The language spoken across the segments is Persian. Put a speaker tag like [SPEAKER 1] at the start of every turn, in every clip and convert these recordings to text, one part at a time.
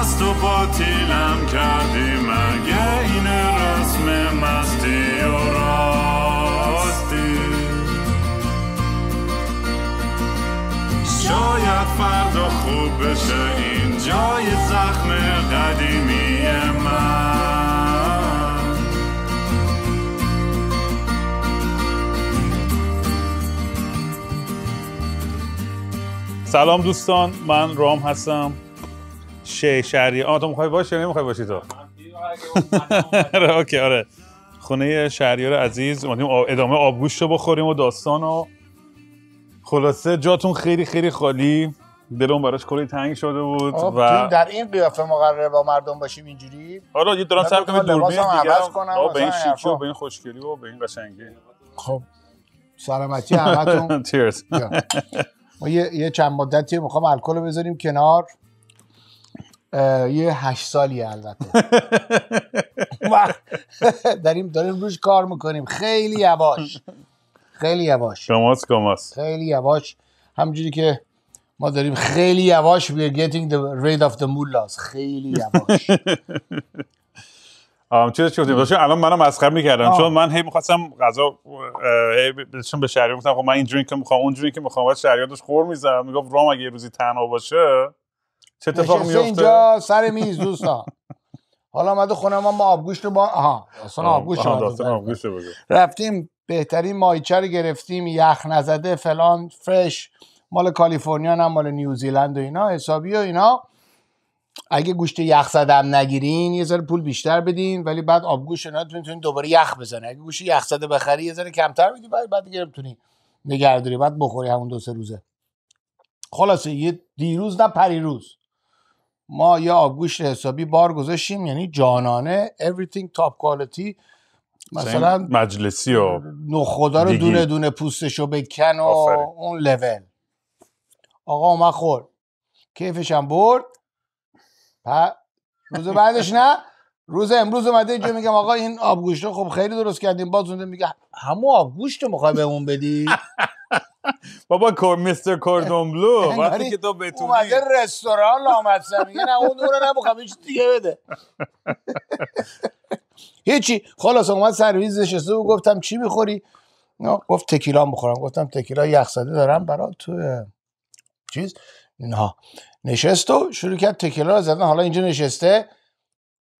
[SPEAKER 1] از تو باطیلم کردی مگه این رسم مستی و راستی شاید فردا خوب بشه این جای زخم قدیمی من سلام دوستان من رام هستم شه شهری آه تو میخوای باشی نمیخوای باشی تو آره، اوکی آره خونه شهریار عزیز اومدیم ادامه آبگوشت رو بخوریم و داستان و خلاصه جاتون خیلی خیلی خالی دلون براش کلی تنگ شده بود و
[SPEAKER 2] در این قیافه مقرره با مردم باشیم
[SPEAKER 1] اینجوری حالا آره، یه دارم سعی کنم دوربین دیگه به این شیکی و خب. به این خوشگلی و به این قشنگی خب سلامتی همتون ما یه
[SPEAKER 2] چند مدتی میخوام الکل بذاریم کنار یه هشت سالیه البته داریم داریم روش کار میکنیم خیلی یواش خیلی یواش
[SPEAKER 1] کماس کماس
[SPEAKER 2] خیلی یواش همجوری که ما داریم خیلی یواش we are getting the rate of the mullahs خیلی یواش
[SPEAKER 1] آم چیز چی گفتیم الان منم مسخره میکردم چون من هی میخواستم غذا چون به شهریار گفتم خب من این درینک که میخوام اون درینک که میخوام بعد شهریار داشت خور میزد میگفت رام اگه یه روزی تنها باشه چه اتفاق میفته اینجا
[SPEAKER 2] سر میز دوستا حالا آمده خونه ما ما آبگوشت رو با آها داستان آبگوشت رو رفتیم بهترین مایچه رو گرفتیم یخ نزده فلان فرش مال کالیفرنیا نه مال نیوزیلند و اینا حسابی و اینا اگه گوشت یخ زدم نگیرین یه ذره پول بیشتر بدین ولی بعد آبگوش اینا میتونین دوباره یخ بزنه اگه گوشت یخ زده بخری یه ذره کمتر میدی بعد بعد دیگه میتونی نگهداری بعد بخوری همون دو سه روزه خلاصه یه دیروز نه پریروز ما یه آبگوشت حسابی بار گذاشتیم یعنی جانانه everything top quality مثلا
[SPEAKER 1] مجلسی و
[SPEAKER 2] رو دونه دونه پوستشو بکن و اون لول آقا اومد خور کیفش هم برد روز بعدش نه روز امروز اومده اینجا میگم آقا این آبگوشت رو خب خیلی درست کردیم باز اونده میگه همون آبگوشت رو میخوای بهمون بدی بابا کور میستر بلو وقتی که تو بتونی اومده رستوران آمد میگه نه اون دوره نمیخوام خب هیچ دیگه بده هیچی خلاص اومد سرویز نشسته و گفتم چی میخوری گفت تکیلا بخورم گفتم تکیلا یخزده دارم برات تو چیز نه نشست و شروع کرد تکیلا رو زدن حالا اینجا نشسته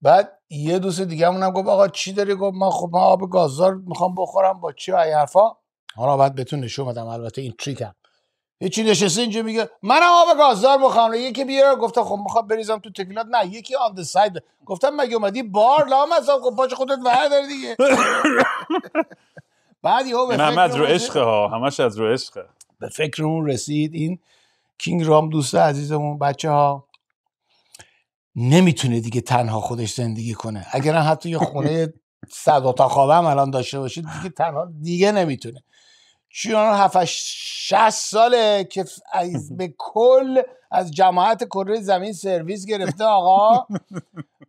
[SPEAKER 2] بعد یه دوست دیگه هم گفت آقا چی داری گفت من خب من آب گازدار میخوام بخورم با چی و حرفا حالا باید بتون نشون بدم البته این تریکم یکی نشسته اینجا میگه منم آب گازدار میخوام یکی بیا گفتم خب میخوام بریزم تو تکلات نه یکی آن دی ساید گفتم مگه اومدی بار لام هستم خب پاش خودت داره دیگه بعد یهو به فکر از رو عشق
[SPEAKER 1] ها همش از رو عشق به فکر اون رسید این
[SPEAKER 2] کینگ رام دوست عزیزمون بچه ها نمیتونه دیگه تنها خودش زندگی کنه اگر حتی یه خونه صد اتاق خوابم الان داشته باشید دیگه تنها دیگه نمیتونه شیران هفتش 60 ساله که از به کل از جماعت کره زمین سرویس گرفته آقا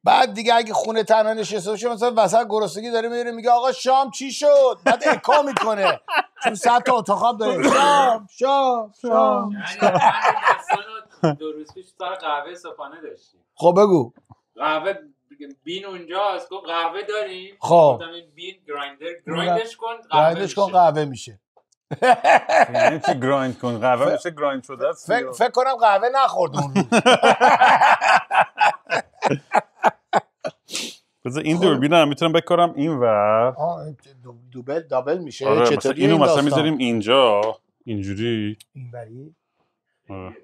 [SPEAKER 2] بعد دیگه اگه خونه تنها نشسته باشه مثلا وسط گرسنگی داره میره میگه آقا شام چی شد بعد اکا میکنه چون صد تا اتاق داره شام
[SPEAKER 3] شام شام یعنی دو روز پیش سر قهوه صبحانه داشتیم خب بگو قهوه بین اونجاست گفت قهوه داریم خب بین گرایندر کن
[SPEAKER 2] گرایندش کن قهوه میشه یعنی چی گرایند کن قهوه میشه
[SPEAKER 1] گرایند شده
[SPEAKER 2] فکر کنم قهوه نخورد اون
[SPEAKER 1] روز این دوربین هم میتونم بکارم این و
[SPEAKER 2] دوبل دابل میشه آره اینو مثلا میذاریم
[SPEAKER 1] اینجا اینجوری این آره.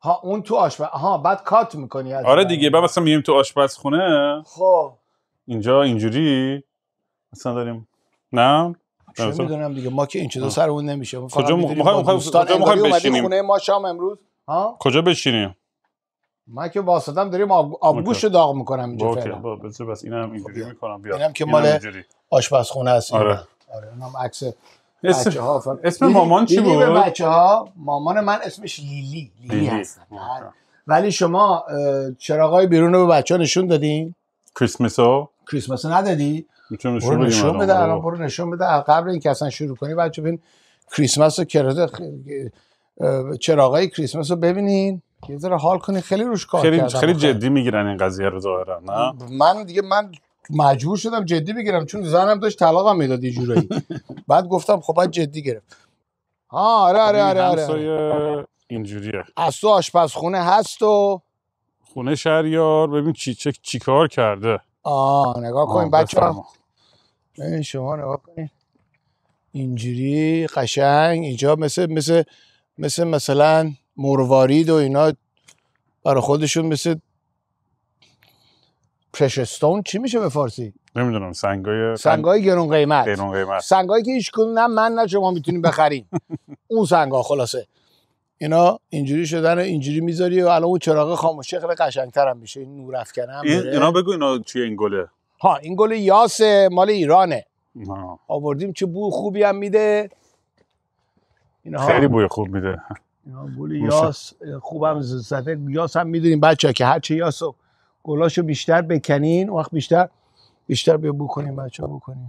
[SPEAKER 2] ها اون تو آشپز ها بعد کات میکنی از آره
[SPEAKER 1] دیگه بعد مثلا میگیم تو آشپزخونه خب اینجا اینجوری مثلا داریم نه چه میدونم
[SPEAKER 2] دیگه ما که این چیزا اون نمیشه کجا میخوایم بشینیم خونه ما شام امروز ها
[SPEAKER 1] کجا بشینیم
[SPEAKER 2] ما که واسطم داریم آبگوش رو داغ میکنم اینجا فعلا
[SPEAKER 1] با بس اینم خب، اینجوری میکنم بیا اینم که مال
[SPEAKER 2] آشپزخونه است آره آره اینم عکس اسم اسم مامان چی بود بچه ها مامان من اسمش لیلی لیلی, هست ولی شما چراغای بیرون رو به بچه ها نشون دادین کریسمس ها کریسمس ندادی میتونه نشون برو نشون بده الان برو نشون بده قبل اینکه اصلا شروع کنی بچه ببین کریسمس و کرده چراغای کریسمس رو ببینین یه ذره حال کنی خیلی روش کار خیلی خیلی
[SPEAKER 1] جدی میگیرن این قضیه رو ظاهرا نه
[SPEAKER 2] من دیگه من مجبور شدم جدی بگیرم چون زنم داشت طلاقم میداد یه بعد گفتم خب باید جدی گرفت ها آره آره آره آره اینجوریه از تو آشپزخونه هست و
[SPEAKER 1] خونه شریار ببین چی چه چیکار کرده
[SPEAKER 2] آه نگاه کنین بچه ها ببین شما نگاه کنین اینجوری قشنگ اینجا مثل مثل مثل مثلا مروارید و اینا برای خودشون مثل پرشستون چی میشه به فارسی
[SPEAKER 1] نمیدونم سنگای سنگای گرون قیمت گرون قیمت
[SPEAKER 2] سنگایی که هیچ کدوم نه من نه شما میتونیم بخریم اون سنگا خلاصه اینا اینجوری شدن اینجوری میذاری و الان اون چراغ خاموشه خیلی قشنگتر هم میشه این نور افکنه هم این اینا
[SPEAKER 1] بگو اینا چیه این گله
[SPEAKER 2] ها این گله یاس مال ایرانه ها. آوردیم چه بوی خوبی هم میده اینا خیلی بوی خوب میده گل یاس خوبم زده یاس هم میدونیم بچه ها که هرچه یاس و گلاشو بیشتر بکنین وقت بیشتر بیشتر بیا بکنین بچه ها بکنین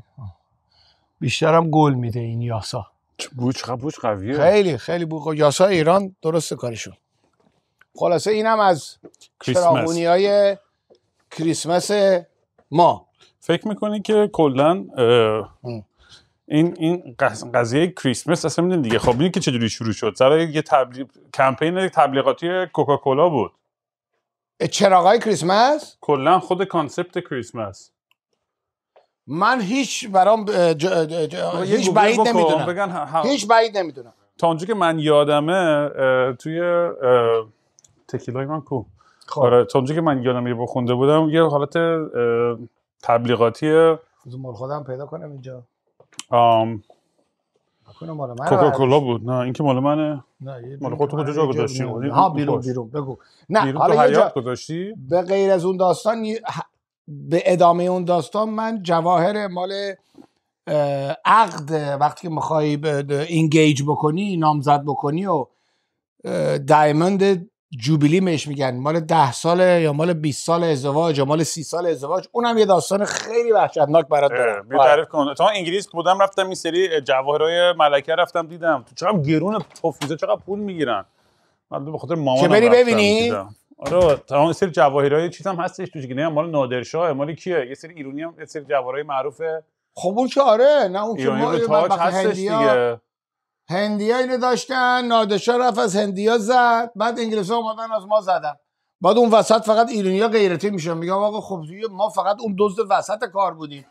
[SPEAKER 2] بیشتر هم گل میده این یاسا بوچ بوچ قویه خیلی خیلی بوچ یاسا ایران درست کارشون خلاصه اینم از چراغونی های
[SPEAKER 1] کریسمس ما فکر میکنی که کلا این این قضیه کریسمس اصلا میدونی دیگه خب که چجوری شروع شد سر یه تبلیغ کمپین تبلیغاتی کوکاکولا بود چراغای کریسمس کلا خود کانسپت کریسمس من هیچ برام
[SPEAKER 2] هیچ بعید نمیدونم هیچ بعید نمیدونم
[SPEAKER 1] تا اونجا که من یادمه توی تکیلای من کو خب. آره تا اونجا که من یادم یه بخونده بودم یه حالت تبلیغاتی
[SPEAKER 2] مال خودم پیدا کنم اینجا آم کوکو کلو
[SPEAKER 1] بود نه اینکه مال منه نه مال خودت کجا آره، گذاشتی آره. ها خب. بیرون بیرون بگو نه حالا گذاشتی
[SPEAKER 2] به غیر از اون داستان به ادامه اون داستان من جواهر مال عقد وقتی که میخوای اینگیج بکنی نامزد بکنی و دایموند جوبیلی میش میگن مال ده سال یا مال 20 سال ازدواج یا مال سی سال ازدواج اونم یه داستان خیلی
[SPEAKER 1] وحشتناک برات داره کن آره. تا انگلیس بودم رفتم این سری جواهرای ملکه رفتم دیدم تو چقدر گرون توفیزه چقدر پول میگیرن من به خاطر مامانم که بری ببینی آره تمام سری جواهرای چیز هم هستش تو گینه مال نادرشاه مال کیه یه سری ایرانی هم یه سری جواهرای معروفه
[SPEAKER 2] خب اون که آره نه اون که ما تاج هستش دیگه هندیا اینو داشتن نادرشاه رفت از هندیا زد بعد انگلیس‌ها اومدن از ما زدن بعد اون وسط فقط ایرانیا غیرتی میشن میگم آقا خب ما فقط اون دوز وسط کار بودیم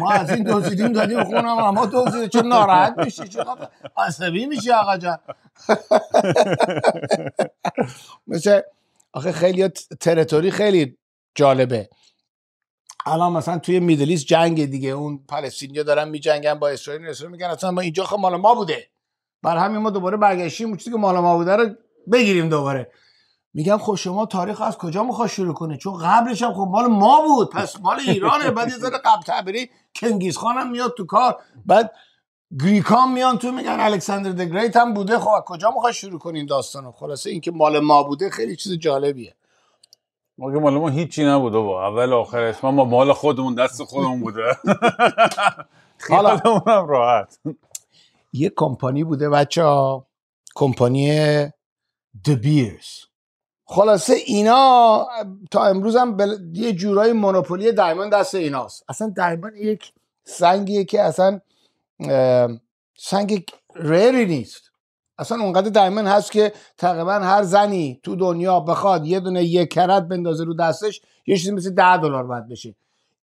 [SPEAKER 2] ما از این دیدیم دادیم خونم اما دزدید چون ناراحت میشی چون خب عصبی میشی آقا جان مثل آخه خیلی تریتوری خیلی جالبه الان مثلا توی میدلیس جنگ دیگه اون پلسطینیا دارن میجنگن با اسرائیل اسرائیل میگن اصلا ما اینجا خب مال ما بوده بر همین ما دوباره برگشتیم چیزی که مال ما بوده رو بگیریم دوباره میگم خب شما تاریخ از کجا میخوا شروع کنه چون قبلش هم خب مال ما بود پس مال ایرانه بعد یه ذره قبل تبری کنگیز خانم میاد تو کار بعد گریکان میان تو میگن الکساندر گریت هم بوده خب کجا میخوای شروع کنین داستانو خلاصه اینکه مال ما بوده خیلی چیز جالبیه
[SPEAKER 1] ما که مال ما هیچی نبوده با اول آخر اسم ما مال خودمون دست خودمون بوده حالا هم راحت
[SPEAKER 2] یه کمپانی بوده بچه ها کمپانی Beers خلاصه اینا تا امروز هم بل... یه جورایی مونوپولی دایموند دست ایناست اصلا دایموند یک سنگیه که اصلا سنگ ریری نیست اصلا اونقدر دایمن هست که تقریبا هر زنی تو دنیا بخواد یه دونه یه کرت بندازه رو دستش یه چیزی مثل ده دلار باید بشه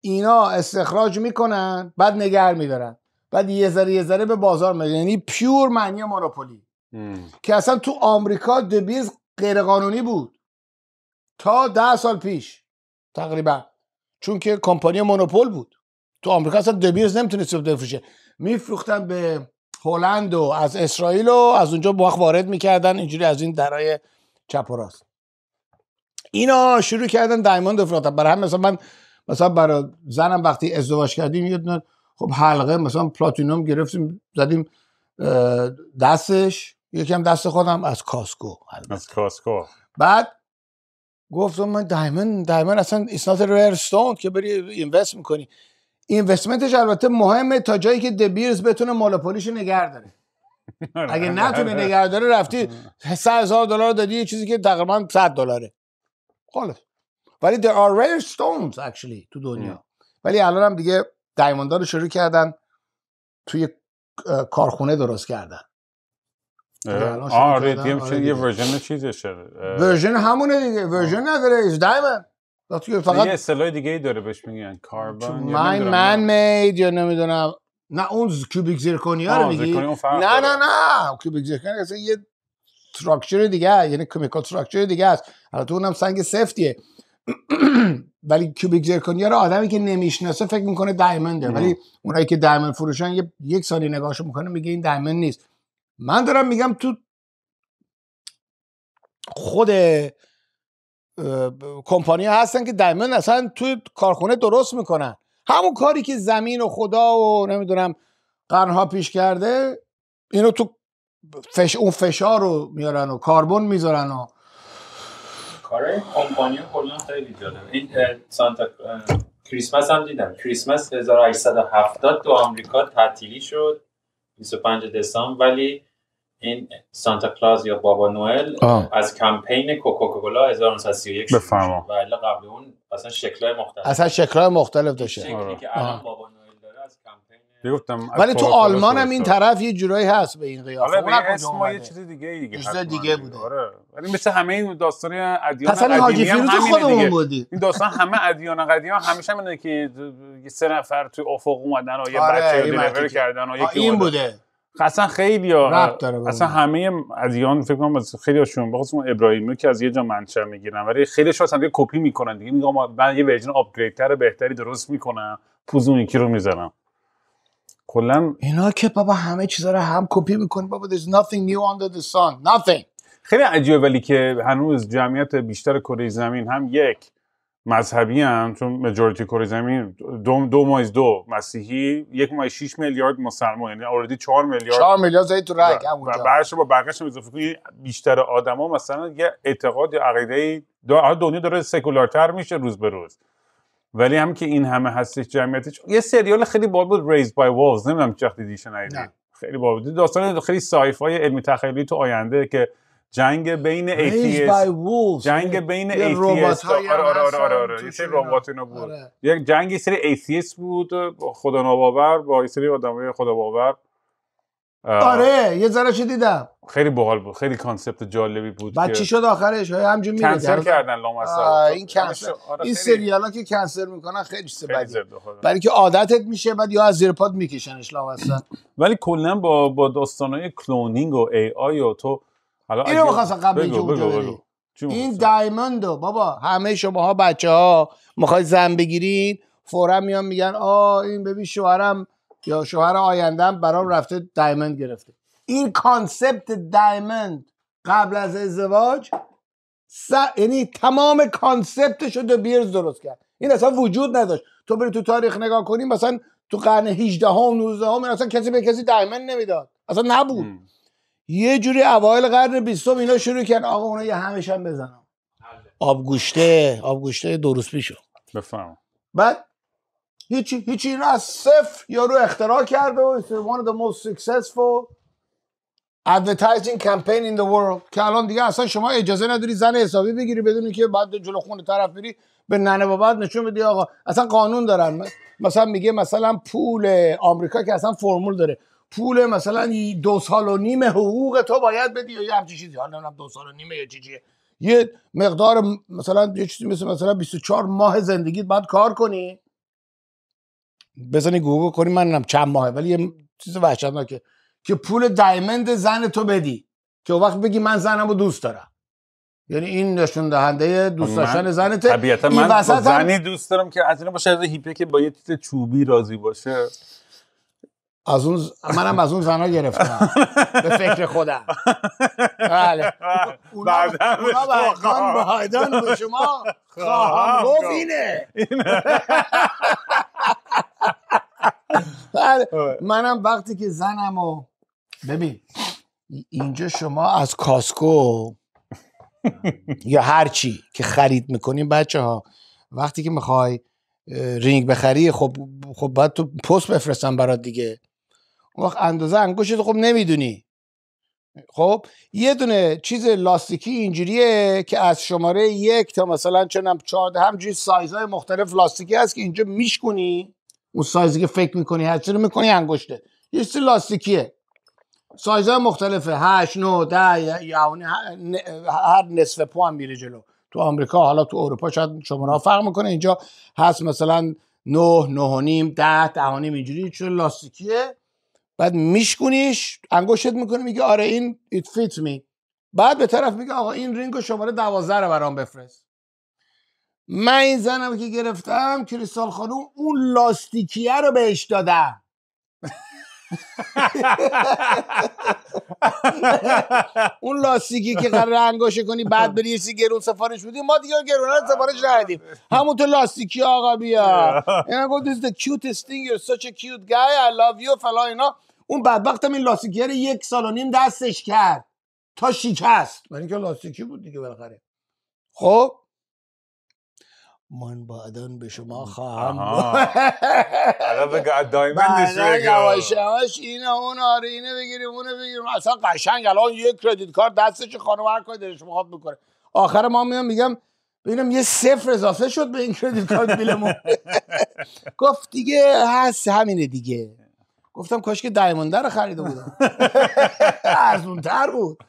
[SPEAKER 2] اینا استخراج میکنن بعد نگر میدارن بعد یه ذره یه ذره به بازار میدن یعنی پیور معنی مونوپولی که اصلا تو آمریکا دبیز غیرقانونی بود تا ده سال پیش تقریبا چون که کمپانی مونوپول بود تو آمریکا اصلا دبیرز نمیتونست بفروشه میفروختن به هلند و از اسرائیل و از اونجا باخ وارد میکردن اینجوری از این درای چپ و راست اینا شروع کردن دایموند افراد برای هم مثلا من مثلا برای زنم وقتی ازدواج کردیم یه خب حلقه مثلا پلاتینوم گرفتیم زدیم دستش هم دست خودم از کاسکو
[SPEAKER 1] از کاسکو
[SPEAKER 2] بعد گفتم من دایموند دایموند اصلا ایسنات ریر که بری اینوست میکنی اینوستمنتش البته مهمه تا جایی که دبیرز بتونه مالاپولیش نگه داره آره، اگه آره، نتونه آره. نگه داره رفتی 100000 هزار دلار دادی یه چیزی که تقریبا 100 دلاره خالص ولی there are rare stones actually تو دنیا ولی الان هم دیگه دایموندا رو شروع کردن توی کارخونه درست کردن
[SPEAKER 1] آره دیگه یه ورژن چیزشه ورژن
[SPEAKER 2] همونه دیگه ورژن نداره ایز دایموند فقط یه
[SPEAKER 1] اصطلاح دیگه ای داره بهش میگن کاربن من من
[SPEAKER 2] مید یا نمیدونم نه اون کیوبیک زیرکونیا رو میگی نه نه نه
[SPEAKER 1] کیوبیک زیرکونیا اصلا یه
[SPEAKER 2] تراکچر دیگه یعنی کمیکال تراکچر دیگه است یعنی البته اونم سنگ سفتیه ولی کیوبیک زیرکونیا رو آدمی که نمیشناسه فکر میکنه دایمنده ولی اونایی که دایمند فروشن یه یک سالی نگاهش میکنه میگه این دایمند نیست من دارم میگم تو خود کمپانی هستن که دایمن اصلا توی کارخونه درست میکنن همون کاری که زمین و خدا و نمیدونم قرنها پیش کرده اینو تو فش اون فشار رو میارن و کاربون میذارن و
[SPEAKER 3] کار کمپانی کلا خیلی این سانتا کریسمس هم دیدم کریسمس 1870 تو آمریکا تعطیلی شد 25 دسامبر ولی این سانتا کلاز یا بابا نوئل از کمپین کوکاکولا 1931 بفرما و الا قبل اون اصلا شکل‌های مختلف اصلا
[SPEAKER 2] شکل‌های مختلف داشته شکلی آره. که
[SPEAKER 3] بابا نوئل داره از
[SPEAKER 1] کمپین گفتم ولی تو آلمان هم این طرف
[SPEAKER 2] یه جورایی هست
[SPEAKER 1] به این قیافه اون اسم یه چیز دیگه دیگه چیز دیگه بوده آره ولی مثل همه این داستان ادیان اصلا حاجی فیروز خودمون بودی این داستان همه ادیان ها همیشه اینه که سه نفر تو افق اومدن و یه آره، بچه‌ای رو کردن و یکی این بوده اصلا خیلی ها اصلا همه ادیان فکر کنم خیلی هاشون بخاطر اون ابراهیمی که از یه جا منشأ میگیرن ولی خیلی شاید دیگه کپی میکنن دیگه میگم من یه ورژن آپگریدتر بهتری درست میکنم پوز یکی رو میزنم کلا اینا که بابا همه چیزا رو هم کپی میکنن بابا there's nothing new under the sun nothing خیلی عجیبه ولی که هنوز جمعیت بیشتر کره زمین هم یک مذهبی هم چون مجوریتی کره زمین دو, دو مایز دو مسیحی یک مایز 6 میلیارد مسلمان یعنی اوردی چهار میلیارد چهار میلیارد زدید تو رک همونجا برش با برقش هم اضافه کنی بیشتر آدما مثلا یه اعتقاد یا عقیده دنیا داره سکولارتر میشه روز به روز ولی هم که این همه هستش جمعیتش یه سریال خیلی با بود ریز بای وولز نمیدونم چه وقتی خیلی با داستان خیلی سایفای علمی تخیلی تو آینده که جنگ بین ایتیست جنگ بین ایتیست آره آره آره،, آره آره, آره. یه سری ربات اینا بود آره. یک جنگ یه سری ایتیست بود خدا ناباور با یه سری های خدا باور آره یه ذره چه دیدم خیلی باحال بود خیلی کانسپت جالبی بود بعد چی شد
[SPEAKER 2] آخرش همجون میگه کنسل کردن لامصب این کنسل آره، این سریالا که کنسل میکنن خیلی چیز بدی
[SPEAKER 1] برای که عادتت میشه بعد یا از زیر پات میکشنش لامصب ولی کلا با با داستانای کلونینگ و ای آی و تو حالا اینو می‌خواستم
[SPEAKER 2] قبل بگو. این دایموندو بابا همه شماها بچه ها میخوای زن بگیرین فورا میان میگن آ این ببین شوهرم یا شوهر آیندم برام رفته دایموند گرفته این کانسپت دایموند قبل از ازدواج س... یعنی تمام کانسپتش رو بیرز درست کرد این اصلا وجود نداشت تو بری تو تاریخ نگاه کنیم مثلا تو قرن 18 و 19 اصلا کسی به کسی دایموند نمیداد اصلا نبود یه جوری اوایل قرن بیستم اینا شروع کردن آقا اونا یه هم بزنم بله. آبگوشته آبگوشته دو روز پیشو بفهم بعد هیچی هیچی اینا از صفر یارو اختراع کرده و وان one of the most successful advertising campaign in the world که الان دیگه اصلا شما اجازه نداری زن حسابی بگیری بدونی که بعد جلو خون طرف بری به ننه بابت نشون بدی آقا اصلا قانون دارن مثلا میگه مثلا پول آمریکا که اصلا فرمول داره پول مثلا دو سال و نیم حقوق تو باید بدی یا یه همچین چیزی حالا دو سال و نیم یا چی چیه یه مقدار مثلا یه چیزی مثل مثلا 24 ماه زندگیت باید کار کنی بزنی گوگل کنی من چند ماهه ولی یه چیز وحشتناکه که پول دایمند زن تو بدی که وقت بگی من زنم رو دوست دارم یعنی این نشون دهنده دوست خب داشتن زنته طبیعتا من زنی
[SPEAKER 1] دوست دارم که از این باشه از هیپه که با یه چیز چوبی راضی باشه
[SPEAKER 2] از اون منم از اون زنا گرفتم به
[SPEAKER 1] فکر خودم بله
[SPEAKER 2] اونا بایدان به شما خواهم گفت بله. منم وقتی که زنم و ببین اینجا شما از کاسکو یا هر چی که خرید میکنین بچه ها وقتی که میخوای رینگ بخری خب خب باید تو پست بفرستم برات دیگه وقت اندازه انگشت خب نمیدونی خب یه دونه چیز لاستیکی اینجوریه که از شماره یک تا مثلا چنم چهارده همجوری سایزهای مختلف لاستیکی هست که اینجا میشکنی اون سایزی که فکر میکنی هست رو میکنی انگشته یه چیز لاستیکیه های مختلفه 8 9 ده یعنی هر نصف پوان میره جلو تو آمریکا حالا تو اروپا شاید شماره فرق میکنه اینجا هست مثلا نه نه و نیم ده 10 اینجوری چون لاستیکیه بعد میشکونیش انگشت میکنه میگه آره این ایت فیت می بعد به طرف میگه آقا این رینگ شماره دوازده رو برام بفرست من این زنم که گرفتم کریستال خانوم اون لاستیکیه رو بهش دادم اون لاستیکی که قرار انگاشه کنی بعد بری یه گرون سفارش بدی ما دیگه گرون سفارش ندیم همون تو لاستیکی آقا بیا اینا گفت this the cutest thing you're such a cute فلا اینا اون بدبخت این لاستیکی رو یک سال و نیم دستش کرد تا شکست من اینکه لاستیکی بود دیگه بالاخره خب من بعدا به شما خواهم حالا بگه دایما یواش اینه اون آره اینه بگیریم اونه بگیریم اصلا قشنگ الان یک کردیت کار دستش خانم هر کاری دلش میخواد بکنه آخر ما میام میگم ببینم یه صفر اضافه شد به این کردیت کارت بیلمون گفت دیگه هست همینه دیگه گفتم کاش که دایمونده رو خریده بودم ارزونتر بود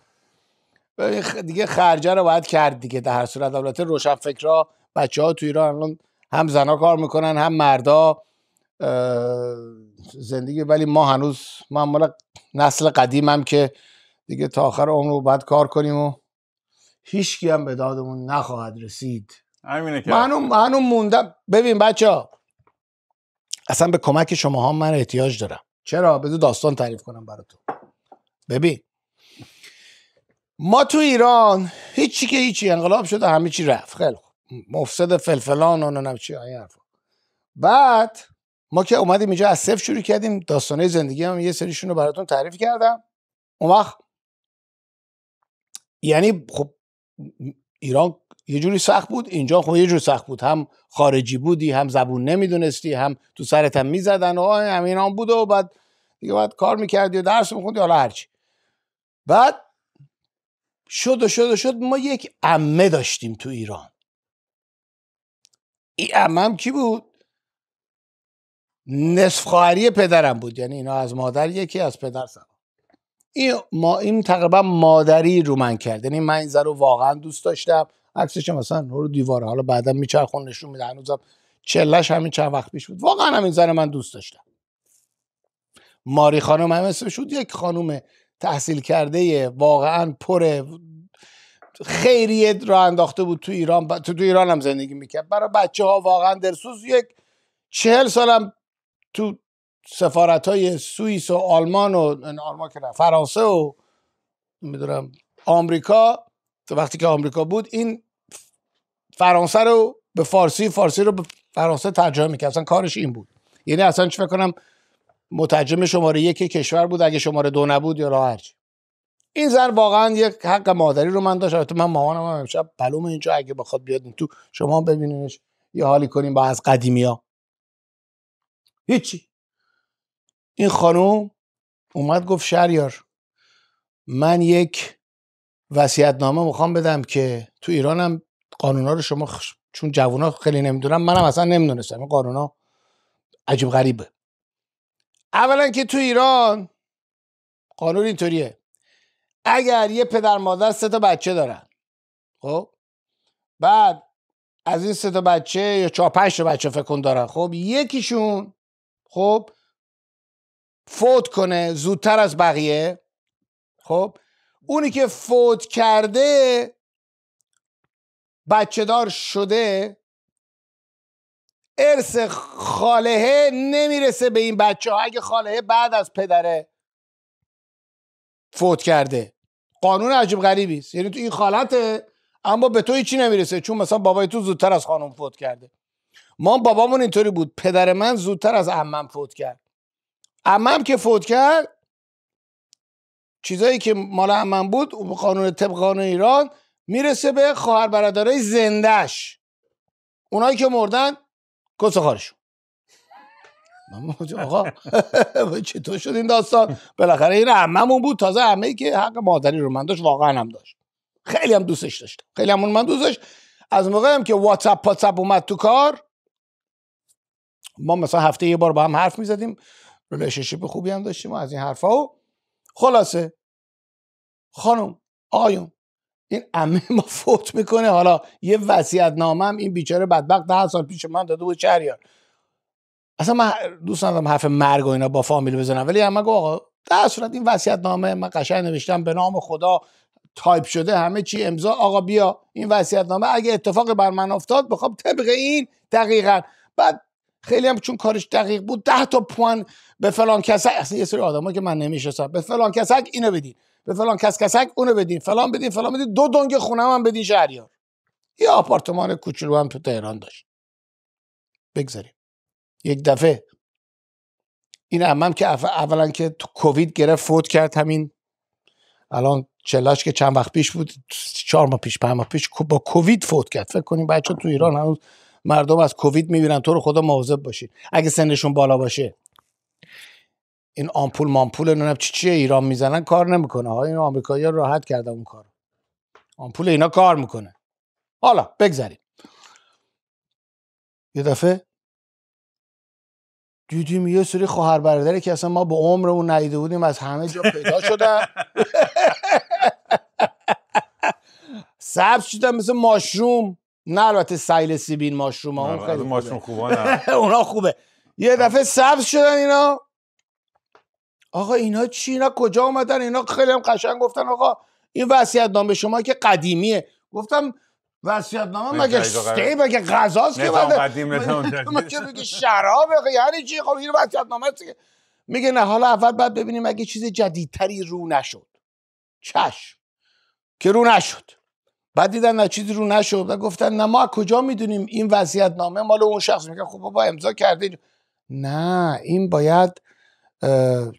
[SPEAKER 2] دیگه خرجه رو باید کرد دیگه در هر صورت البته روشن فکرها بچه ها تو ایران الان هم زنا کار میکنن هم مردا زندگی ولی ما هنوز ما نسل هم که دیگه تا آخر عمر رو باید کار کنیم و هیچکی هم به دادمون نخواهد رسید همینه که من موندم ببین بچه ها اصلا به کمک شما ها من احتیاج دارم چرا بذار داستان تعریف کنم براتون ببین ما تو ایران هیچی که هیچی انقلاب شده همه چی رفت خیلی مفسد فلفلان و نمیدونم چی این بعد ما که اومدیم اینجا از صفر شروع کردیم داستانه زندگی هم یه سریشون رو براتون تعریف کردم اون وقت یعنی خب ایران یه جوری سخت بود اینجا خب یه جوری سخت بود هم خارجی بودی هم زبون نمیدونستی هم تو سرت هم میزدن و همین هم بود و بعد دیگه بعد کار میکردی و درس میخوندی حالا هرچی بعد شد و شد و شد ما یک عمه داشتیم تو ایران این امم کی بود نصف خواهری پدرم بود یعنی اینا از مادر یکی از پدر این ما این تقریبا مادری رو من کرد یعنی من این زن رو واقعا دوست داشتم عکسش مثلا رو دیواره حالا بعدا میچرخون نشون میده هنوزم چلش همین چند وقت پیش بود واقعا این زن من دوست داشتم ماری خانم هم اسمش بود یک خانم تحصیل کرده واقعا پر خیریه را انداخته بود تو ایران تو, تو ایران هم زندگی میکرد برای بچه ها واقعا درسوز یک چهل سالم تو سفارت های سوئیس و آلمان و آلمان که فرانسه و میدونم آمریکا تو وقتی که آمریکا بود این فرانسه رو به فارسی فارسی رو به فرانسه ترجمه میکرد اصلا کارش این بود یعنی اصلا چه فکر کنم مترجم شماره یک کشور بود اگه شماره دو نبود یا هرچی این زن واقعا یک حق مادری رو من داشت تو من مامانم هم امشب پلوم اینجا اگه بخواد بیاد تو شما ببینینش یه حالی کنیم با از قدیمی ها هیچی این خانوم اومد گفت شریار من یک نامه میخوام بدم که تو ایرانم قانونا رو شما چون جوونا خیلی نمیدونم منم اصلا نمیدونستم این قانونا عجیب غریبه اولا که تو ایران قانون اینطوریه اگر یه پدر مادر سه تا بچه دارن خب بعد از این سه تا بچه یا چهار پنج تا بچه فکر دارن خب یکیشون خب فوت کنه زودتر از بقیه خب اونی که فوت کرده بچه دار شده ارث خالهه نمیرسه به این بچه ها اگه خالهه بعد از پدره فوت کرده قانون عجیب غریبی است یعنی تو این خالته اما به تو هیچی نمیرسه چون مثلا بابای تو زودتر از خانم فوت کرده ما بابامون اینطوری بود پدر من زودتر از عمم فوت کرد عمم که فوت کرد چیزایی که مال عمم بود قانون طبق قانون ایران میرسه به خواهر برادرای زندش اونایی که مردن کس خارشون من آقا چطور شد این داستان بالاخره این عممون بود تازه عمه که حق مادری رو من داشت واقعا هم داشت خیلی هم دوستش داشت خیلی هم من دوستش از موقع هم که واتساپ پاتساپ اومد تو کار ما مثلا هفته یه بار با هم حرف میزدیم ریلیشنشیپ خوبی هم داشتیم و از این حرفا و خلاصه خانم آیون این عمه ما فوت میکنه حالا یه وصیت نامم این بیچاره بدبخت ده سال پیش من داده بود چریان اصلا من دوست ندارم حرف مرگ و اینا با فامیل بزنم ولی اما آقا در صورت این وصیت نامه من قشنگ نوشتم به نام خدا تایپ شده همه چی امضا آقا بیا این وصیت نامه اگه اتفاق بر من افتاد بخوام طبق این دقیقا بعد خیلی هم چون کارش دقیق بود ده تا پوان به فلان کسک اصلا یه سری آدمایی که من نمیشناسم به فلان کسک اینو بدین به فلان کس کسک اونو بدین فلان بدین فلان بدین دو دنگ خونه هم بدین شهریار یه آپارتمان کوچولو هم تو تهران داشت بگذاریم یک دفعه این عمم که اولا که تو کووید گرفت فوت کرد همین الان چلاش که چند وقت پیش بود چهار ماه پیش پنج ماه پیش با کووید فوت کرد فکر کنیم بچه تو ایران هنوز مردم از کووید میبینن تو رو خدا مواظب باشید اگه سنشون بالا باشه این آمپول مامپول اینا چی چیه ایران میزنن کار نمیکنه ها این آمریکایی‌ها راحت کرده اون کار آمپول اینا کار میکنه حالا بگذریم یه دفعه دیدیم یه سری خواهر برادری که اصلا ما به عمرمون ندیده بودیم از همه جا پیدا شدن سبز شدن مثل ماشروم نه البته سیل سیبین ماشروم ها. اون خیلی ماشروم
[SPEAKER 3] خوبه
[SPEAKER 2] اونا خوبه یه دفعه سبز شدن اینا آقا اینا چی اینا کجا اومدن اینا خیلی هم قشنگ گفتن آقا این وصیت نامه شما که قدیمیه گفتم وصیتنامه مگه شتی مگه غذاست که بعد مگه شراب یعنی چی خب این وصیتنامه است میگه نه حالا اول بعد ببینیم اگه چیز جدیدتری رو نشد چشم که رو نشد بعد دیدن نه چیزی رو نشد و گفتن نه ما کجا میدونیم این وصیتنامه مال اون شخص میگه خب بابا امضا کرده نه این باید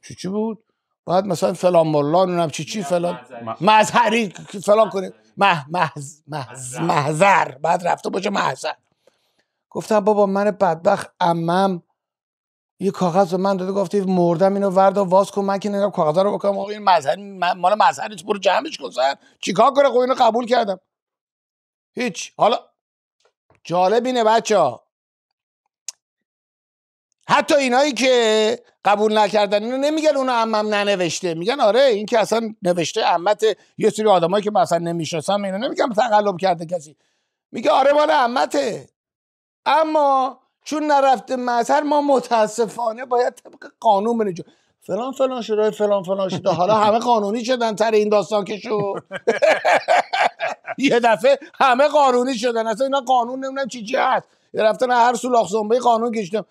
[SPEAKER 2] چی چی بود باید مثلا فلان مولان اونم چی چی فلان مظهری فلان کنه مح محز محز محذر بعد رفته باشه محذر گفتم بابا من بدبخت امم یه کاغذ به من داده گفته مردم اینو وردا واز کن من که نگم کاغذ رو بکنم آقا این مذهر مال مذهر برو جمعش کن سر چیکار کنه خب اینو قبول کردم هیچ حالا جالب اینه بچه ها حتی اینایی که قبول نکردن اینو نمیگن اونو عمم ننوشته میگن آره این که اصلا نوشته عمت یه سری آدمایی که مثلا نمیشناسم اینو نمیگم تقلب کرده کسی میگه آره مال عمته اما چون نرفته مظهر ما متاسفانه باید طبق قانون بنجو فلان فلان شده فلان فلان شده حالا همه قانونی شدن تر این داستان که شو یه دفعه همه قانونی شدن اصلا اینا قانون نمیدونم چی چی هست رفتن هر سولاخ قانون کشتم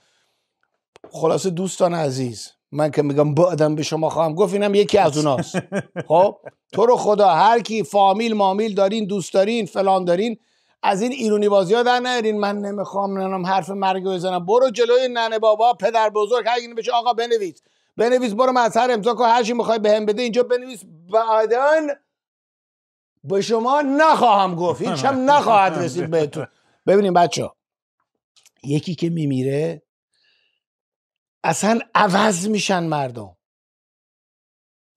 [SPEAKER 2] خلاصه دوستان عزیز من که میگم بعدم به شما خواهم گفت اینم یکی از اوناست خب تو رو خدا هر کی فامیل مامیل دارین دوست دارین فلان دارین از این ایرونی بازی ها در من نمیخوام ننم حرف مرگ بزنم برو جلوی ننه بابا پدر بزرگ هر بشه آقا بنویس بنویس برو مظهر امضا کن هر چی میخوای بهم بده اینجا بنویس بعدا به شما نخواهم گفت هیچم نخواهد رسید بهتون ببینیم بچه یکی که میمیره اصلا عوض میشن مردم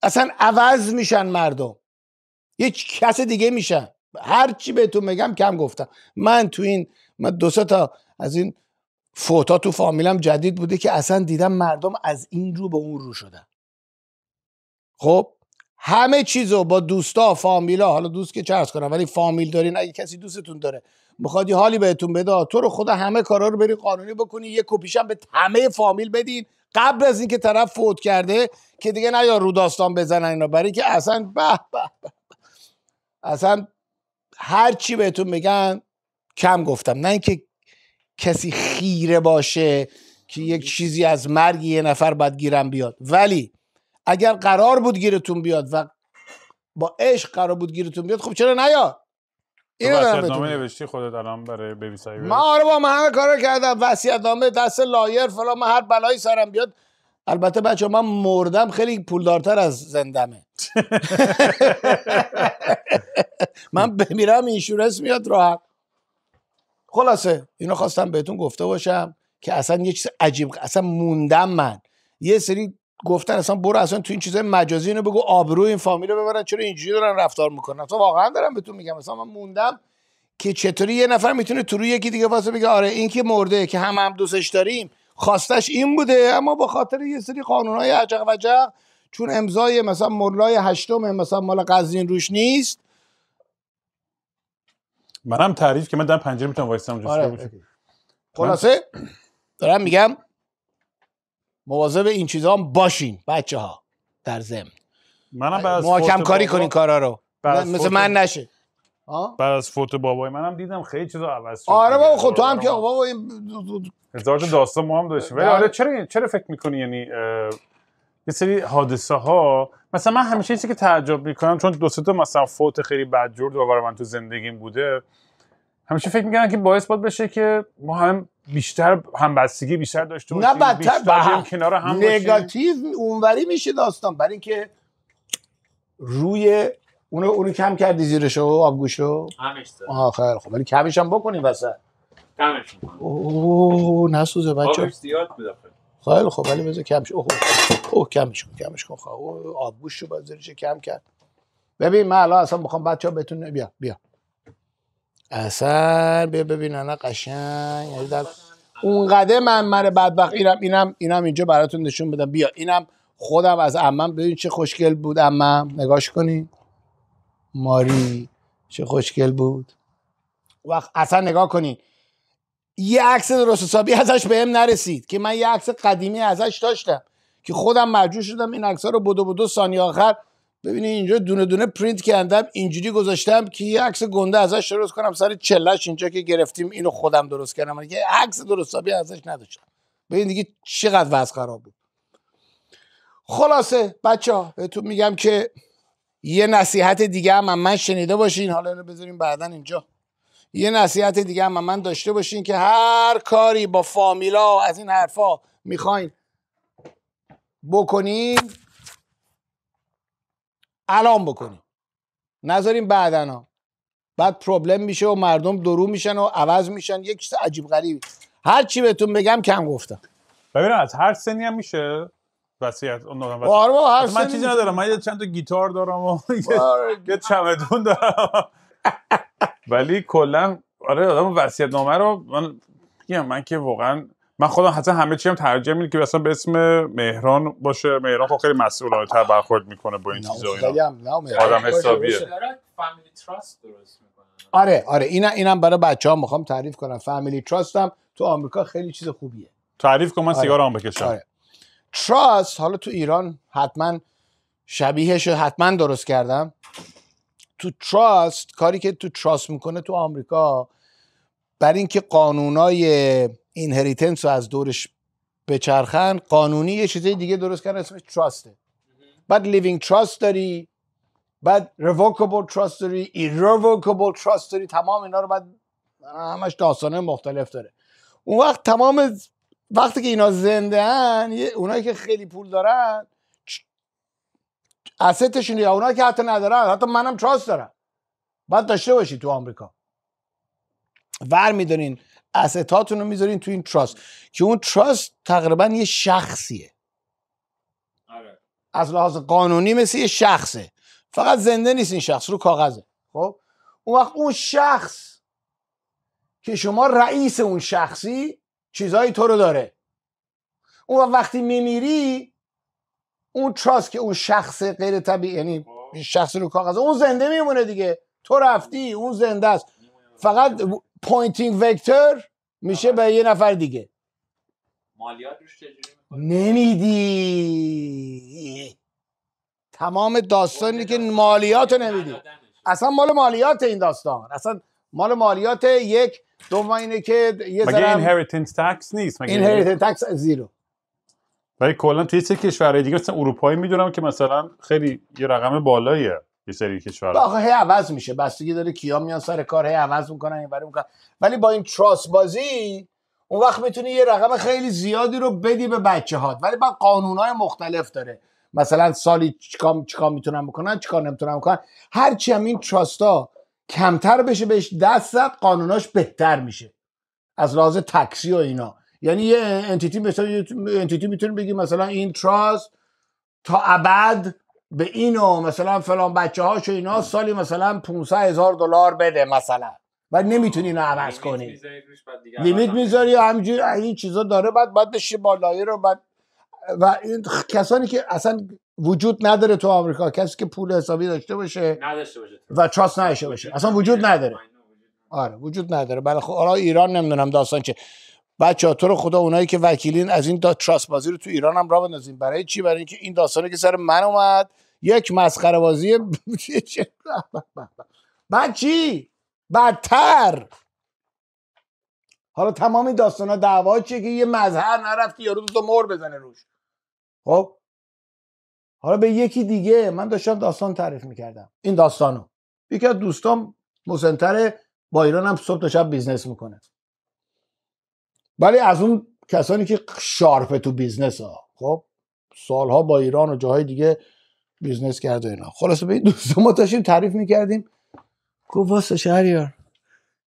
[SPEAKER 2] اصلا عوض میشن مردم یک کس دیگه میشن هر چی بهتون بگم کم گفتم من تو این من دو تا از این فوتا تو فامیلم جدید بوده که اصلا دیدم مردم از این رو به اون رو شدن خب همه چیزو با دوستا فامیلا حالا دوست که چرس کنم ولی فامیل دارین اگه کسی دوستتون داره میخواد حالی بهتون بده تو رو خدا همه کارا رو بری قانونی بکنی یه کپیشم به همه فامیل بدین قبل از اینکه طرف فوت کرده که دیگه نیا رو داستان بزنن اینا برای که اصلا به به اصلا هر چی بهتون بگن کم گفتم نه اینکه کسی خیره باشه که یک چیزی از مرگ یه نفر باید گیرم بیاد ولی اگر قرار بود گیرتون بیاد و با عشق قرار بود گیرتون بیاد خب چرا نیاد
[SPEAKER 1] اینو دارم نوشتی خودت الان برای
[SPEAKER 2] آره با من کارو کردم وصیت نامه دست لایر فلان من هر بلایی سرم بیاد البته بچه من مردم خیلی پولدارتر از زندمه من بمیرم اینشورنس میاد راحت خلاصه اینو خواستم بهتون گفته باشم که اصلا یه چیز عجیب اصلا موندم من یه سری گفتن اصلا برو اصلا تو این چیزای مجازی اینو بگو آبرو این فامیل رو ببرن چرا اینجوری دارن رفتار میکنن تو واقعا دارم بهتون میگم مثلا من موندم که چطوری یه نفر میتونه تو روی یکی دیگه واسه بگه آره این که مرده که هم هم دوستش داریم خواستش این بوده اما با خاطر یه سری قانونای عجق وجق چون امضای مثلا مولای هشتم مثلا مال قزین روش نیست
[SPEAKER 1] منم تعریف که من در پنجره میتونم وایسم آره، خلاصه
[SPEAKER 2] دارم میگم مواظب این چیزا هم باشین بچه ها
[SPEAKER 1] در زم منم کاری بابا... کنین کارا رو من مثل من نشه بعد از فوت بابای منم دیدم خیلی چیزا عوض آره بابا خود خب تو هم آره. که
[SPEAKER 2] بابا این
[SPEAKER 1] هزار داستان ما هم داشتیم آره چرا چرا فکر میکنی یعنی یه سری حادثه ها مثلا من همیشه چیزی که تعجب میکنم چون دو سه تا مثلا فوت خیلی بدجور دوباره من تو زندگیم بوده همیشه فکر میکنن که باعث باید بشه که ما هم بیشتر همبستگی بیشتر داشته باشیم نه بدتر با هم کنار هم نگاتیو اونوری میشه داستان برای اینکه
[SPEAKER 2] روی اونو اونو کم کردی زیرشو آبگوشو همیشه آخر خب ولی کمیش هم بکنیم وسط کمش اوه نسوزه بچه آبش
[SPEAKER 3] زیاد بود خیلی
[SPEAKER 2] خب ولی بذار کمش اوه اوه کمش کن کمش کن خب آبگوشو باید زیرش کم کرد ببین من الان اصلا میخوام بچا بتون بیا بیا اصلا بیا ببین انا قشنگ یعنی در اونقدر من من بدبخت اینم اینم اینم اینجا براتون نشون بدم بیا اینم خودم از امم ببین چه خوشگل بود امم نگاش کنی ماری چه خوشگل بود وقت اصلا نگاه کنی یه عکس درست حسابی ازش بهم نرسید که من یه عکس قدیمی ازش داشتم که خودم مجبور شدم این عکس رو بدو بدو ثانیه آخر ببینید اینجا دونه دونه پرینت کردم اینجوری گذاشتم که یه عکس گنده ازش درست کنم سر چلش اینجا که گرفتیم اینو خودم درست کردم یه عکس درست حسابی ازش نداشتم ببین دیگه چقدر وضع خراب بود خلاصه بچه ها بهتون میگم که یه نصیحت دیگه هم من شنیده باشین حالا اینو بذاریم بعدا اینجا یه نصیحت دیگه هم من داشته باشین که هر کاری با فامیلا از این حرفا میخواین بکنین الان بکنیم نذاریم بعدنا بعد پروبلم میشه و مردم درو میشن و عوض میشن یک چیز عجیب غریب هر چی
[SPEAKER 1] بهتون بگم کم گفتم ببین از هر سنی هم میشه وصیت آره من چیزی ندارم من یه چند تا گیتار دارم و آره، یه چمدون دارم ولی کلا آره آدم وصیت نامه رو من من که واقعا من خودم حتی همه چیم ترجیح میدم که مثلا به اسم مهران باشه مهران خب خیلی مسئولانه تر برخورد میکنه با این چیزا اینا آدم حسابیه
[SPEAKER 2] آره آره اینا اینم برای بچه ها میخوام تعریف کنم فامیلی تراست هم تو آمریکا خیلی چیز خوبیه
[SPEAKER 1] تعریف کن من آره. سیگار بکشم
[SPEAKER 2] تراست آره. حالا تو ایران حتما شبیهش حتما درست کردم تو تراست کاری که تو تراست میکنه تو آمریکا بر اینکه قانونای اینهریتنس رو از دورش بچرخن قانونی یه چیزی دیگه درست کردن اسمش تراسته بعد لیوینگ تراست داری بعد revocable تراست داری irrevocable تراست داری تمام اینا رو بعد همش داستانه مختلف داره اون وقت تمام وقتی که اینا زنده هن اونایی که خیلی پول دارن استشون یا اونایی که حتی ندارن حتی منم تراست دارم بعد داشته باشی تو آمریکا ور میدونین استاتون رو میذارین تو این تراست که اون تراست تقریبا یه شخصیه آره. از لحاظ قانونی مثل یه شخصه فقط زنده نیست این شخص رو کاغذه خب اون وقت اون شخص که شما رئیس اون شخصی چیزایی تو رو داره اون وقتی میمیری اون تراست که اون شخص غیر طبیعی یعنی خب. شخص رو کاغذ اون زنده میمونه دیگه تو رفتی اون زنده است فقط پوینتینگ وکتور میشه به یه نفر دیگه مالیات نمیدی تمام داستانی که خب، مالیات خب، نمیدی اصلا مال مالیات این داستان اصلا مال مالیات یک دوم اینه که یه مگه اینهریتنس
[SPEAKER 1] تکس نیست مگه اینهریتنس
[SPEAKER 2] تکس زیرو
[SPEAKER 1] ولی کلا توی چه کشورهای دیگه مثلا اروپایی میدونم که مثلا خیلی یه رقم بالاییه یه سری کشور
[SPEAKER 2] آخه هی عوض میشه بستگی داره کیا میان سر کار هی عوض میکنن این میکنن ولی با این تراس بازی اون وقت میتونی یه رقم خیلی زیادی رو بدی به بچه هات ولی با قانون های مختلف داره مثلا سالی چیکار میتونن بکنن چیکار نمیتونن بکنن هرچی هم این تراستا کمتر بشه بهش دست زد قانوناش بهتر میشه از لحاظ تکسی و اینا یعنی یه انتیتی مثلا انتیتی میتونیم بگی مثلا این تراست تا ابد به اینو مثلا فلان بچه هاش و اینا سالی مثلا 500 هزار دلار بده مثلا و نمیتونی اینو عوض کنی لیمیت میذاری یا همجور این چیزا داره بعد باید بالایی رو بعد و این کسانی که اصلا وجود نداره تو آمریکا کسی که پول حسابی داشته باشه و تراست نداشته باشه اصلا وجود نداره آره،, آره وجود نداره بله خب ایران نمیدونم داستان چه بچه ها تو رو خدا اونایی که وکیلین از این تراس بازی رو تو ایران هم را بندازین برای چی برای اینکه این داستانی که سر من اومد یک مسخره بازی بعد چی بدتر حالا تمام این داستانا دعوا چیه که یه مظهر نرفتی یارو دو مر بزنه روش خب حالا به یکی دیگه من داشتم داستان تعریف میکردم این داستانو یکی از دوستام مسنتر با ایران هم صبح تا شب بیزنس میکنه ولی از اون کسانی که شارپ تو بیزنس ها خب سالها با ایران و جاهای دیگه بیزنس کرده و اینا خلاصه به این دوست ما داشتیم تعریف میکردیم گفت واسه شهریار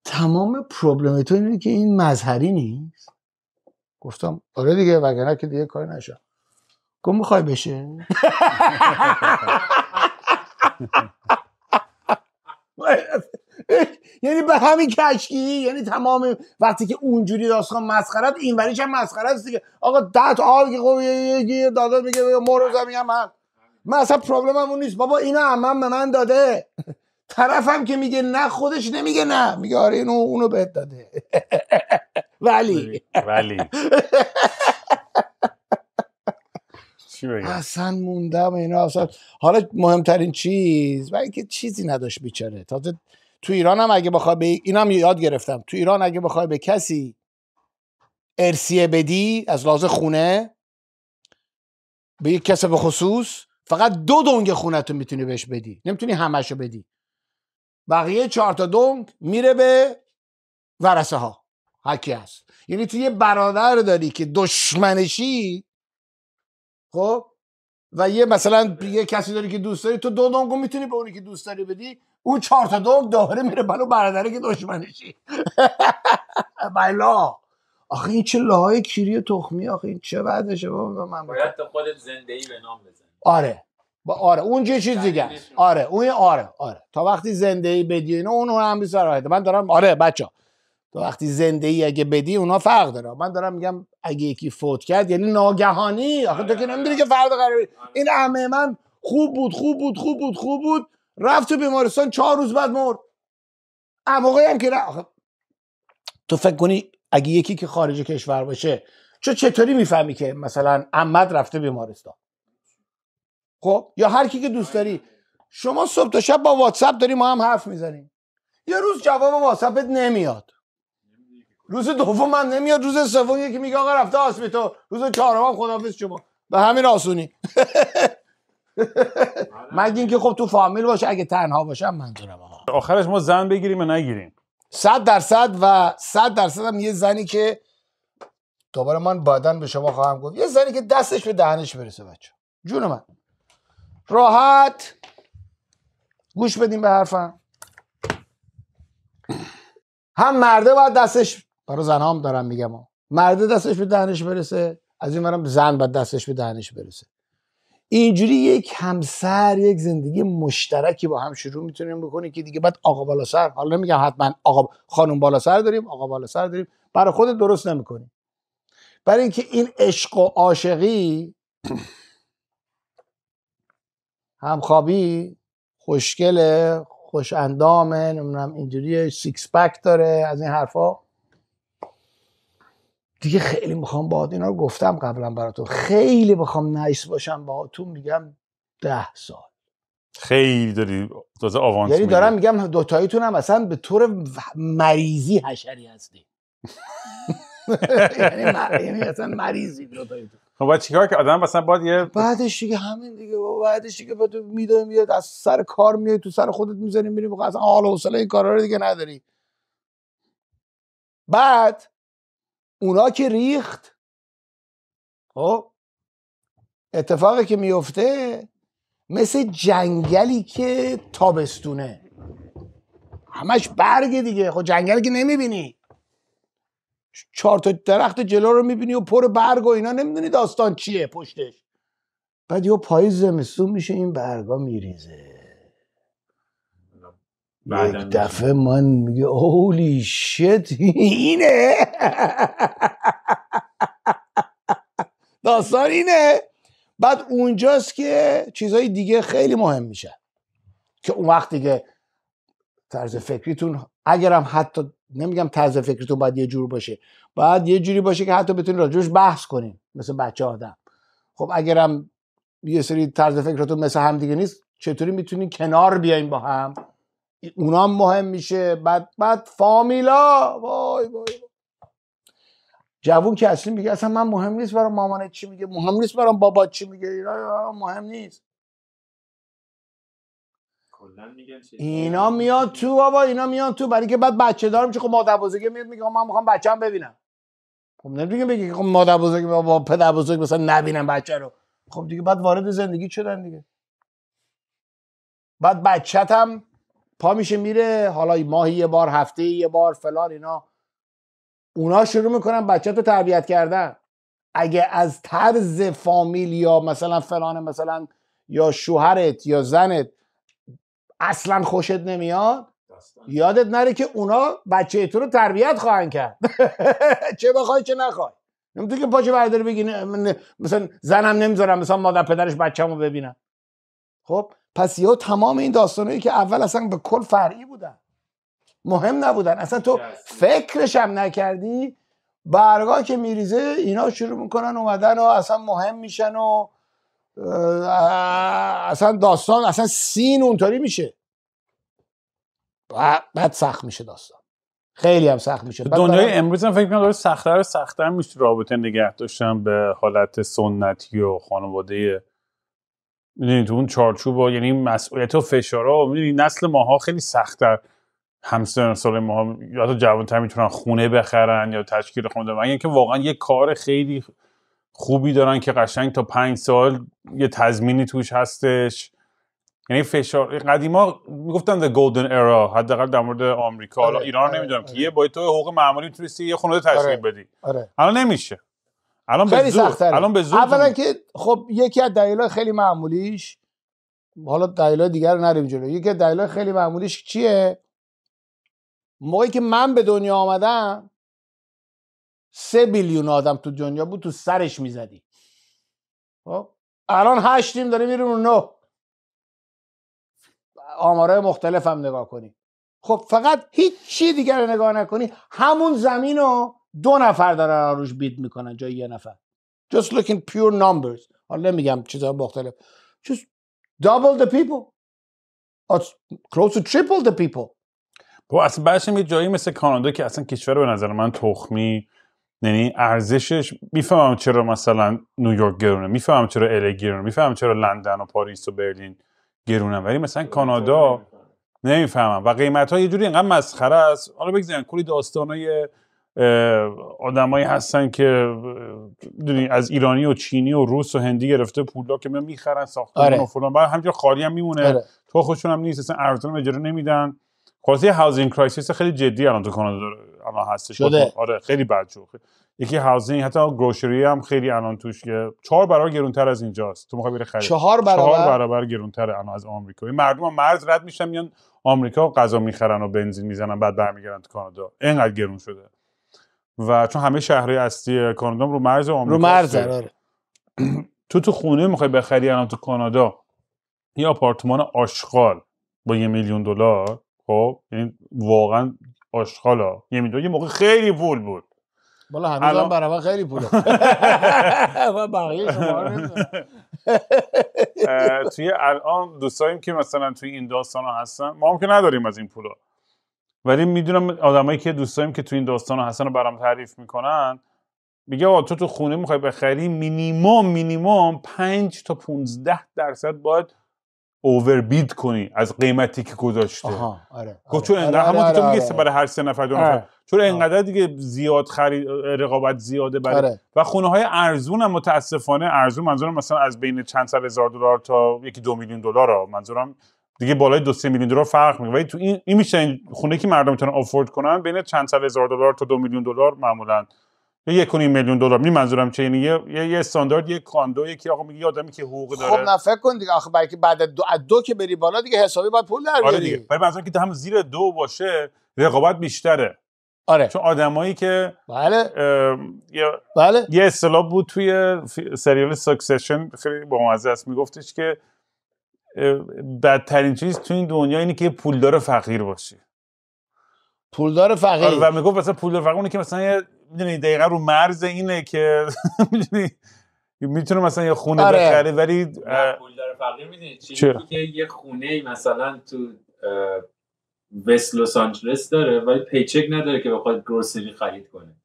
[SPEAKER 2] تمام پروبلم تو اینه که این مذهری نیست گفتم آره دیگه وگرنه که دیگه کاری نشه گفت میخوای بشه یعنی به همین کشکی یعنی تمام وقتی که اونجوری داستان مسخره این وریش هم مسخره است دیگه آقا دت تا که خب دادا میگه زمین میگم من من اصلا پرابلمم اون نیست بابا اینا هم به من داده طرفم که میگه نه خودش نمیگه نه میگه آره اینو اونو بهت داده ولی ولی اصلا موندم اینا اصلا حالا مهمترین چیز ولی که چیزی نداشت بیچاره تازه تو ایران هم اگه بخوای به اینم یاد گرفتم تو ایران اگه بخوای به کسی ارسیه بدی از لازه خونه به یک کس به خصوص فقط دو دنگ تو میتونی بهش بدی نمیتونی همشو بدی بقیه چهار تا دنگ میره به ورسه ها حکی هست یعنی تو یه برادر داری که دشمنشی خب و یه مثلا یه کسی داری که دوست داری تو دو دنگو میتونی به اونی که دوست داری بدی اون چهار تا دوم داره میره بلو برادره که دشمنشی بلا آخه این چه لاهای کیری تخمی آخه این چه بعدشه من
[SPEAKER 3] باید تو خودت زندگی به نام بزن
[SPEAKER 2] آره با آره اون چه چیز دیگه آره اون آره آره تا وقتی زنده ای بدی اینا اون هم بیزاره. من دارم آره بچه تا وقتی زنده ای اگه بدی اونا فرق داره من دارم میگم اگه یکی فوت کرد یعنی ناگهانی آخه تو که آره. نمیدونی که فرد قراره آره. این عمه من خوب بود خوب بود خوب بود خوب بود رفت تو بیمارستان چهار روز بعد مرد اموقعی هم که تو فکر کنی اگه یکی که خارج کشور باشه چه چطوری میفهمی که مثلا عمد رفته بیمارستان خب یا هر کی که دوست داری شما صبح تا شب با واتساپ داری ما هم حرف میزنیم یه روز جواب واتساپت نمیاد روز دوم هم نمیاد روز سوم یکی میگه آقا رفته آسمیتو روز چهارم هم خدافظ شما به همین آسونی مگه اینکه خب تو فامیل باشه اگه تنها باشم منظورم
[SPEAKER 1] آخرش ما زن بگیریم و نگیریم
[SPEAKER 2] صد درصد و صد درصد هم یه زنی که دوباره من بعدن به شما خواهم گفت یه زنی که دستش به دهنش برسه بچه جون من راحت گوش بدیم به حرفم هم مرده باید دستش برای زنها هم دارم میگم مرده دستش به دهنش برسه از این برم زن باید دستش به دهنش برسه اینجوری یک همسر یک زندگی مشترکی با هم شروع میتونیم بکنیم که دیگه بعد آقا بالا سر حالا نمیگم حتما آقا خانم بالا سر داریم آقا بالا سر داریم برای خودت درست نمیکنیم برای اینکه این عشق و عاشقی همخوابی خوشگله خوش نمیدونم اینجوری سیکس پک داره از این حرفا دیگه خیلی میخوام با اینا رو گفتم قبلا براتون خیلی بخوام نایس باشم باهاتون میگم ده سال
[SPEAKER 1] خیلی داری تازه آوانس یعنی دارم
[SPEAKER 2] میگم دوتاییتون هم اصلا به طور مریضی
[SPEAKER 3] حشری هستی یعنی, یعنی اصلا مریضی دوتاییتون
[SPEAKER 1] خب باید چیکار که آدم اصلا باید یه
[SPEAKER 2] بعدش دیگه همین دیگه بعدش دیگه بعد میدونی میاد از سر کار میای تو سر خودت میزنی میری بخواه خب اصلا حال و حوصله این کارا رو دیگه نداری بعد اونا که ریخت خب اتفاقی که میفته مثل جنگلی که تابستونه همش برگ دیگه خب جنگلی که نمیبینی چهار تا درخت جلو رو میبینی و پر برگ و اینا نمیدونی داستان چیه پشتش بعد یه پاییز زمستون میشه این برگا میریزه یک دفعه من میگه اولی شت اینه داستان اینه بعد اونجاست که چیزهای دیگه خیلی مهم میشه که اون وقت دیگه طرز فکریتون اگرم حتی نمیگم طرز فکریتون باید یه جور باشه باید یه جوری باشه که حتی بتونین راجبش بحث کنیم مثل بچه آدم خب اگرم یه سری طرز فکرتون مثل هم دیگه نیست چطوری میتونین کنار بیاین با هم اونا مهم میشه بعد بعد فامیلا وای وای جوون که اصلی میگه اصلا من مهم نیست برام مامانه چی میگه مهم نیست برام بابا چی میگه مهم نیست اینا میاد تو بابا اینا میاد تو برای که بعد بچه دارم چه خب مادر بزرگه میاد میگه من میخوام بچه‌ام ببینم خب نمیگه بگی خب مادر بزرگ بابا پدر بزرگ مثلا نبینم بچه رو خب دیگه بعد وارد زندگی شدن دیگه بعد بچه هم پا میشه میره حالا ماهی یه بار هفته یه بار فلان اینا اونا شروع میکنن بچه تو تربیت کردن اگه از طرز فامیل یا مثلا فلان مثلا یا شوهرت یا زنت اصلا خوشت نمیاد یادت نره که اونا بچه تو رو تربیت خواهند کرد چه بخوای چه نخوای نمیتونی که پاچه برداری بگی مثلا زنم نمیذارم مثلا مادر پدرش بچه‌مو ببینم خب پس یهو تمام این داستانهایی که اول اصلا به کل فرعی بودن مهم نبودن اصلا تو فکرش هم نکردی برگاه که میریزه اینا شروع میکنن اومدن و اصلا مهم میشن و اصلا داستان اصلا سین اونطوری میشه بعد سخت میشه داستان خیلی هم سخت میشه دنیای امروز
[SPEAKER 1] هم فکر کنم داره سختتر و سختتر میشه رابطه نگه داشتن به حالت سنتی و خانواده میدونی تو اون چارچوب و یعنی مسئولیت و فشار ها، نسل ماها خیلی سخت در همسن سال ما یا حتی جوانتر میتونن خونه بخرن یا تشکیل خونه بدن یعنی که واقعا یه کار خیلی خوبی دارن که قشنگ تا پنج سال یه تضمینی توش هستش یعنی فشار قدیما میگفتن the golden era حداقل در مورد آمریکا حالا آره، ایران آره. نمیدونم که یه آره. با تو حقوق معمولی میتونستی یه خونه تشکیل آره. بدی حالا آره. نمیشه الان به زور الان به زور اولا که
[SPEAKER 2] خب یکی از دلایل خیلی معمولیش حالا دلایل دیگر رو نریم جلو یکی از دلایل خیلی معمولیش چیه موقعی که من به دنیا آمدم سه بیلیون آدم تو دنیا بود تو سرش میزدی خب؟ الان هشتیم تیم میرون میریم نه آمارای مختلف هم نگاه کنی خب فقط هیچ چی دیگر رو نگاه نکنی همون زمین رو دو نفر دارن روش بیت میکنن جای یه نفر just looking pure numbers حالا نمیگم چیزا مختلف just double the people or close to triple the people
[SPEAKER 1] بو خب، اصلا بعدش یه جایی مثل کانادا که اصلا کشور به نظر من تخمی یعنی ارزشش میفهمم چرا مثلا نیویورک گرونه میفهمم چرا ال گرونه میفهمم چرا لندن و پاریس و برلین گرونه ولی مثلا کانادا نمیفهمم و قیمت ها یه جوری اینقدر مسخره است حالا بگذاریم کلی داستانای آدمایی هستن که از ایرانی و چینی و روس و هندی گرفته پولا که میان میخرن ساختمان آره. و فلان بعد همینجور خالی هم میمونه آره. تو خوشون هم نیست اصلا ارزون اجاره نمیدن خلاص هاوزینگ کرایسیس خیلی جدی الان تو کانادا الان هستش شده. خب، آره خیلی بد یکی هاوزینگ حتی گروشری هم خیلی الان توش که چهار برابر گرونتر از اینجاست تو میخوای بری خرید چهار برابر چهار برابر گرونتر الان از آمریکا این مردم مرز رد میشن میان آمریکا و غذا میخرن و بنزین میزنن بعد برمیگردن تو کانادا اینقدر گرون شده و چون همه شهرهای اصلی کانادا رو مرز آمریکا رو مرز آره. تو تو خونه میخوای بخری الان تو کانادا یه آپارتمان آشغال با یه میلیون دلار خب این یعنی واقعا آشغالا یه میلیون یه موقع خیلی پول بود بالا
[SPEAKER 2] هنوز الان... هم برای من خیلی پوله بقیه شما
[SPEAKER 1] توی الان دوستاییم که مثلا توی این داستان ها هستن ما هم که نداریم از این پولا ولی میدونم آدمایی که دوست که تو این داستان حسن رو برام تعریف میکنن میگه آقا تو تو خونه میخوای بخری مینیمم مینیمم 5 تا 15 درصد باید اووربید کنی از قیمتی که گذاشته آها آره, خب آره چون آره، آره، همون تو آره، برای هر سه نفر چون انقدر دیگه زیاد خرید رقابت زیاده برای و خونه های ارزون هم متاسفانه ارزون منظورم مثلا از بین چند صد هزار دلار تا یکی دو میلیون دلار منظورم دیگه بالای دو سه میلیون دلار فرق میکنه ولی تو این این میشه خونه که مردم میتونن آفورد کنن بین چند صد هزار دلار تا دو میلیون دلار معمولا یا یک میلیون دلار می منظورم چه یعنی یه یه استاندارد یه کاندو یکی آقا میگه آدمی که حقوق داره خب نه فکر کن دیگه آخه برای بعد دو از دو که بری بالا دیگه حسابی باید پول در آره دیگه برای که هم زیر دو باشه رقابت بیشتره آره چون آدمایی که بله یه بله. یه اصطلاح بود توی سریال ساکسشن خیلی با است میگفتش که بدترین چیز تو این دنیا اینه که پولدار فقیر باشی پولدار فقیر آره، و میگفت مثلا پولدار فقیر اونه که مثلا میدونی دقیقا رو مرز اینه که میتونه مثلا یه خونه آره. بخره ولی
[SPEAKER 3] پولدار فقیر میدونی چیزی که یه خونه مثلا تو وست لس آنجلس داره ولی پیچک نداره که بخواد گروسری خرید کنه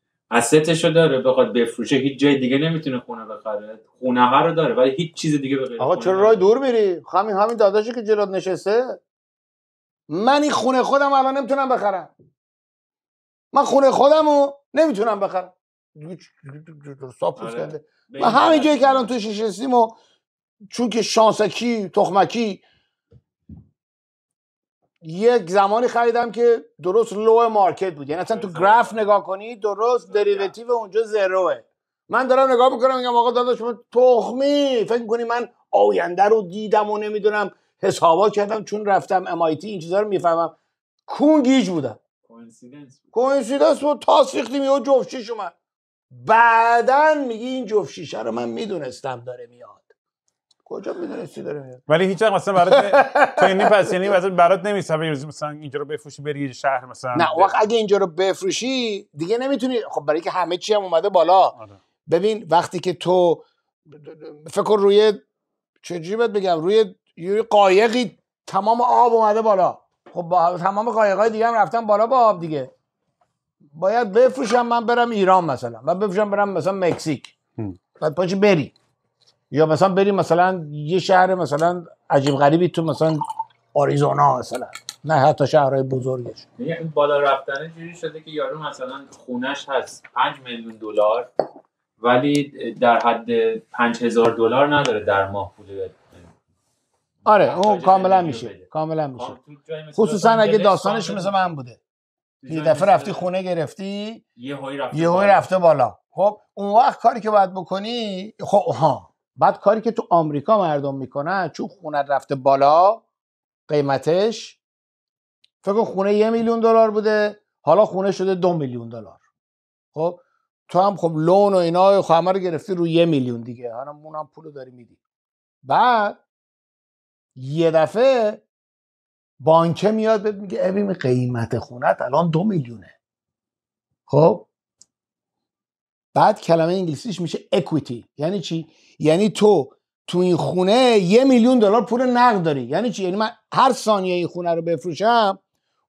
[SPEAKER 3] رو داره بخواد بفروشه هیچ جای دیگه نمیتونه خونه بخره خونه ها رو داره ولی هیچ چیز دیگه بخره آقا چرا
[SPEAKER 2] راه دور میری همین همین داداشی که جلاد نشسته من این خونه خودم الان نمیتونم بخرم من خونه خودم رو نمیتونم بخرم صاف آره، کرده من همین جایی که الان توش نشستیم و چون که شانسکی تخمکی یک زمانی خریدم که درست لو مارکت بود یعنی اصلا تو گراف نگاه کنی درست دریوتیو اونجا زروه من دارم نگاه میکنم میگم آقا داداش شما تخمی فکر میکنی من آینده رو دیدم و نمیدونم حسابا کردم چون رفتم MIT این چیزا رو میفهمم کون گیج بودم کوینسیدنس بود تا سیختی میاد جفشیش اومد بعدا
[SPEAKER 1] میگی این جفشیشه رو من میدونستم
[SPEAKER 3] داره میاد
[SPEAKER 2] کجا میدونستی داره میاد
[SPEAKER 1] ولی هیچ وقت مثلا برات تو این پس یعنی مثلا برات نمیسه مثلا اینجا رو بفروشی بری شهر مثلا نه وقت
[SPEAKER 2] اگه اینجا رو بفروشی دیگه نمیتونی خب برای که همه چی هم اومده بالا آره. ببین وقتی که تو فکر روی چجوری بهت بگم روی یه قایقی تمام آب اومده بالا خب با تمام قایقای دیگه هم رفتن بالا با آب دیگه باید بفروشم من برم ایران مثلا و بفروشم برم مثلا مکزیک بعد پاچی بری یا مثلا بریم مثلا یه شهر مثلا عجیب غریبی تو مثلا آریزونا مثلا نه حتی شهرهای بزرگش
[SPEAKER 3] یعنی این بالا رفتن جوری شده که یارو مثلا خونش هست 5 میلیون دلار ولی در حد 5000 دلار نداره در ماه پول
[SPEAKER 2] آره اون کاملا میشه کاملا خب، میشه
[SPEAKER 3] خصوصا اگه داستانش مثل من بوده یه دفعه رفتی
[SPEAKER 2] خونه گرفتی
[SPEAKER 3] یه هایی رفته, رفته
[SPEAKER 2] بالا خب اون وقت کاری که باید بکنی خب ها بعد کاری که تو آمریکا مردم میکنن چون خونه رفته بالا قیمتش فکر خونه یه میلیون دلار بوده حالا خونه شده دو میلیون دلار خب تو هم خب لون و اینا و همه رو گرفتی رو یه میلیون دیگه حالا اون هم پول داری میدی بعد یه دفعه بانکه میاد بهت میگه ابیم قیمت خونت الان دو میلیونه خب بعد کلمه انگلیسیش میشه اکویتی یعنی چی یعنی تو تو این خونه یه میلیون دلار پول نقد داری یعنی چی یعنی من هر ثانیه این خونه رو بفروشم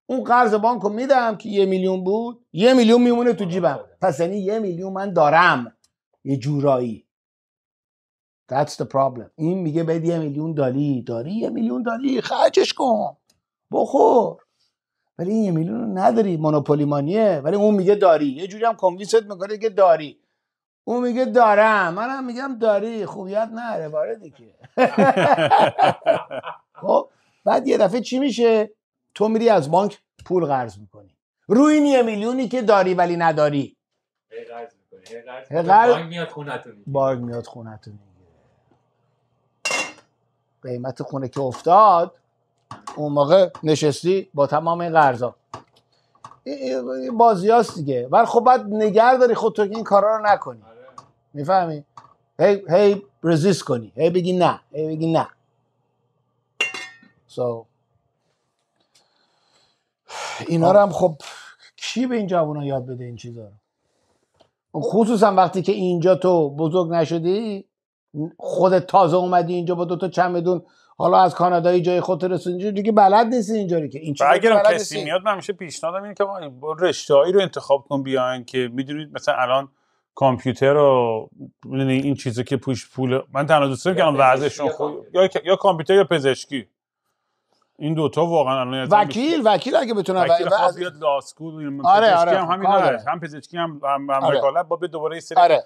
[SPEAKER 2] اون قرض بانک رو میدم که یه میلیون بود یه میلیون میمونه تو جیبم پس یعنی یه میلیون من دارم یه جورایی That's the problem این میگه بدی یه میلیون داری داری یه میلیون داری خرجش کن
[SPEAKER 3] بخور
[SPEAKER 2] ولی این یه میلیون رو نداری مونوپولی ولی اون میگه داری یه جوری هم کنویست میکنه که داری اون میگه دارم منم میگم داری خوبیت نره وارد که
[SPEAKER 3] خب
[SPEAKER 2] بعد یه دفعه چی میشه تو میری از بانک پول قرض میکنی روی این یه میلیونی که داری ولی نداری قرض میکنی بانک میاد خونتون بانک قیمت خونه که افتاد اون موقع نشستی با تمام این قرضا این بازی هاست دیگه ولی خب باید نگر داری خودتو که این کارا رو نکنی آره. میفهمی هی هی رزیست کنی هی بگی نه هی بگی نه so. اینا رو هم خب کی به این جوان یاد بده این چیزا رو خب خصوصا وقتی که اینجا تو بزرگ نشدی خودت تازه اومدی اینجا با دوتا چمدون حالا از کانادایی جای خودت رسید دیگه بلد نیست اینجوری که این چه اگر کسی
[SPEAKER 1] میاد من همیشه پیشنهادم اینه که هایی رو انتخاب کن بیاین که میدونید مثلا الان کامپیوتر و این چیزا که پوش پول من تنها دوست دارم که ورزشون خوب یا یا کامپیوتر یا پزشکی این دوتا واقعا الان وکیل وکیل اگه بتونه وکیل خواب بیاد لاسکول آره آره هم خب، همین آره. هم پزشکی هم هم, آره. وکالت با دوباره سری آره.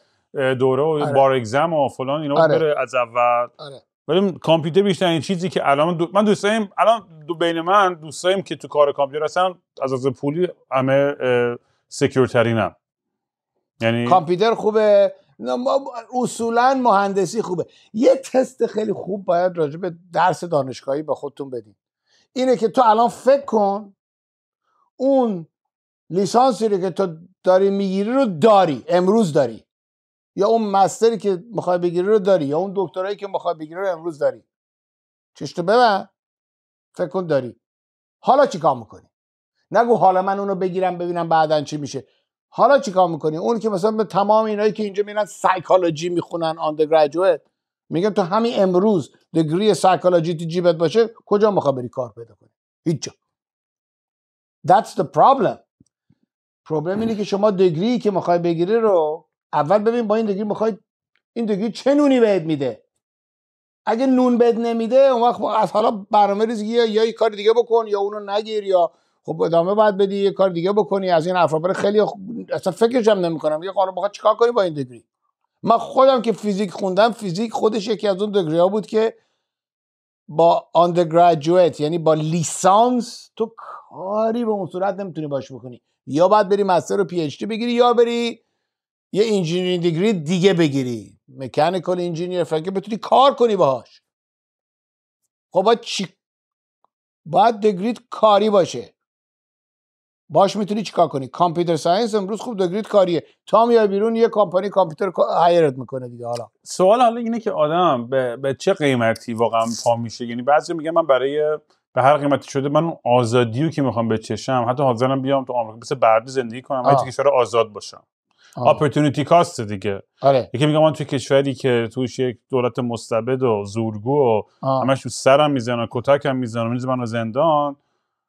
[SPEAKER 1] دوره و آره. بار اگزم و فلان اینا آره. بره از اول آره. ولی کامپیوتر بیشتر این چیزی که الان من دوستایم الان دو بین من دوستایم که تو کار کامپیوتر هستن از از پولی همه سکیورترینم یعنی کامپیوتر خوبه
[SPEAKER 2] اصولا مهندسی خوبه یه تست خیلی خوب باید راجع به درس دانشگاهی به خودتون بدین اینه که تو الان فکر کن اون لیسانسی رو که تو داری میگیری رو داری امروز داری یا اون مستری که میخوای بگیری رو داری یا اون دکترایی که میخوای بگیری رو امروز داری چشتو ببن فکر کن داری حالا چیکار میکنی نگو حالا من اونو بگیرم ببینم بعدا چی میشه حالا چیکار میکنی اون که مثلا به تمام اینایی که اینجا میرن سایکولوژی میخونن آندرگرجویت میگن تو همین امروز دگری سایکولوژی تو جیبت باشه کجا میخوای بری کار پیدا کنی هیچ جا That's the problem پروبلم اینه که شما دگری که میخوای بگیری رو اول ببین با این دگی میخوای این دگی چه نونی بهت میده اگه نون بهت نمیده اون وقت از حالا برنامه ریزی یا یه کار دیگه بکن یا اونو نگیر یا خب ادامه باید بدی یه کار دیگه بکنی از این حرفا برای خیلی اصلا فکرش هم نمیکنم یه قاره بخواد چیکار کنی با این دگری من خودم که فیزیک خوندم فیزیک خودش یکی از اون دگری ها بود که با undergraduate یعنی با لیسانس تو کاری به اون صورت نمیتونی باش بکنی یا باید بری مستر و پی اچ دی بگیری یا بری یه انجینیرینگ دیگری دیگه بگیری مکانیکال انجینیر که بتونی کار کنی باهاش خب باید چی باید دگریت کاری باشه باش میتونی چیکار کنی کامپیوتر ساینس امروز خوب دگریت کاریه تا میای بیرون یه کمپانی کامپیوتر
[SPEAKER 1] هایرت میکنه دیگه حالا سوال حالا اینه که آدم به, به چه قیمتی واقعا پا میشه یعنی بعضی میگن من برای به هر قیمتی شده من اون آزادی رو که میخوام بچشم حتی حاضرم بیام تو آمریکا مثل بردی زندگی کنم ولی کشور آزاد باشم اپورتونیتی کاست دیگه آره. یکی میگم من توی کشوری که توش یک دولت مستبد و زورگو و همش سرم میزنن کتکم میزنن منو زندان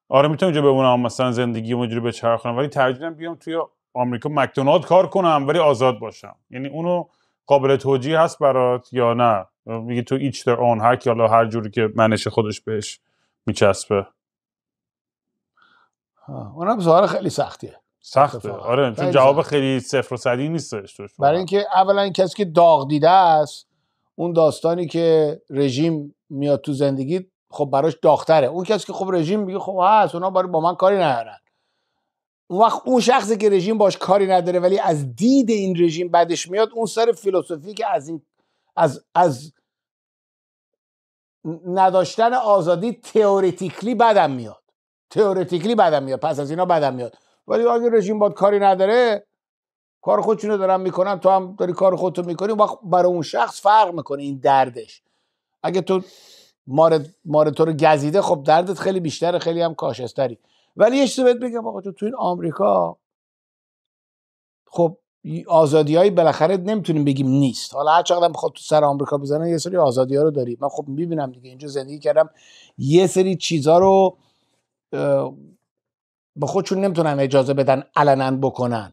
[SPEAKER 1] آره میتونم اینجا بمونم مثلا زندگی اونجوری بچرخونم ولی ترجیحا بیام توی آمریکا مکدونالد کار کنم ولی آزاد باشم یعنی اونو قابل توجیه هست برات یا نه میگه تو ایچ در آن هر کی هر جوری که منش خودش بهش میچسبه اونم
[SPEAKER 2] سوال خیلی سختیه
[SPEAKER 1] سخته آره چون جواب خیلی صفر و صدی نیستش توش
[SPEAKER 2] برای اینکه اولا کسی که داغ دیده است اون داستانی که رژیم میاد تو زندگی خب براش داغتره اون کسی که خب رژیم میگه خب هست اونا برای با من کاری ندارن اون وقت اون شخصی که رژیم باش کاری نداره ولی از دید این رژیم بعدش میاد اون سر فیلسوفی که از این از از نداشتن آزادی تئوریتیکلی بدم میاد تئوریتیکلی بدم میاد پس از اینا بدم میاد ولی اگه رژیم باد کاری نداره کار خودشونو دارن میکنن تو هم داری کار خودتو میکنی وقت برای اون شخص فرق میکنه این دردش اگه تو مار, تو رو گزیده خب دردت خیلی بیشتره خیلی هم کاشستری ولی یه چیزی بهت بگم آقا تو تو این آمریکا خب آزادی بالاخره نمیتونیم بگیم نیست حالا هر چقدر بخواد تو سر آمریکا بزنن یه سری آزادی ها رو من خب میبینم دیگه اینجا زندگی کردم یه سری چیزا رو به خودشون نمیتونن اجازه بدن علنا بکنن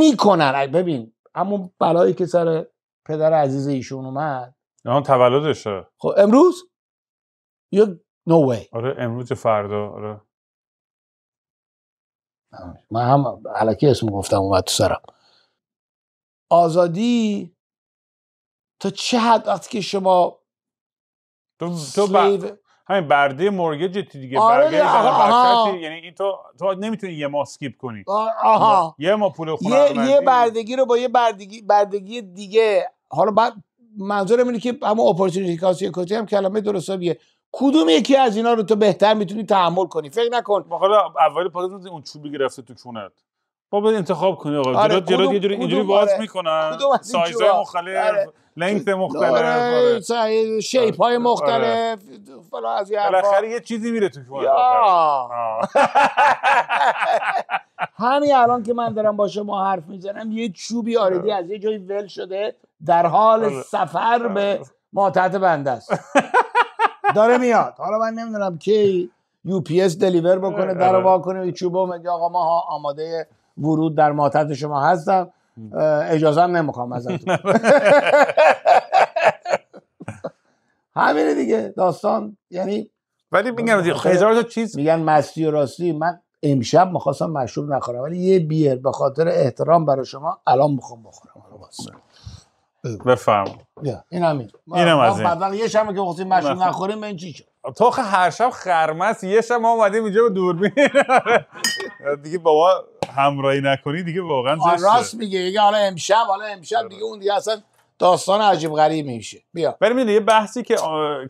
[SPEAKER 2] میکنن ببین همون بلایی که سر پدر عزیز ایشون اومد
[SPEAKER 1] نه تولدشه خب امروز یا نو وی آره امروز فردا آره من هم علکی اسم گفتم اومد تو سرم
[SPEAKER 2] آزادی
[SPEAKER 1] تا چه حد که شما تو, همین برده مورگیج دیگه آره برده یعنی این تو تو نمیتونی یه ماه سکیپ کنی یه ما پول خونه یه, یه بردگی رو با یه بردگی بردگی
[SPEAKER 2] دیگه حالا بعد منظورم اینه که اما اپورتونیتی کاسی کوتی هم کلمه درستابیه کدوم یکی از اینا رو تو بهتر میتونی تحمل کنی
[SPEAKER 1] فکر نکن خب حالا اول پادت اون چوبی گرفته تو چونت بابا انتخاب کنی آقا آره جلاد جلاد یه جوری اینجوری باز میکنن سایزهای مختلف آره. لنگت مختلف آره. آره. شیپ های آره. مختلف فلا از یه یه چیزی میره تو شما
[SPEAKER 2] همین الان که من دارم با شما حرف میزنم یه چوبی آردی از یه جایی ول شده در حال سفر به تحت بنده است داره میاد حالا من نمیدونم کی یو پی اس دلیور بکنه در وا کنه چوبو میگه آقا ما آماده ورود در ماتت شما هستم اجازه نمیخوام ازتون همینه دیگه داستان یعنی ولی میگم هزار تا چیز میگن مستی و راستی من امشب میخواستم مشروب نخورم ولی یه بیر به خاطر احترام برای شما الان میخوام بخورم خب،
[SPEAKER 1] بفرم این این هم از این یه شب که بخواستیم مشروب نخوریم این چی شد تو هر شب خرمست یه شب ما اومدیم اینجا به دوربین دیگه بابا همراهی نکنی دیگه واقعا زشته راست
[SPEAKER 2] میگه دیگه حالا امشب حالا امشب دیگه بله. اون دیگه اصلا
[SPEAKER 1] داستان عجیب غریب میشه بیا بریم یه بحثی که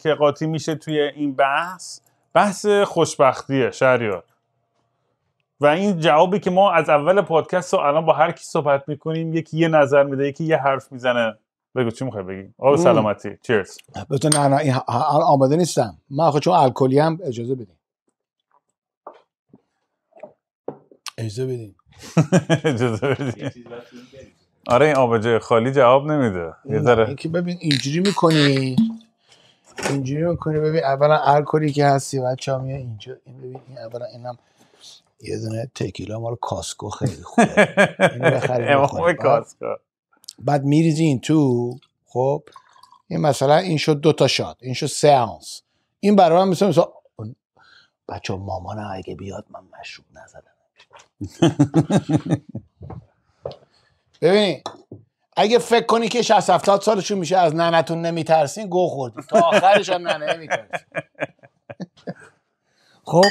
[SPEAKER 1] که قاطی میشه توی این بحث بحث خوشبختیه شریار و این جوابی که ما از اول پادکست رو الان با هر کی صحبت میکنیم یکی یه نظر میده یکی یه حرف میزنه بگو چی میخوای بگی آب سلامتی چیرز
[SPEAKER 2] بتون نه نه آماده نیستم من خود چون الکلی هم اجازه بدیم
[SPEAKER 1] اجازه بدین اجازه بدیم آره این آبجو خالی جواب نمیده
[SPEAKER 3] یه ذره
[SPEAKER 2] که ببین اینجوری میکنی اینجوری میکنی ببین اولا الکلی که هستی و میاد اینجا این ببین این اولا اینم یه دونه تکیلا ما کاسکو خیلی خوبه خوبه کاسکو بعد میریزی این تو خب این مثلا این شد دو تا شاد این شد سیانس این برای من مثلا اگه بیاد من مشروب نزدم ببینی اگه فکر کنی که 60 هفتاد سالشون میشه از ننتون نمیترسین گو خوردی تا آخرش هم ننه نمیترسین خب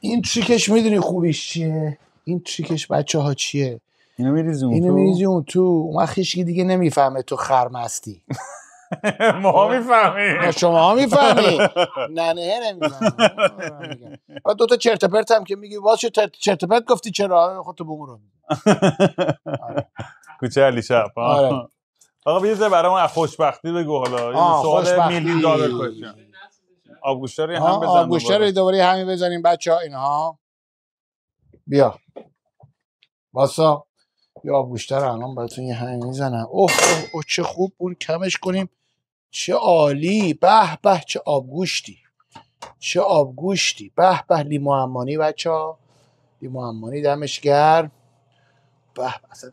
[SPEAKER 2] این تریکش میدونی خوبیش چیه این تریکش بچه ها چیه اینو میریزی اون اینو اون تو اون وقت دیگه نمیفهمه تو خرمستی
[SPEAKER 1] ما ها میفهمیم شما ها میفهمی
[SPEAKER 2] نه نه نمیفهمی آره، و دوتا چرت هم که میگی باز چه چرت گفتی چرا آره، خودتو بگو رو
[SPEAKER 1] کوچه علی شب آره. آقا بیزه برای اون خوشبختی بگو حالا سوال دلار آبگوشت رو هم بزنیم آبگوشت رو
[SPEAKER 2] دوباره همین بزنیم بچه ها اینها بیا باسا یا آبگوشت رو الان براتون یه همین میزنم اوه اوه چه خوب اون کمش کنیم چه عالی به به چه آبگوشتی چه آبگوشتی به به لیمو امانی بچه ها لیمو دمش گرم به اصلا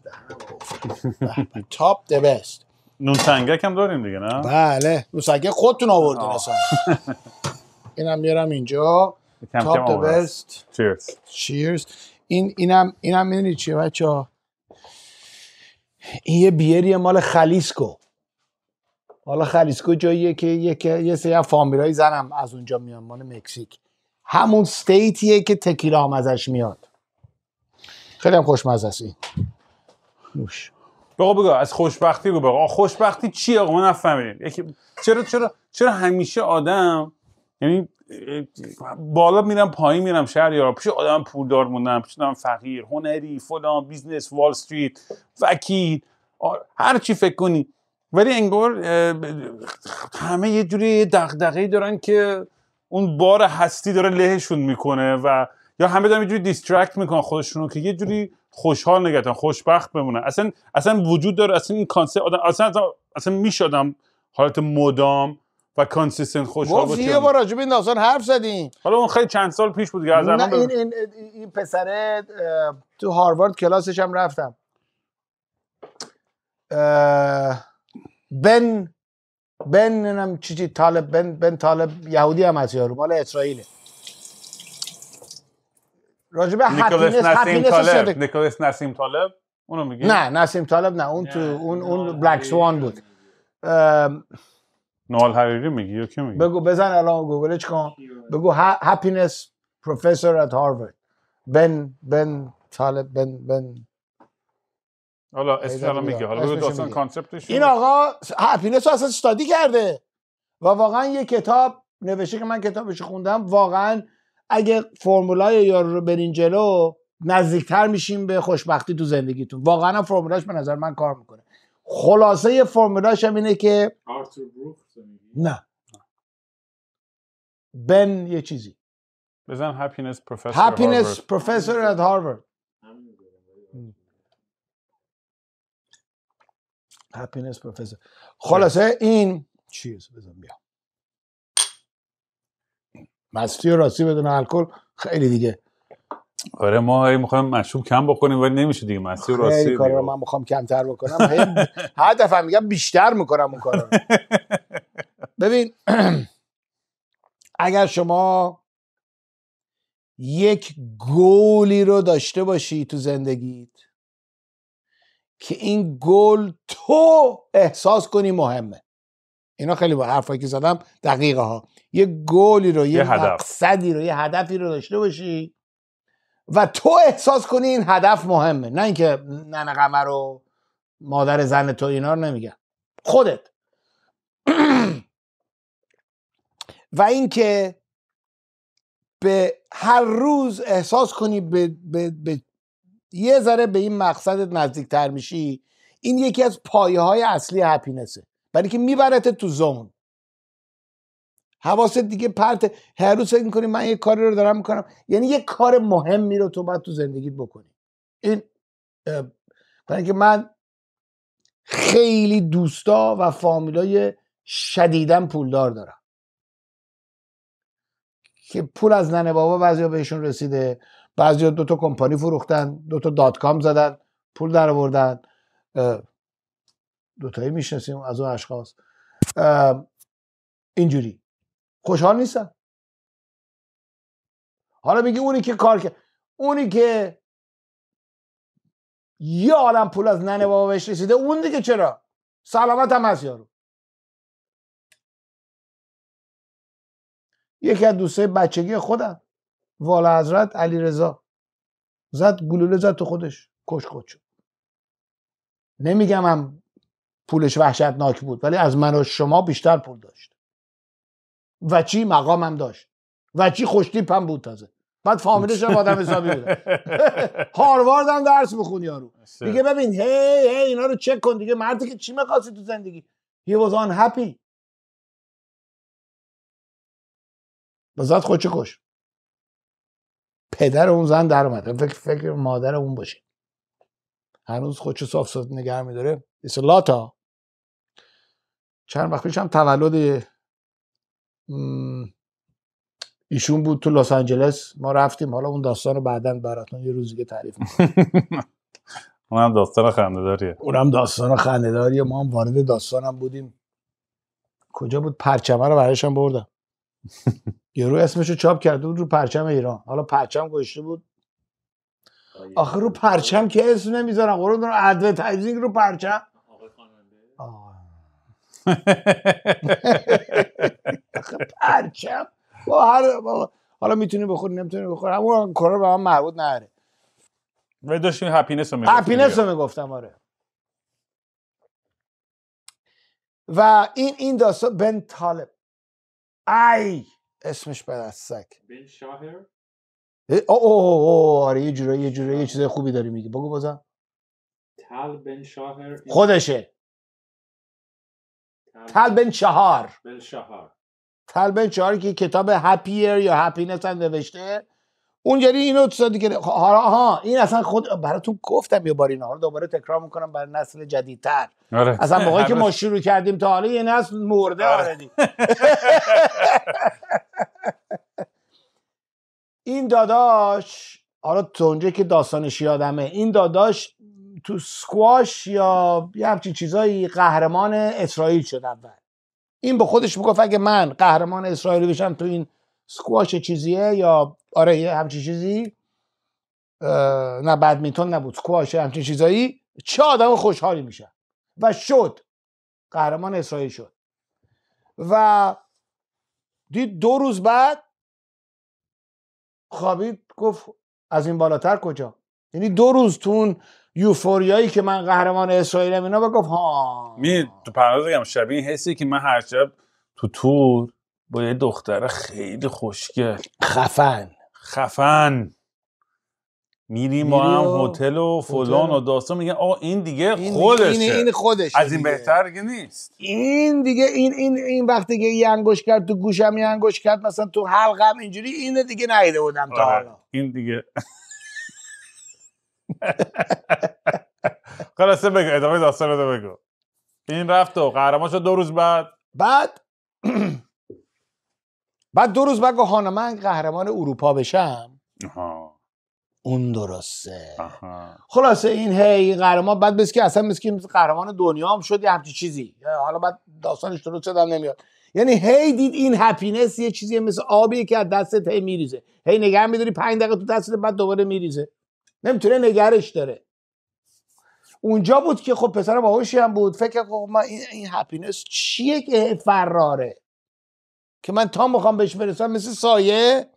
[SPEAKER 1] دهنم تاپ دبست نونسنگک هم داریم دیگه نه
[SPEAKER 2] بله نونسنگک خودتون آوردین اصلا اینم میارم اینجا
[SPEAKER 1] تاپ دو بست چیرز
[SPEAKER 2] این اینم اینم میدونی چیه بچا این یه بیری مال خلیسکو حالا خلیسکو جاییه که یه سری فامیلای زنم از اونجا میان مال مکزیک همون ستیتیه که تکیلا هم ازش میاد خیلی هم خوشمزه است این نوش
[SPEAKER 1] بگو بگو از خوشبختی رو بگو خوشبختی چیه آقا ما چرا چرا چرا همیشه آدم یعنی بالا میرم پایین میرم شهر یا پیش آدم پولدار موندم پیش آدم فقیر هنری فلان بیزنس وال استریت وکیل هر چی فکر کنی ولی انگار همه یه جوری دغدغه‌ای دارن که اون بار هستی داره لهشون میکنه و یا همه دارن یه جوری دیسترکت میکنن خودشونو که یه جوری خوشحال نگهدارن خوشبخت بمونن اصلا اصلا وجود داره اصلا این کانسپت آدم اصلا اصلا, میشدم حالت مدام و کانسیستنت خوشحال بود یه بار راجب این داستان حرف زدیم حالا اون خیلی چند سال پیش بود که از این,
[SPEAKER 2] این, این پسره تو هاروارد کلاسش هم رفتم بن بن نم چی چی طالب بن بن طالب یهودی هم از یارو
[SPEAKER 1] مال اسرائیله راجب هپینس هپینس طالب نیکلاس نسیم طالب اونو میگی نه
[SPEAKER 2] نسیم طالب نه اون تو اون اون بلک سوان بود
[SPEAKER 1] نوال حریری میگی یا کی میگی
[SPEAKER 2] بگو بزن الان گوگلش کن بگو هپینس پروفسور ات هاروارد بن بن طالب بن بن
[SPEAKER 1] حالا اسم میگی. میگی حالا بگو داستان کانسپتش این
[SPEAKER 2] آقا هپینس رو اصلا استادی کرده و واقعا یه کتاب نوشته که من کتابش خوندم واقعا اگه فرمولای یارو رو برین جلو نزدیکتر میشیم به خوشبختی تو زندگیتون واقعا فرمولاش به نظر من کار میکنه خلاصه فرمولاش هم اینه که آرتور نه
[SPEAKER 1] بن یه چیزی بزن هپینس پروفسور هپینس
[SPEAKER 2] پروفسور ات هاروارد هپینس پروفسور خلاصه این چیز بزن بیا مستی و راستی بدون الکل خیلی دیگه
[SPEAKER 1] آره ما هی میخوایم مشروب کم بکنیم ولی نمیشه دیگه مستی و راستی کار رو من
[SPEAKER 2] میخوام کمتر بکنم هر دفعه میگم بیشتر میکنم اون کارو ببین اگر شما یک گولی رو داشته باشی تو زندگیت که این گل تو احساس کنی مهمه اینا خیلی با حرفایی که زدم دقیقه ها یه گلی رو یه, یه مقصدی رو یه هدفی رو داشته باشی و تو احساس کنی این هدف مهمه نه اینکه ننه قمر و مادر زن تو اینا رو نمیگن خودت و اینکه به هر روز احساس کنی به, به،, به، یه ذره به این مقصدت تر میشی این یکی از پایه های اصلی هپینسه برای که میبرت تو زون حواست دیگه پرت هر روز فکر میکنی من یه کاری رو دارم میکنم یعنی یه کار مهمی رو تو باید تو زندگیت بکنی این برای که من خیلی دوستا و فامیلای شدیدن پولدار دارم که پول از ننه بابا بعضیا بهشون رسیده بعضی دو تا کمپانی فروختن دوتا تا دات کام زدن پول در آوردن دوتایی میشنسیم از اون اشخاص اینجوری خوشحال نیستن حالا میگی اونی که کار که اونی که یه عالم پول از ننه بابا بهش رسیده اون دیگه چرا سلامت هم هست یارو یکی از دوستای بچگی خودم والا حضرت علی رضا زد گلوله زد تو خودش کش خود شد نمیگم هم پولش وحشتناک بود ولی از من و شما بیشتر پول داشت و چی مقامم داشت و چی خوشتیپم بود تازه بعد فامیلش هم آدم حسابی بود هاروارد هم درس بخون یارو دیگه ببین هی هی اینا رو چک کن دیگه مردی که چی میخواستی تو زندگی هی ان هپی هپی زد خودشو کش پدر اون زن در اومد فکر فکر مادر اون باشه هنوز خودشو صاف صاف نگه میداره it's چند وقت پیش هم تولد ایشون بود تو لس آنجلس ما رفتیم حالا اون داستان رو بعدا براتون یه روزی دیگه تعریف میکنم
[SPEAKER 1] اونم داستان او اونم
[SPEAKER 2] داستان خندداریه ما هم وارد داستانم بودیم کجا بود پرچمه رو برایشم بردم رو اسمش رو چاپ کرده بود رو پرچم ایران حالا پرچم گوشته بود آخه رو پرچم که اسم نمیذارم قرون رو ادورتایزینگ رو پرچم
[SPEAKER 1] پرچم
[SPEAKER 2] با هر با... حالا میتونی بخوری نمیتونی بخوری همون کارا به من مربوط نره
[SPEAKER 1] و داشتین هپینس رو میگفتم هپینس
[SPEAKER 2] رو میگفتم آره و این این داستان بن طالب ای
[SPEAKER 3] اسمش سک بن شاهر
[SPEAKER 2] او او آره یه جوره یه جوره یه چیز خوبی داری میگی بگو بازم
[SPEAKER 3] تال بن شاهر خودشه تل بن چهار
[SPEAKER 2] تل بن چهار که کتاب هپیر یا هپینس هم نوشته اونجوری یعنی اینو تصادی که حالا ها این اصلا خود براتون گفتم یه بار اینا رو دوباره تکرار میکنم برای نسل جدیدتر آره. اصلا موقعی که ما شروع کردیم تا حالا یه نسل مرده آره. این داداش حالا تونجه که داستانش یادمه این داداش تو سکواش یا یه همچین چیزایی قهرمان اسرائیل شد اول این به خودش میگفت اگه من قهرمان اسرائیلی بشم تو این سکواش چیزیه یا آره یه همچین چیزی نه بدمینتون نبود سکواش همچین چیزایی چه آدم خوشحالی میشه و شد قهرمان اسرائیل شد و دید دو روز بعد خوابید گفت از این بالاتر کجا یعنی دو روز تو یوفوریایی که من قهرمان اسرائیلم اینا و گفت ها
[SPEAKER 1] می تو پرواز بگم شبیه این حسی که من هر شب تو تور با یه دختر خیلی خوشگل خفن خفن میریم با هم هتل و فلان و داستان میگن آقا این دیگه خودشه این, این خودش از این دیگه. بهتر نیست
[SPEAKER 2] این دیگه این این این وقتی که یه انگوش کرد تو گوشم یه انگوش کرد مثلا تو حلقم اینجوری اینه دیگه نیده بودم تا آره، حالا
[SPEAKER 1] این دیگه خلاصه بگو ادامه داستان رو بگو این رفت و قهرمان شد دو روز بعد بعد
[SPEAKER 2] بعد دو روز بعد گفت من قهرمان اروپا بشم اون درسته خلاصه این هی قهرمان بعد بس که اصلا مسکین قهرمان دنیا هم شد یه همچی چیزی حالا بعد داستانش درست شدم نمیاد یعنی هی دید این هپینس یه چیزی مثل آبیه که از دستت هی میریزه هی نگه میداری پنج دقیقه تو دستت بعد دوباره میریزه نمیتونه نگرش داره اونجا بود که خب پسر باهوشی هم بود فکر خب من این, این هپینس چیه که فراره که من تا میخوام بهش برسم مثل سایه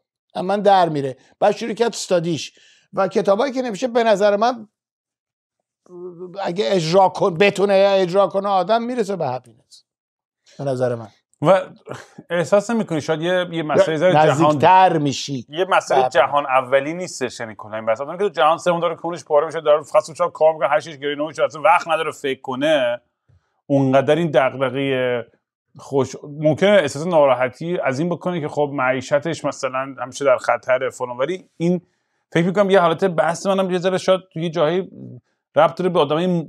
[SPEAKER 2] من در میره بعد شروع کرد استادیش و کتابایی که نمیشه به نظر من اگه اجرا کن بتونه اجرا کنه آدم میرسه به هپینس به نظر
[SPEAKER 1] من و احساس نمیکنی شاید یه یه مسئله جهان جهان
[SPEAKER 2] میشی یه مسئله بله.
[SPEAKER 1] جهان اولی نیست یعنی کلا این اون که تو جهان سوم داره کونش پاره میشه داره فقط شب کار میکنه هشیش گرین اون اصلا وقت نداره فکر کنه اونقدر این دغدغه خوش ممکنه احساس ناراحتی از این بکنه که خب معیشتش مثلا همیشه در خطر فلان ولی این فکر میکنم یه حالت بحث منم یه ذره شاید توی جایی ربط داره به آدمی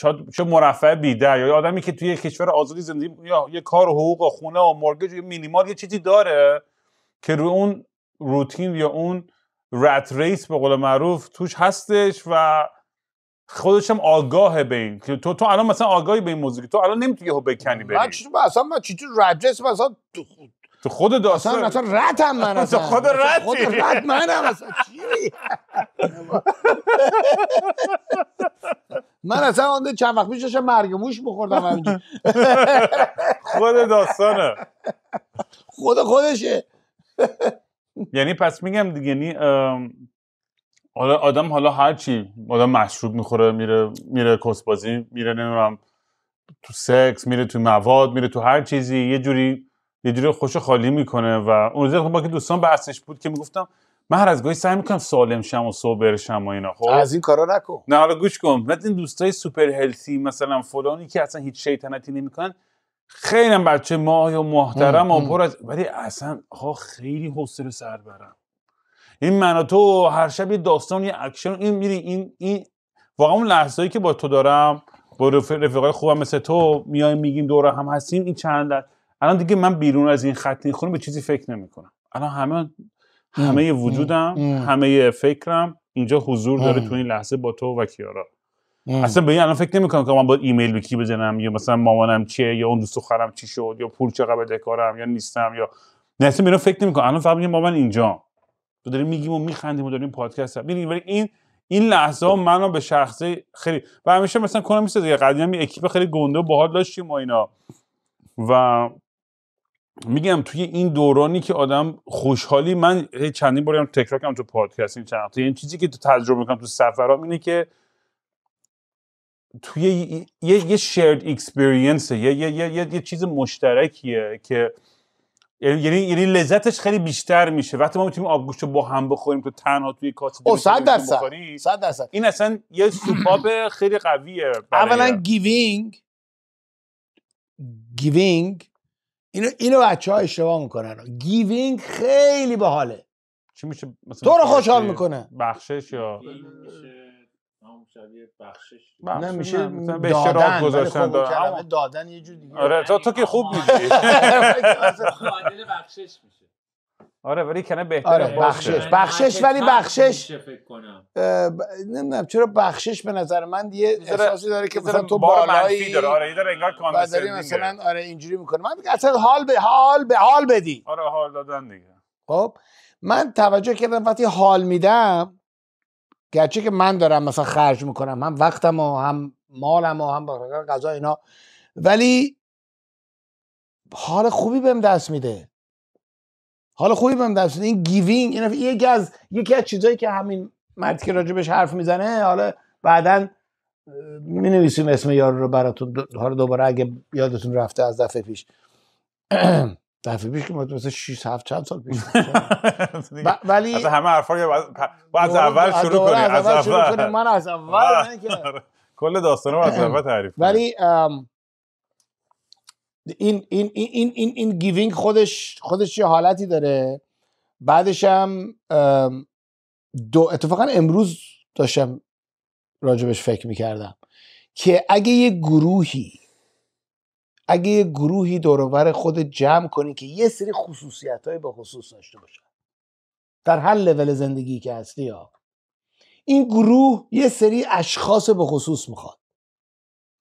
[SPEAKER 1] شاید چه مرفع بیدر یا آدمی که توی کشور آزادی زندگی یا یه کار و حقوق و خونه و مورگج یا مینیمال یه چیزی داره که روی اون روتین یا اون رت ریس به قول معروف توش هستش و خودش هم آگاهه به این که تو تو الان مثلا آگاهی به این موضوع تو الان نمیتونی یهو بکنی بری من اصلا من چیزی مثلا تو خود داستان اصلا اصلا
[SPEAKER 2] رتم من اصلا خود رت خود رت هم اصلا چی من اصلا آنده چند وقت پیش داشتم مرگ موش بخوردم
[SPEAKER 1] خود داستانه
[SPEAKER 2] خود خودشه
[SPEAKER 1] یعنی پس میگم دیگه یعنی حالا آدم حالا هر چی آدم مشروب میخوره میره میره کسبازی میره نمیدونم تو سکس میره تو مواد میره تو هر چیزی یه جوری یه جوری خوش خالی میکنه و اون روزی خب با که دوستان بحثش بود که میگفتم من هر از گاهی سعی میکنم سالم شم و سوبر شم و اینا خب از این کارا نکن نه حالا گوش کن مثل این دوستای سوپر هلسی مثلا فلانی که اصلا هیچ شیطنتی نمیکنن خیلی بچه ماه یا محترم و پر از ولی اصلا ها خیلی حوصله سر برم این من تو هر شب یه داستان یه اکشن این میری این این واقعا اون لحظه‌ای که با تو دارم با رفیقای خوبم مثل تو میایم میگیم دوره هم هستیم این چند الان دیگه من بیرون از این خط این به چیزی فکر نمیکنم الان همه همه وجودم همه فکرم اینجا حضور داره تو این لحظه با تو و کیارا اصلا به این الان فکر نمیکنم که من باید ایمیل به کی بزنم یا مثلا مامانم چیه یا اون دوست خرم چی شد یا پول چقدر کارم یا نیستم یا نه اصلا اینا فکر نمیکنم الان فقط با من اینجا تو داریم میگیم و میخندیم و داریم پادکست هم ولی این این لحظه ها منو به شخصه خیلی و همیشه مثلا کنم میسته دیگه قدیم یه اکیپ خیلی گنده و باحال داشتیم و اینا و میگم توی این دورانی که آدم خوشحالی من چندین بارم تکرار کردم تو پادکست این چند این چیزی که تو تجربه میکنم تو سفرام اینه که توی یه یه شیرد اکسپریانس یه یه،, یه،, یه،, یه چیز مشترکیه که یعنی یعنی, یعنی لذتش خیلی بیشتر میشه وقتی ما میتونیم آبگوشت رو با هم بخوریم تو تنها توی کاسه 100 درصد این اصلا یه سوپاپ خیلی قویه اولا گیوینگ
[SPEAKER 2] گیوینگ اینو اینو بچه ها اشتباه میکنن گیوینگ خیلی باحاله چی میشه مثلا تو رو خوشحال میکنه
[SPEAKER 1] بخشش یا
[SPEAKER 3] بخشش نه میشه به اشتراک خب گذاشتن دادن یه جور دیگه آره تو که خوب میدی خب، بخشش میشه
[SPEAKER 1] آره ولی کنه بهتره آره،, آره بخشش بخشش ولی بخشش
[SPEAKER 2] نمیدونم چرا بخشش به نظر من یه احساسی داره که مثلا تو بالایی داره آره
[SPEAKER 1] داره انگار کاندنسر مثلا آره اینجوری میکنه من اصلا
[SPEAKER 2] حال به حال به حال بدی
[SPEAKER 1] آره حال دادن دیگه
[SPEAKER 2] خب من توجه کردم وقتی حال میدم گرچه که من دارم مثلا خرج میکنم هم وقتم و هم مالم و هم غذا اینا ولی حال خوبی بهم دست میده حالا خوبی بهم دست این گیوینگ این یکی از یکی از چیزایی که همین مردی که راجبش حرف میزنه حالا بعدا می نویسیم اسم یارو رو براتون حالا دوباره اگه یادتون رفته از دفعه پیش دفعه پیش که مثلا 6 7 چند
[SPEAKER 1] سال پیش ولی از همه حرفا باید از اول شروع کنیم از اول من از اول آره. کل داستانو از اول تعریف ولی
[SPEAKER 2] این این این این این گیوینگ خودش خودش یه حالتی داره بعدش هم دو اتفاقا امروز داشتم راجبش فکر میکردم که اگه یه گروهی اگه یه گروهی دوروبر خود جمع کنی که یه سری خصوصیت های به خصوص داشته باشن در هر لول زندگی که هستی ها این گروه یه سری اشخاص به خصوص میخواد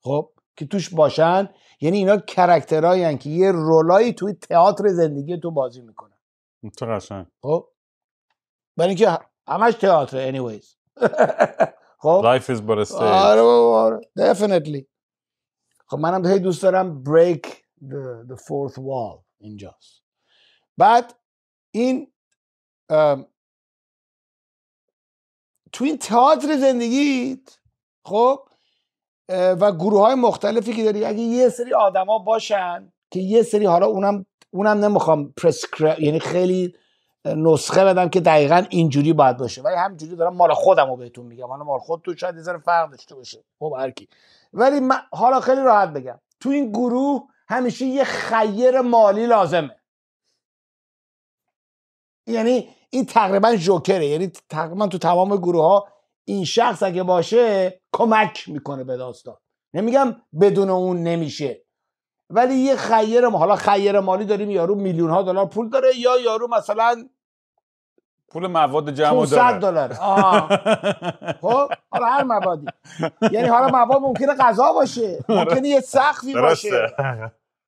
[SPEAKER 2] خب که توش باشن یعنی اینا کرکترهایی که یه رولایی توی تئاتر زندگی تو بازی میکنن تو قشنگ خب برای اینکه همش تئاتر anyways
[SPEAKER 1] خب life is but a stage آره, آره
[SPEAKER 2] definitely خب منم هی دوست دارم break the, the fourth wall
[SPEAKER 1] اینجاست
[SPEAKER 2] بعد این تو این تئاتر زندگیت خب و گروه های مختلفی که داری اگه یه سری آدما باشن که یه سری حالا اونم اونم نمیخوام پرسکر... یعنی خیلی نسخه بدم که دقیقا اینجوری باید باشه ولی همجوری دارم مال خودم رو بهتون میگم حالا مال خود تو شاید یه فرق داشته باشه خب هرکی ولی من حالا خیلی راحت بگم تو این گروه همیشه یه خیر مالی لازمه یعنی این تقریبا جوکره یعنی تقریبا تو تمام گروه ها این شخص اگه باشه کمک میکنه به داستان نمیگم بدون اون نمیشه ولی یه خیر حالا خیر مالی داریم یارو میلیون ها دلار پول داره یا یارو
[SPEAKER 1] مثلا پول مواد جمع داره
[SPEAKER 2] دلار خب حالا هر موادی یعنی حالا مواد ممکنه غذا باشه ممکنه یه سخفی باشه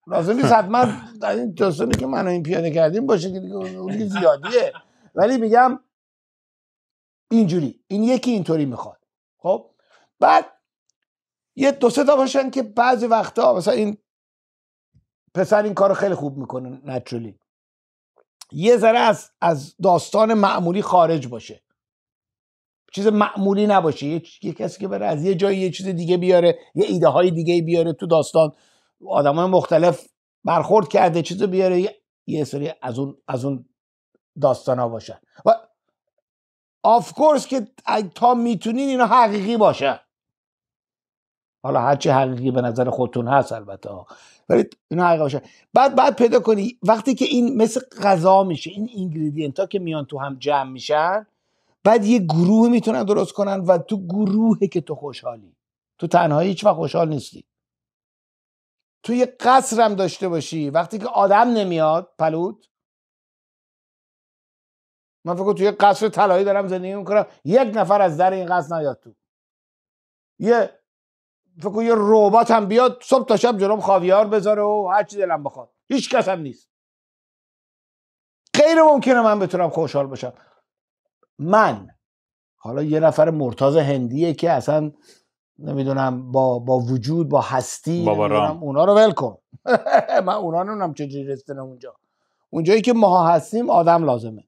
[SPEAKER 2] لازم نیست حتما در این که من این پیاده کردیم باشه که دیگه زیادیه ولی میگم اینجوری این یکی اینطوری میخواد خب بعد یه دو سه تا باشن که بعضی وقتا مثلا این پسر این کار خیلی خوب میکنه نچرلی یه ذره از, از داستان معمولی خارج باشه چیز معمولی نباشه یه،, یه, کسی که بره از یه جایی یه چیز دیگه بیاره یه ایده های دیگه بیاره تو داستان آدم های مختلف برخورد کرده چیز بیاره یه سری از اون, از اون داستان ها باشن و آفکورس که تا میتونین اینا حقیقی باشه حالا هرچی حقیقی به نظر خودتون هست البته ولی اینا حقیقی باشه بعد بعد پیدا کنی وقتی که این مثل غذا میشه این اینگریدینت ها که میان تو هم جمع میشن بعد یه گروه میتونن درست کنن و تو گروهه که تو خوشحالی تو تنهایی هیچ وقت خوشحال نیستی تو یه قصرم داشته باشی وقتی که آدم نمیاد پلوت من فکر توی قصر طلایی دارم زندگی میکنم یک نفر از در این قصر نیاد تو یه فکر یه روبات هم بیاد صبح تا شب جلوم خاویار بذاره و هر چی دلم بخواد هیچ کس هم نیست غیر ممکنه من بتونم خوشحال باشم من حالا یه نفر مرتاز هندیه که اصلا نمیدونم با, با وجود با هستی اونا رو ول کن من اونا نمیدونم چجوری رسیدن اونجا اونجایی که ماها هستیم آدم لازمه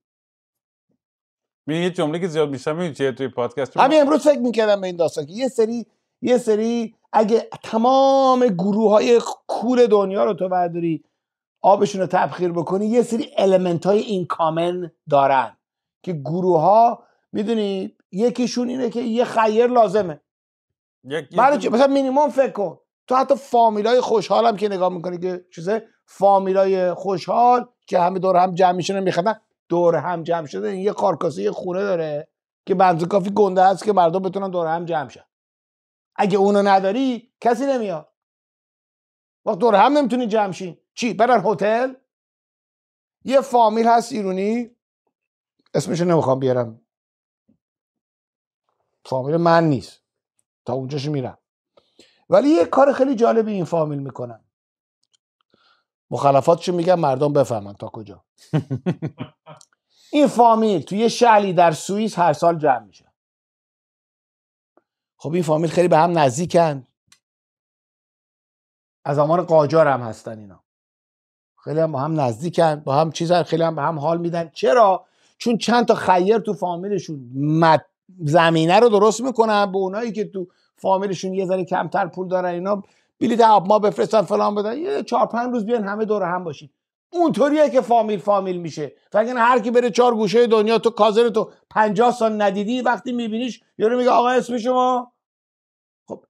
[SPEAKER 1] می یه جمله که زیاد میشم چیه توی پادکست همین
[SPEAKER 2] امروز فکر میکردم به این داستان که یه سری یه سری اگه تمام گروه های کول دنیا رو تو برداری آبشون رو تبخیر بکنی یه سری المنت های این کامن دارن که گروه ها میدونی یکیشون اینه که یه خیر لازمه
[SPEAKER 1] یک مثلا
[SPEAKER 2] مینیمم فکر کن تو حتی فامیلای خوشحالم که نگاه میکنی که چیزه فامیلای خوشحال که همه دور هم جمع میشن میخندن دور هم جمع شده یه کارکاسه یه خونه داره که بنز کافی گنده است که مردم بتونن دور هم جمع شن اگه اونو نداری کسی نمیاد وقت دور هم نمیتونی جمع شین چی برن هتل یه فامیل هست ایرونی اسمش نمیخوام بیارم فامیل من نیست تا اونجاش میرم ولی یه کار خیلی جالبی این فامیل میکنن مخالفات چون میگم مردم بفهمن تا کجا این فامیل توی یه شهری در سوئیس هر سال جمع میشه خب این فامیل خیلی به هم نزدیکن از امان قاجار هم هستن اینا خیلی هم با هم نزدیکن با هم چیز خیلی هم به هم حال میدن چرا چون چند تا خیر تو فامیلشون زمینه رو درست میکنن به اونایی که تو فامیلشون یه ذره کمتر پول دارن اینا بلیط آب ما بفرستن فلان بدن یه چهار پنج روز بیان همه دور هم باشین اونطوریه که فامیل فامیل میشه فکر هر کی بره چهار گوشه دنیا تو کازر تو 50 سال ندیدی وقتی میبینیش یارو میگه آقا اسم شما خب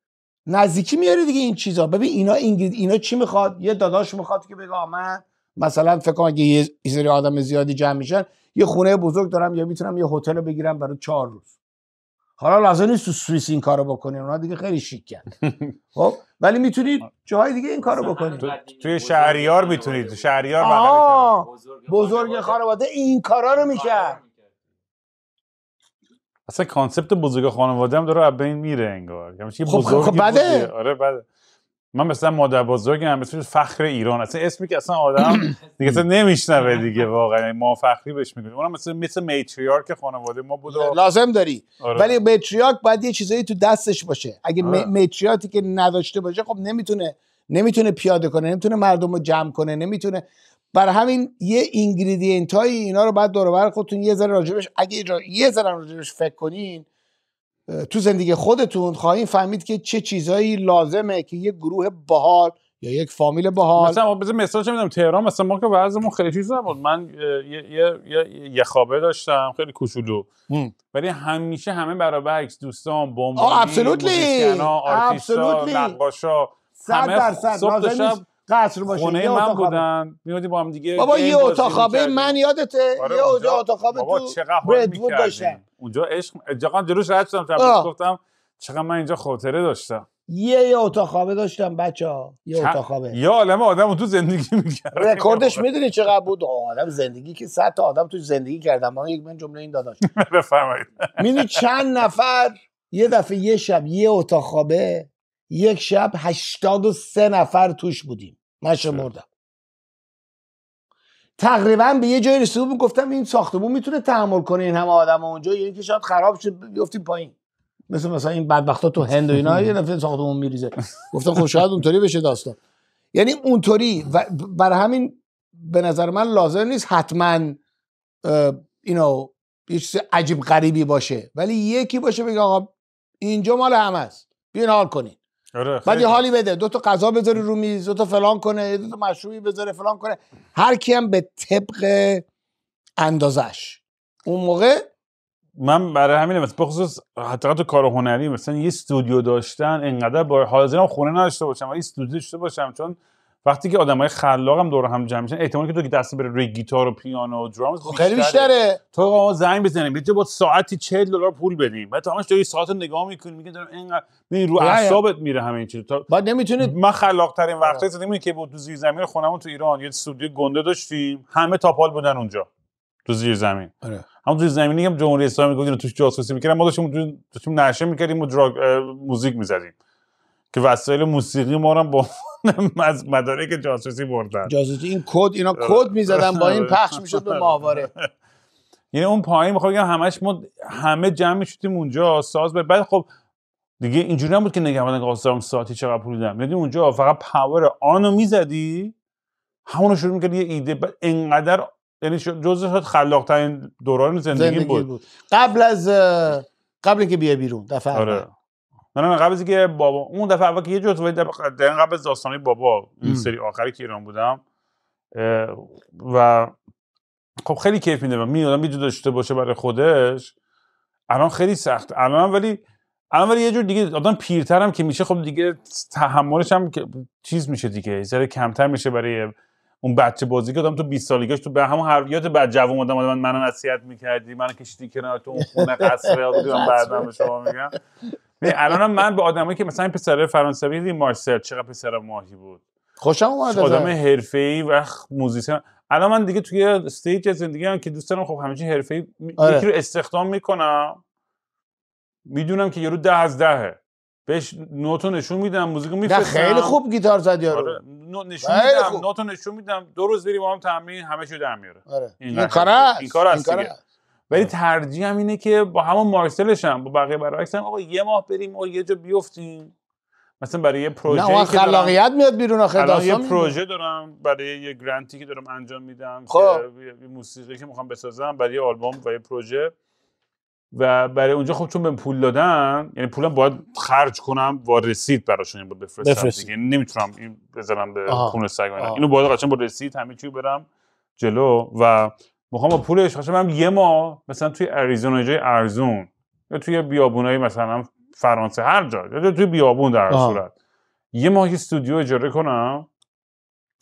[SPEAKER 2] نزدیکی میاره دیگه این چیزا ببین اینا انگلیس اینا چی میخواد یه داداش میخواد که بگه من مثلا فکر کنم اگه یه سری آدم زیادی جمع میشن یه خونه بزرگ دارم یا میتونم یه هتل بگیرم برای چهار روز حالا لازم نیست تو سوئیس این کارو بکنی اونا دیگه خیلی کرد خب ولی میتونید جاهای دیگه این
[SPEAKER 1] کارو بکنید توی شهریار میتونید شهریار بزرگ خانواده
[SPEAKER 2] این کارا رو میکرد
[SPEAKER 1] اصلا کانسپت بزرگ خانواده هم داره از بین میره انگار یعنی خب، خب، بزرگ خب بده آره بده من مثلا مادر بزرگم مثل فخر ایران اصلا اسمی که اصلا آدم دیگه اصلا نمیشنوه دیگه واقعا ما فخری بهش میگیم اونم مثل مثل میتریارک خانواده ما بود لازم داری آره. ولی میتریارک
[SPEAKER 2] باید یه چیزایی تو دستش باشه اگه آره. که نداشته باشه خب نمیتونه نمیتونه پیاده کنه نمیتونه مردم رو جمع کنه نمیتونه بر همین یه اینگریدینت های اینا رو بعد دور خودتون یه ذره راجبش اگه یه ذره راجبش فکر کنین تو زندگی خودتون خواهیم فهمید که چه چیزهایی لازمه که یک گروه باحال یا
[SPEAKER 1] یک فامیل باحال مثلا بذار مثال چه میدونم تهران مثلا ما که وضعمون خیلی چیز نبود من یه یه یه, یه خوابه داشتم خیلی کوچولو ولی همیشه همه برابرکس دوستان بمبانی ابسولوتلی ابسولوتلی نقاشا همه درصد صبح قصر باشه خونه من بودن میادی با هم دیگه بابا یه اتاق خوابه من یادته آره، یه اتاق خوابه تو بردوود داشتم اونجا عشق جهان جلوش رد شدم گفتم چقدر من اینجا خاطره داشتم
[SPEAKER 2] یه یه اتاق خوابه داشتم بچه ها یه اتاق
[SPEAKER 1] خوابه یا عالم آدم تو زندگی میکرد رکوردش میدونی چقدر بود آدم زندگی که صد تا
[SPEAKER 2] آدم تو زندگی کردم ما یک من جمله این داداش
[SPEAKER 1] بفرمایید میدونی
[SPEAKER 2] چند نفر یه دفعه یه شب یه اتاق خوابه یک شب هشتاد و سه نفر توش بودیم من شمردم تقریبا به یه جای رسید بود گفتم این ساختمون میتونه تحمل کنه این همه آدم اونجا یه یعنی اینکه شاید خراب شد بیفتیم پایین مثل مثلا این ها تو هند و اینا یه دفعه ساختمون میریزه گفتم خب شاید اونطوری بشه داستان یعنی اونطوری و بر همین به نظر من لازم نیست حتما اینو یه چیز عجیب غریبی باشه ولی یکی باشه بگه آقا اینجا مال هم است بیاین حال کنین
[SPEAKER 1] آره بعد یه حالی
[SPEAKER 2] بده دو تا غذا بذاره رو میز دو تا فلان کنه دو تا مشروبی بذاره فلان کنه
[SPEAKER 1] هر کی هم به طبق اندازش اون موقع من برای همین مثلا بخصوص حتی تو کار هنری مثلا یه استودیو داشتن انقدر با حاضرام خونه نداشته باشم ولی استودیو داشته باشم چون وقتی که آدمای خلاق هم دور هم جمع میشن احتمال که تو که دست بره روی گیتار و پیانو و درامز خب خیلی بیشتره تو آقا زنگ بزنیم بیا با ساعتی 40 دلار پول بدیم بعد همش تو ساعت نگاه میکنی میگه دارم اینقدر ببین رو بله. اعصابت میره همه این چیزا بعد نمیتونید من خلاق ترین وقتا آره. زدیم که بود تو زیر زمین خونمون تو ایران یه استودیو گنده داشتیم همه تاپال بودن اونجا تو زیر زمین آره همون زیر زمینی هم جمهوری اسلامی گفتن توش جاسوسی میکردن ما داشتیم تو نشه میکردیم و دراگ موزیک میزدیم که وسایل موسیقی ما رو با از مدارک جاسوسی بردن جاسوسی این کد اینا کد میزدن با این پخش میشد
[SPEAKER 2] به ماهواره
[SPEAKER 1] یعنی اون پایین میخوام بگم همش ما همه جمع میشدیم اونجا ساز به بعد خب دیگه اینجوری نبود که نگهبان قاسم ساعتی چقدر پول دادم یعنی اونجا فقط پاور آنو میزدی همون شروع میکردی یه ایده بعد انقدر یعنی جزء شد خلاقترین دوران زندگی, بود. قبل از قبل که بیا بیرون دفعه آره. نه قبل که بابا اون دفعه اول که یه جزوه دقیقا قبل از داستانی بابا این سری آخری که ایران بودم و خب خیلی کیف میده می آدم یه داشته باشه برای خودش الان خیلی سخت الان ولی الان ولی یه جور دیگه آدم پیرترم که میشه خب دیگه تحملش هم چیز میشه دیگه سر کمتر میشه برای اون بچه بازی که آدم تو 20 سالگیش تو به همون حرویات بعد جوون آدم من منو نصیحت میکردی منو کشیدی کنار تو اون خونه قصر یاد بعدم به شما میگم الان من به آدمایی که مثلا پسر فرانسوی دی مارسل چقدر پسر ماهی بود خوشم اومد آدم حرفه‌ای و موزیسین الان من دیگه توی استیج زندگی هم که دوست دارم خب همه چی حرفه‌ای آره. یکی رو استخدام میکنم میدونم که یارو ده از دهه بهش نوتو نشون میدم موزیک میفرستم خیلی خوب گیتار زد یارو آره، نشون میدم نوتو نشون میدم دو روز بریم با هم تمرین همه در میاره آره. این, این کار این ولی ترجیحم اینه که با همون مارسلش هم با بقیه برعکس هم آقا یه ماه بریم و یه جا بیفتیم مثلا برای یه پروژه نه خلاقیت میاد بیرون آخر داستان یه پروژه دارم برای یه گرانتی که دارم انجام میدم خب. که موسیقی که میخوام بسازم برای یه آلبوم و یه پروژه و برای اونجا خب چون به پول دادن یعنی پولم باید خرج کنم و رسید براشون یعنی بود بفرستم دیگه نمیتونم این بذارم به خون سگ اینو باید قشنگ با رسید همه برم جلو و میخوام با پولش عشق من یه ماه مثلا توی اریزونا جای ارزون یا توی بیابونای مثلا فرانسه هر جا یا توی بیابون در صورت یه ماه استودیو اجاره کنم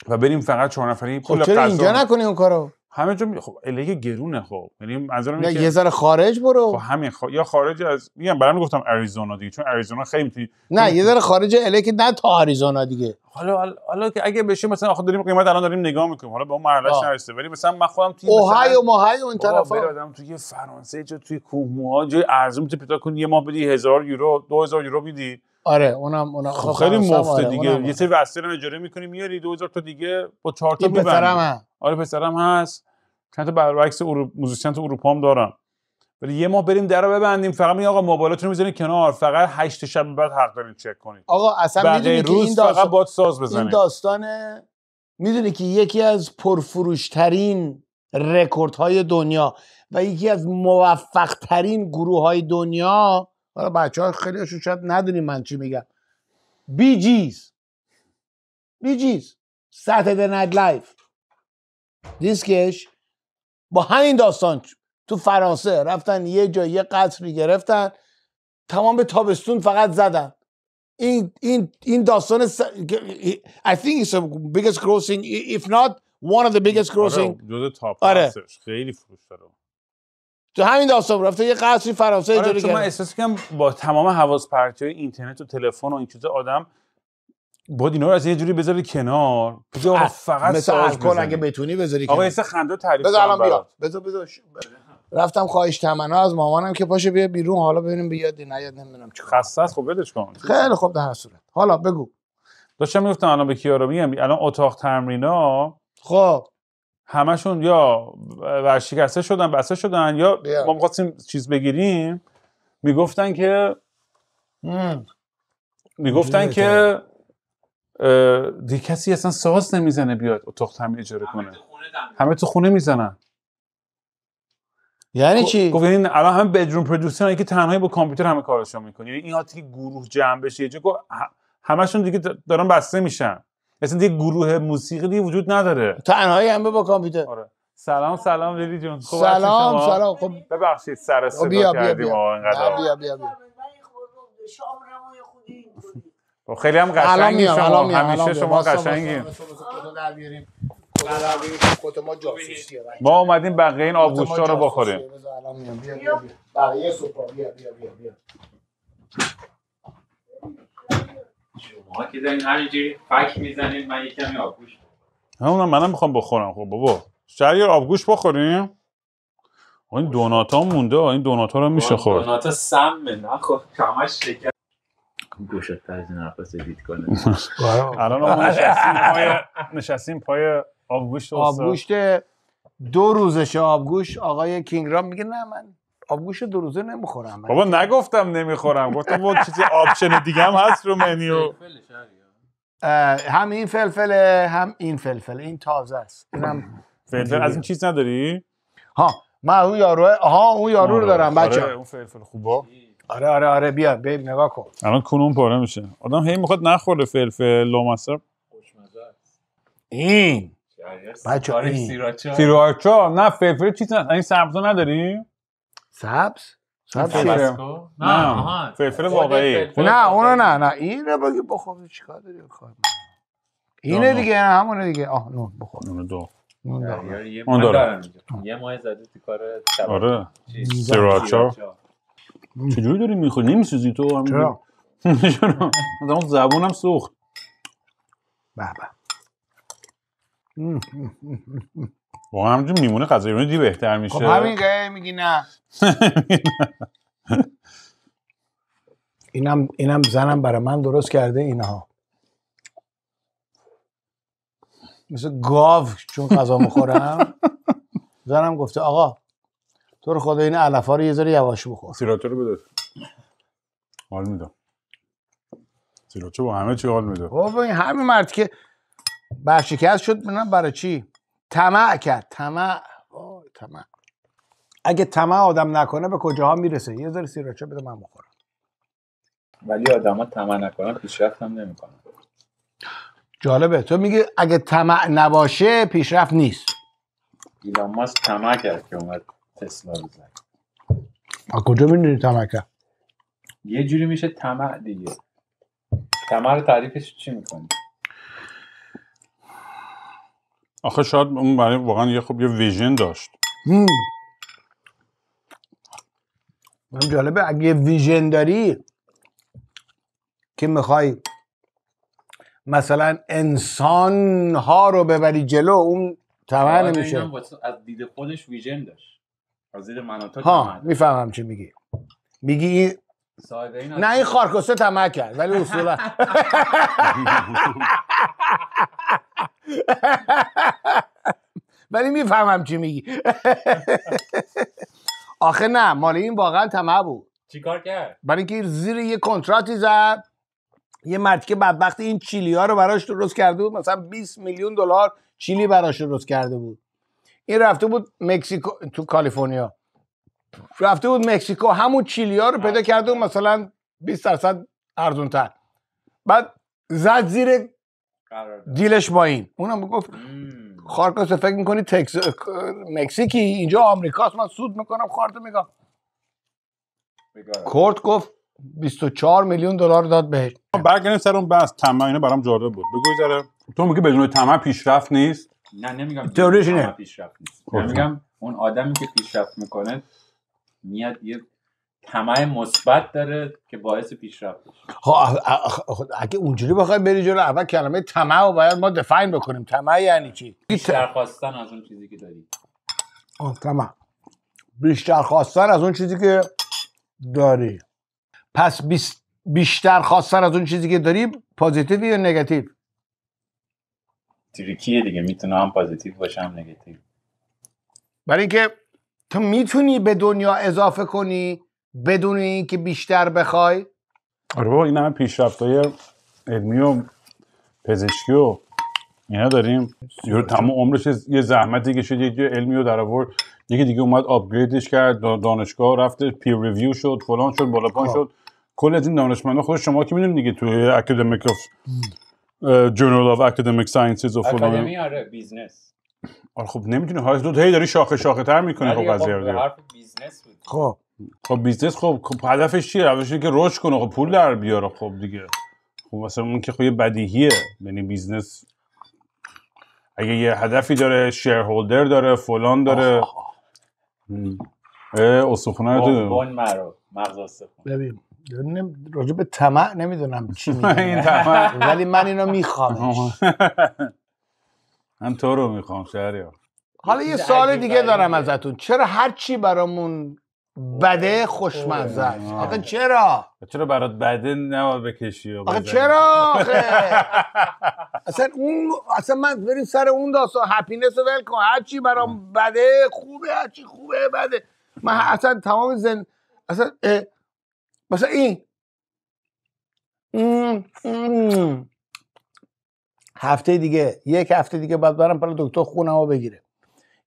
[SPEAKER 1] و بریم فقط چهار نفری پول خب چرا اینجا نکنی اون کارو همه جا می... خب گرونه خب یعنی منظورم اینه یه ذره خارج برو خب همین خ... خب، یا خارج از میگم برام گفتم آریزونا دیگه چون آریزونا خیلی میتونی نه یه ذره خارج که نه تا آریزونا دیگه حالا حالا که اگه بشه مثلا آخه داریم قیمت الان داریم نگاه میکنیم حالا به اون مرحله نرسیده ولی مثلا من خودم توی و ماهای اون طرفا آدم توی فرانسه جا توی کوهموها جای ارزم تو پیدا کنی یه ماه بدی 1000 یورو 2000 یورو میدی
[SPEAKER 2] آره اونم اونم خب خیلی مفته آره. دیگه یه آره.
[SPEAKER 1] سری وسیله اجاره می‌کنی میاری 2000 تا دیگه با 4 تا میبندی پسرم هم. آره پسرم هست چند تا برعکس اورو... موزیسین تو اروپا هم دارم ولی یه ما بریم درو ببندیم فقط میگم آقا موبایلتون میذارین کنار فقط 8 شب بعد حق دارین چک کنید آقا اصلا میدونی که این داستان فقط ساز بزنید این
[SPEAKER 2] داستان میدونی که یکی از رکورد های دنیا و یکی از موفق ترین گروه های دنیا حالا بچه ها خیلی هاشون شاید ندونیم من چی میگم بی جیز بی جیز در نایت لایف دیسکش با همین داستان تو فرانسه رفتن یه جای یه قطری گرفتن تمام به تابستون فقط زدن این این این داستان س... I think it's the biggest grossing if not one of the biggest آره، grossing آره،
[SPEAKER 1] جزء تاپ آره. خیلی فروش داره تو همین داستان رفته یه قصری فرانسه آره چون من احساس کنم با تمام حواس پرتی اینترنت و تلفن و این چیزا آدم بود اینا رو از یه جوری بذاری کنار بذار فقط مثل الکل اگه بتونی بذاری آقا اصلا خنده تعریف بذار الان بیا بذار بذار
[SPEAKER 2] رفتم خواهش تمنا از مامانم که پاشه بیا بیرون حالا ببینیم بیاد
[SPEAKER 1] نه یاد نمیدونم چی خسته است خب بدش کن خیلی
[SPEAKER 2] خب در صورت حالا بگو
[SPEAKER 1] داشتم میگفتم الان به کیارو میگم الان اتاق تمرینا خب همشون یا ورشکسته شدن بسته شدن یا ما میخواستیم چیز بگیریم میگفتن که میگفتن که دیگه کسی اصلا ساز نمیزنه بیاد اتاق تعمیر اجاره کنه همه تو خونه میزنن یعنی خب، چی گفت یعنی الان همه بدروم پرودوسر که تنهایی با کامپیوتر همه کارشون میکنه یعنی این که گروه جمع بشه یه همشون دیگه دارن بسته میشن اصلا دیگه گروه موسیقی دیگه وجود نداره تنهایی همه با کامپیوتر آره. سلام سلام لیلی جون خوب سلام سلام خب ببخشید سر خب، صدا بیا بیا بیا بیا بیا بیا خیلی هم قشنگی شما همیشه شما قشنگی ما اومدیم بقیه این آبوشتا رو بخوریم
[SPEAKER 2] بقیه سپا بیا بیا بیا بیا
[SPEAKER 3] شما که دارین همینجوری فک میزنین من یکم کمی آبگوش
[SPEAKER 1] همونم منم میخوام بخورم خب بابا شریر آبگوش بخوریم این دوناتا مونده این دوناتا رو میشه خورد
[SPEAKER 3] دوناتا سمه نخور کمش شکر گوشت تر از این حرفا سدید کنه الان آره. نشستیم
[SPEAKER 1] پای نشستیم پای آبگوشت آبگوشت دو روزش آبگوش
[SPEAKER 2] آقای کینگرام میگه نه من آبگوش دو روزه نمیخورم
[SPEAKER 1] بابا نگفتم نمیخورم گفتم بود چیزی آپشن دیگه هم هست رو منیو
[SPEAKER 2] هم این فلفل هم این فلفل این تازه است اینم
[SPEAKER 1] فلفل از این چیز نداری ها من اون یارو ها اون یارو رو آره، دارم بچه آره اون فلفل خوبه آره آره آره بیا
[SPEAKER 2] بیا نگاه کن
[SPEAKER 1] الان کنون پاره میشه آدم هی میخواد نخوره فلفل خوشمزه. این
[SPEAKER 3] بچه آره، این
[SPEAKER 1] سیراچا نه فلفل چیز این سبزا نداری؟ سبز سبز نه آها فلفل
[SPEAKER 2] واقعی نه اون نه نه این رو
[SPEAKER 3] بگی بخور چیکار داری کار
[SPEAKER 2] اینه دیگه همونه دیگه آه نون بخور نون دو
[SPEAKER 3] نون داره یه ماه زدی تو کار آره
[SPEAKER 1] چجوری داری میخوری نمیسوزی تو همین چرا؟ زبونم سوخت به به با همجون میمونه غذای ایرانی دی بهتر خب میشه خب همین میگی نه
[SPEAKER 2] اینم اینم زنم برای من درست کرده اینها مثل گاو چون غذا میخورم زنم گفته آقا تو رو خدا این علفا رو یه ذره یواش بخور سیراتو رو بده حال میدم سیراتو با همه چی حال میده بابا این همین مرد که برشکست شد میدونم برای چی طمع کرد طمع طمع اگه طمع آدم نکنه به کجاها میرسه یه ذره سیراچه بده من بخورم
[SPEAKER 3] ولی آدم ها طمع نکنه پیشرفت هم نمیکنن
[SPEAKER 2] جالبه تو میگی اگه طمع نباشه پیشرفت نیست
[SPEAKER 3] ایلان ماست طمع کرد که اومد تسلا رو زد
[SPEAKER 2] از کجا میدونی طمع کرد
[SPEAKER 3] یه جوری میشه طمع دیگه طمع رو تعریفش چی میکنی
[SPEAKER 1] آخه شاید اون برای واقعا یه خب یه ویژن داشت
[SPEAKER 2] جالبه اگه ویژن داری که میخوای مثلا انسان ها رو ببری جلو اون تمر نمیشه
[SPEAKER 3] از دید خودش ویژن داشت از دید ها
[SPEAKER 2] میفهمم چی میگی میگی این نه این خارکسته تمه کرد ولی اصولا ولی میفهمم چی میگی آخه نه مال این واقعا تمع بود
[SPEAKER 3] چیکار کرد
[SPEAKER 2] برای اینکه زیر یه کنتراتی زد یه مرد که بدبخت این چیلی ها رو براش درست کرده بود مثلا 20 میلیون دلار چیلی براش درست کرده بود این رفته بود مکسیکو تو کالیفرنیا رفته بود مکسیکو همون چیلی ها رو پیدا کرده بود مثلا 20 درصد ارزون تر بعد زد زیر دیلش با این اونم گفت خارکاس فکر میکنی تکس... مکزیکی اینجا آمریکاست من سود میکنم خارتو میگم
[SPEAKER 1] کورت گفت 24 میلیون دلار داد بهش برگردیم سر اون بس تمه اینا برام جالب بود بگو ذره تو میگی بدون تمه پیشرفت نیست
[SPEAKER 3] نه نمیگم تئوریش پیشرفت نیست خب. میگم اون آدمی که پیشرفت میکنه میاد یه طمع مثبت داره که باعث پیشرفت بشه
[SPEAKER 2] خب، خب، خب، اگه اونجوری بخوایم بری جلو اول کلمه طمع رو باید ما
[SPEAKER 3] دفاین بکنیم طمع یعنی چی بیشتر خواستن از اون چیزی که داری
[SPEAKER 2] طمع بیشتر خواستن از اون چیزی که داری پس بیشتر خواستن از اون چیزی که داری پوزیتیو یا نگاتیو
[SPEAKER 3] تریکیه دیگه میتونه هم پوزیتیو باشه هم نگاتیو برای اینکه
[SPEAKER 2] تو میتونی به دنیا اضافه کنی بدون اینکه بیشتر بخوای
[SPEAKER 1] آره بابا این همه های علمی و پزشکی و اینا داریم یه تمام عمرش یه زحمتی شد یه علمی رو در آورد یکی دیگه اومد آپگریدش کرد دانشگاه رفته پیر ریویو شد فلان شد بالا پایین خب. شد کل از این دانشمندا خود شما که میدونید دیگه توی اکادمیک جورنال اف اکادمیک ساینسز و فلان اکادمی
[SPEAKER 3] آره بیزنس
[SPEAKER 1] آره خب نمیتونی هر دو داری شاخه شاخه تر میکنی خب خب خب بیزنس خب،, خب هدفش چیه هدفش که رشد کنه خب پول در بیاره خب دیگه خب مثلا اون که خب یه بدیهیه یعنی بیزنس اگه یه هدفی داره هولدر داره فلان داره استخونه رو بان
[SPEAKER 3] مرا مغز
[SPEAKER 1] ببین
[SPEAKER 2] راجع به طمع نمیدونم چی میگم
[SPEAKER 1] ولی من اینو میخوام من تو رو میخوام شهریار
[SPEAKER 2] حالا یه سوال دیگه دارم ازتون چرا هر چی برامون بده خوشمزه است آخه
[SPEAKER 1] چرا خب چرا برات بده نباید بکشی آخه چرا آخه
[SPEAKER 2] اصلا اون اصلا من بریم سر اون داستان هپینس ول کن هرچی برام بده خوبه هرچی خوبه بده من اصلا تمام زن اصلا مثلا این هفته دیگه یک هفته دیگه باید برم برای دکتر خونه رو بگیره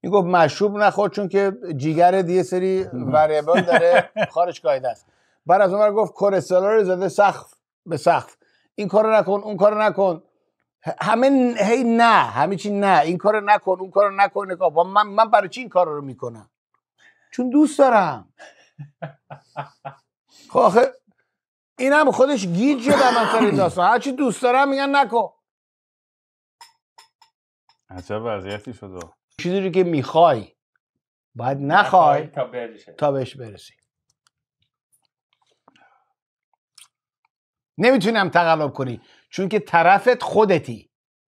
[SPEAKER 2] این گفت مشروب نخور چون که جیگر یه سری وریبان داره خارج قاعده است بعد از اون گفت رو زده سخت به سخت این کارو نکن اون کارو نکن همه هی نه همه چی نه این کارو نکن اون کارو نکن نکن من من برای چی این کار رو میکنم چون دوست دارم خب اینم خودش گیج در من سر داستان هرچی دوست دارم میگن نکن عجب وضعیتی شده چیزی رو که میخوای باید نخوای تا, بهش برسی نمیتونم تقلب کنی چون که طرفت خودتی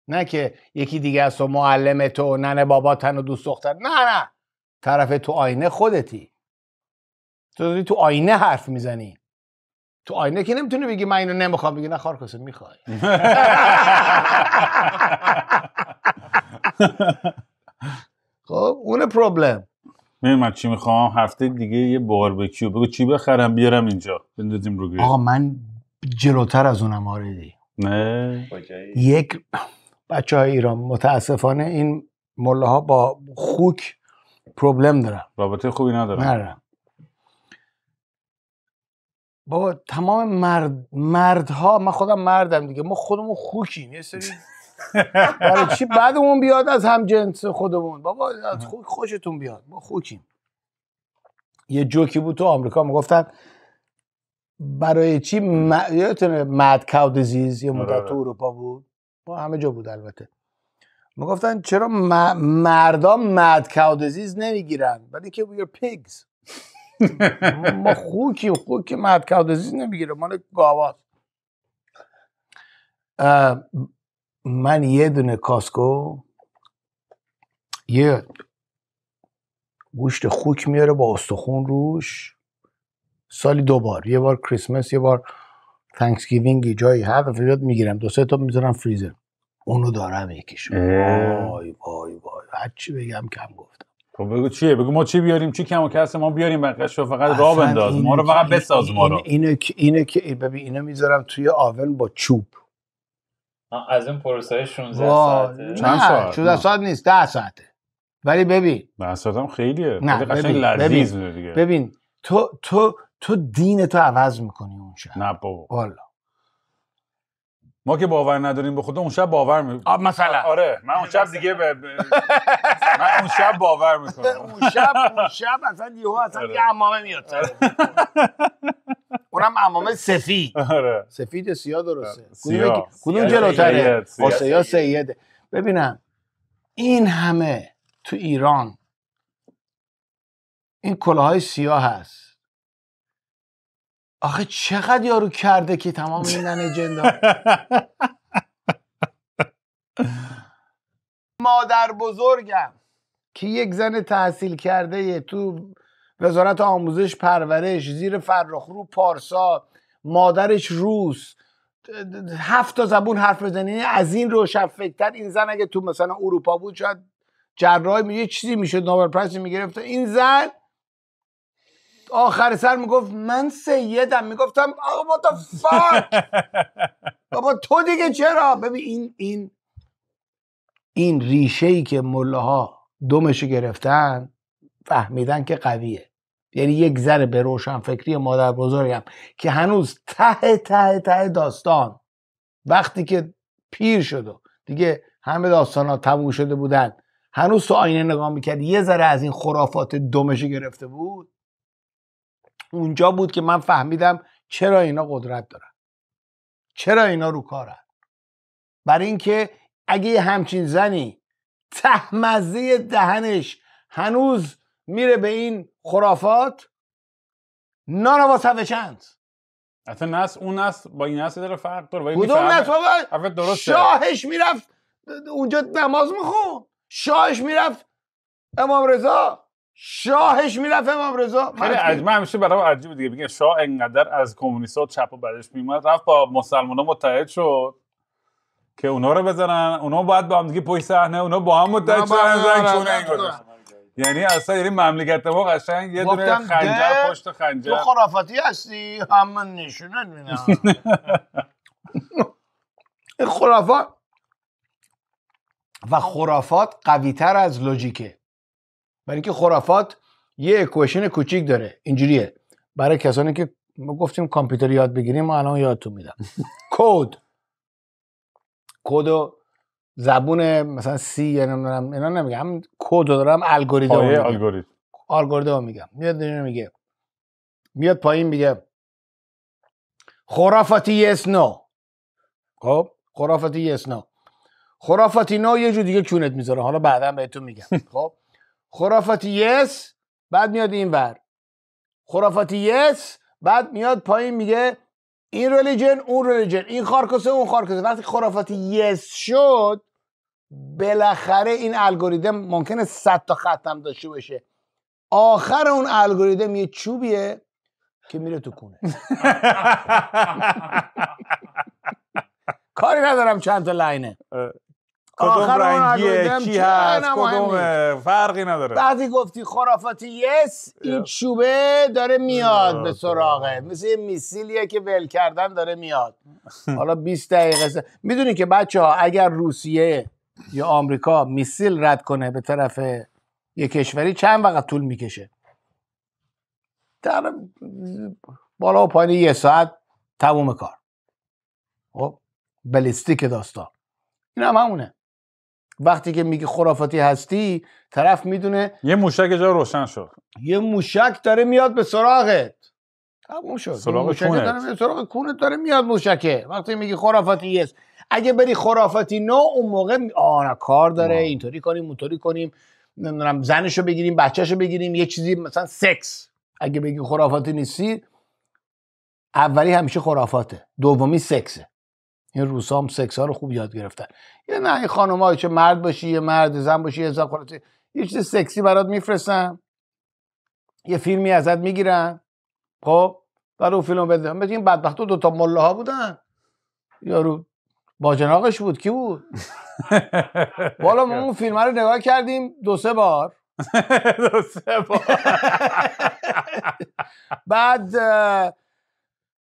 [SPEAKER 2] نه که یکی دیگه از و معلم تو ننه بابا و دوست دختر نه نه طرف تو آینه خودتی تو داری تو آینه حرف میزنی تو آینه که نمیتونی بگی من اینو نمیخوام بگی نه کسی میخوای
[SPEAKER 1] خب اون پروبلم می من چی میخوام هفته دیگه یه باربکیو بگو چی بخرم بیارم اینجا بندازیم رو آقا
[SPEAKER 2] من جلوتر از اونم آریدی
[SPEAKER 1] نه
[SPEAKER 2] یک بچه های ایران متاسفانه این مله ها با خوک پروبلم دارن
[SPEAKER 1] رابطه خوبی ندارن نه
[SPEAKER 2] بابا تمام مرد مردها من خودم مردم دیگه ما خودمون خوکیم یه سری برای چی بعدمون بیاد از هم جنس خودمون بابا از خود خوشتون بیاد ما خوکیم یه جوکی بود تو آمریکا میگفتن برای چی م... یادتونه مد کاو دیزیز یه مدت آره، آره. تو اروپا بود با همه جا بود البته میگفتن چرا م... مردم مد نمیگیرن ولی که ویر پیگز ما خوکیم خوکی مد کاو دیزیز نمیگیره مال گاواست من یه دونه کاسکو یه گوشت خوک میاره با استخون روش سالی دو بار یه بار کریسمس یه بار تانکسگیوینگ جایی هر دفعه میگیرم دو سه تا میذارم فریزر اونو دارم
[SPEAKER 1] یکیش وای بای بای هر چی بگم کم گفتم خب بگو چیه بگو ما چی بیاریم چی کم و کس ما بیاریم بقیش رو فقط راه بنداز ما رو فقط بساز ما رو
[SPEAKER 2] اینه که که ببین اینو میذارم توی آون با چوب
[SPEAKER 3] از این پروسه 16 ساعته چند
[SPEAKER 2] ساعت 16 ساعت نیست 10 ساعته ولی ببین
[SPEAKER 1] 10 ساعت هم خیلیه نه
[SPEAKER 2] ببین. ببین. دیگه. ببین تو تو تو دین تو عوض میکنی اون شب
[SPEAKER 1] نه بابا والا ما که باور نداریم به خدا اون شب باور می مثلا آره من اون شب دیگه ب... من اون شب باور میکنم اون شب اون شب اصلا یهو اصلا آره. یه حمامه میاد آره. اونم
[SPEAKER 2] عمامه سفید آره. سفید سیاه درسته کدوم جلوتره با سیاه سیده ببینم این همه تو ایران این کلاهای سیاه هست آخه چقدر یارو کرده که تمام این اجندا مادر بزرگم که یک زن تحصیل کرده تو وزارت آموزش پرورش زیر رو پارسا مادرش روس هفت تا زبون حرف بزنی از این روشنفکتر این زن اگه تو مثلا اروپا بود شاید جراحی میگه یه چیزی میشد نوبل پرایز میگرفت این زن آخر سر میگفت من سیدم میگفتم آقا ما تا فاک بابا تو دیگه چرا ببین این این این ریشه ای که مله ها گرفتن فهمیدن که قویه یعنی یک ذره به روشن فکری مادر بزرگم که هنوز ته ته ته داستان وقتی که پیر شد و دیگه همه داستان ها تموم شده بودن هنوز تو آینه نگاه میکرد یه ذره از این خرافات دومشی گرفته بود اونجا بود که من فهمیدم چرا اینا قدرت دارن چرا اینا رو کارن برای اینکه اگه همچین زنی ته دهنش هنوز میره به این خرافات نانا صفه چند
[SPEAKER 1] اصلا نس اون نس با این نس داره فرق داره شاهش
[SPEAKER 2] میرفت اونجا نماز میخون شاهش میرفت امام رضا شاهش میرفت امام رضا
[SPEAKER 1] خیلی عجب من همیشه برام عجیب دیگه میگه شاه انقدر از کمونیست چپ و بدش میومد رفت با مسلمانا متحد شد که اونا رو بزنن اونا باید با هم دیگه پشت صحنه اونا با هم متحد شدن آره، یعنی اصلا یعنی مملکت ما قشنگ یه دونه خنجر پشت
[SPEAKER 2] خنجر تو خرافاتی هستی همه نشونت
[SPEAKER 1] میدم خرافات
[SPEAKER 2] و خرافات قوی تر از لوجیکه برای اینکه خرافات یه اکویشن کوچیک داره اینجوریه برای کسانی که ما گفتیم کامپیوتر یاد بگیریم ما الان یادتون میدم کد کد زبون مثلا سی یا نمیدونم اینا نمیگم کد دارم الگوریتم الگوریتم الگوریتم میگم میاد میگه میاد پایین میگه خرافاتی یس نو خب خرافاتی یس نو خرافاتی نو یه جور دیگه کونت میذاره حالا بعدا بهتون میگم خب خرافاتی یس بعد میاد این ور خرافاتی یس بعد میاد پایین میگه این ریلیجن اون ریلیجن این خارکسه اون خارکسه وقتی خرافاتی یس شد بالاخره این الگوریتم ممکنه 100 تا ختم داشته باشه آخر اون الگوریتم یه چوبیه که میره تو کونه کاری ندارم چند تا لاینه
[SPEAKER 3] کدوم رنگیه چی هست کدوم فرقی نداره بعدی
[SPEAKER 2] گفتی خرافاتی یس این چوبه داره میاد به سراغه مثل یه میسیلیه که ول کردن داره میاد حالا 20 دقیقه میدونی که بچه ها اگر روسیه یا آمریکا میسیل رد کنه به طرف یه کشوری چند وقت طول میکشه در بالا و پایین یه ساعت تموم کار خب بلیستیک داستان این هم همونه وقتی که میگی خرافاتی هستی طرف میدونه یه موشک جا روشن شد یه موشک داره میاد به سراغت تموم شد سراغ کونت داره, میاد موشکه وقتی میگی خرافاتی هست اگه بری خرافاتی نه اون موقع آه کار داره اینطوری کنیم اونطوری کنیم نمیدونم زنشو بگیریم بچهشو بگیریم یه چیزی مثلا سکس اگه بگی خرافاتی نیستی اولی همیشه خرافاته دومی سکسه این روسا هم سکس ها رو خوب یاد گرفتن یه نه این خانم چه مرد باشی یه مرد زن باشی یه زن یه چیز سکسی برات میفرستن یه فیلمی ازت میگیرن خب و اون فیلم بده این بدبخت دو تا مله ها بودن یارو جناقش بود کی بود والا ما اون فیلم رو نگاه کردیم دو سه بار دو سه بار بعد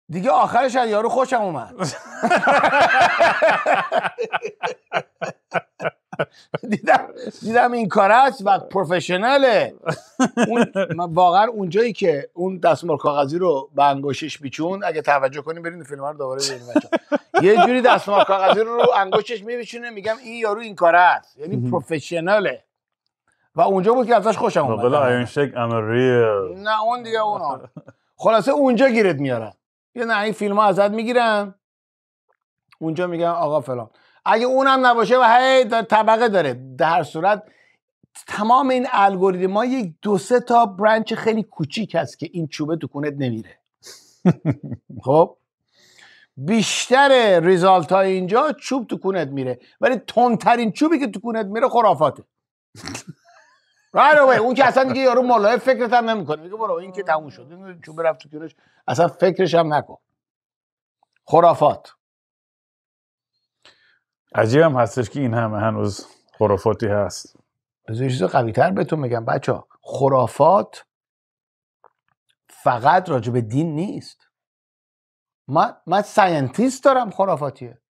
[SPEAKER 2] دیگه آخرش از یارو خوشم اومد دیدم دیدم این کار است و پروفشناله اون واقعا اونجایی که اون دستمال کاغذی رو به انگوشش بیچون، اگه توجه کنیم برین فیلم رو دوباره یه جوری دستمال کاغذی رو رو انگوشش میبیچونه میگم این یارو این کار است یعنی پروفشناله
[SPEAKER 1] و اونجا بود که ازش خوشم خب، اومد. ام
[SPEAKER 2] ریل نه اون دیگه اون خلاصه اونجا گیرت میارن یه نه این فیلم ها ازت میگیرن اونجا میگن آقا فلان اگه اونم نباشه و هی طبقه داره در صورت تمام این الگوریتم ما یک دو سه تا برنچ خیلی کوچیک هست که این چوبه تو کونت نمیره خب بیشتر ریزالت های اینجا چوب تو کونت میره ولی تندترین چوبی که تو کونت میره خرافاته right اون که اصلا دیگه یارو ملای فکرت هم نمیکنه میگه برو این که تموم شد چوب رفت تو کونش
[SPEAKER 1] اصلا فکرش
[SPEAKER 2] هم نکن خرافات
[SPEAKER 1] هم هستش که این همه هنوز
[SPEAKER 2] خرافاتی هست از چیز قوی تر بهتون میگم بچه ها خرافات فقط راجب دین نیست من, من ساینتیست دارم خرافاتیه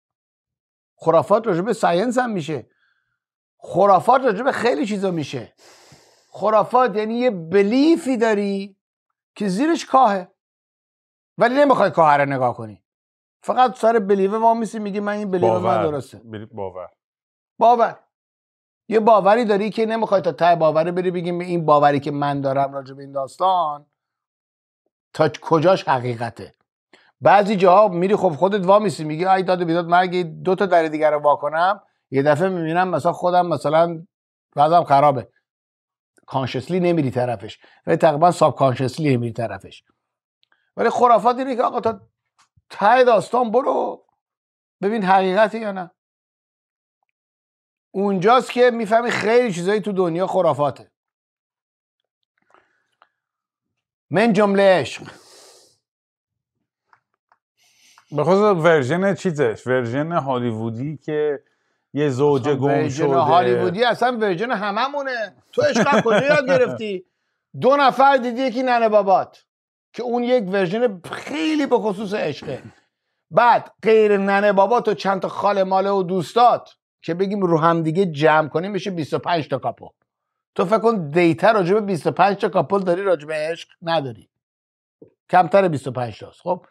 [SPEAKER 2] خرافات راجب ساینس هم میشه خرافات راجب خیلی چیزا میشه خرافات یعنی یه بلیفی داری که زیرش کاهه ولی نمیخوای کاه نگاه کنی فقط سر بلیوه وامیسی میگی من این بلیوه باور. من
[SPEAKER 1] درسته باور
[SPEAKER 2] باور یه باوری داری که نمیخوای تا ته باوره بری بگیم این باوری که من دارم راجع به این داستان تا کجاش حقیقته بعضی جاها میری خب خودت وامیسی میگی آی داد بیداد من دو تا در دیگر رو واکنم یه دفعه میبینم مثلا خودم مثلا وضعم خرابه کانشسلی نمیری طرفش ولی تقریبا ساب کانشسلی نمیری طرفش ولی خرافات اینه که آقا ته داستان برو ببین حقیقتی یا نه اونجاست که میفهمی خیلی چیزایی تو دنیا خرافاته
[SPEAKER 1] من جمله عشق به خود ورژن چیزش ورژن هالیوودی که یه زوج گم شده ورژن هالیوودی
[SPEAKER 2] اصلا ورژن هممونه تو عشق کجا یاد گرفتی دو نفر دیدی یکی ننه بابات که اون یک ورژن خیلی به خصوص عشقه بعد غیر ننه بابا تو چند تا خاله ماله و دوستات که بگیم رو هم دیگه جمع کنیم میشه 25 تا کاپل تو فکر کن دیتا راجبه 25 تا کاپل داری راجبه عشق نداری کمتر 25 تاست خب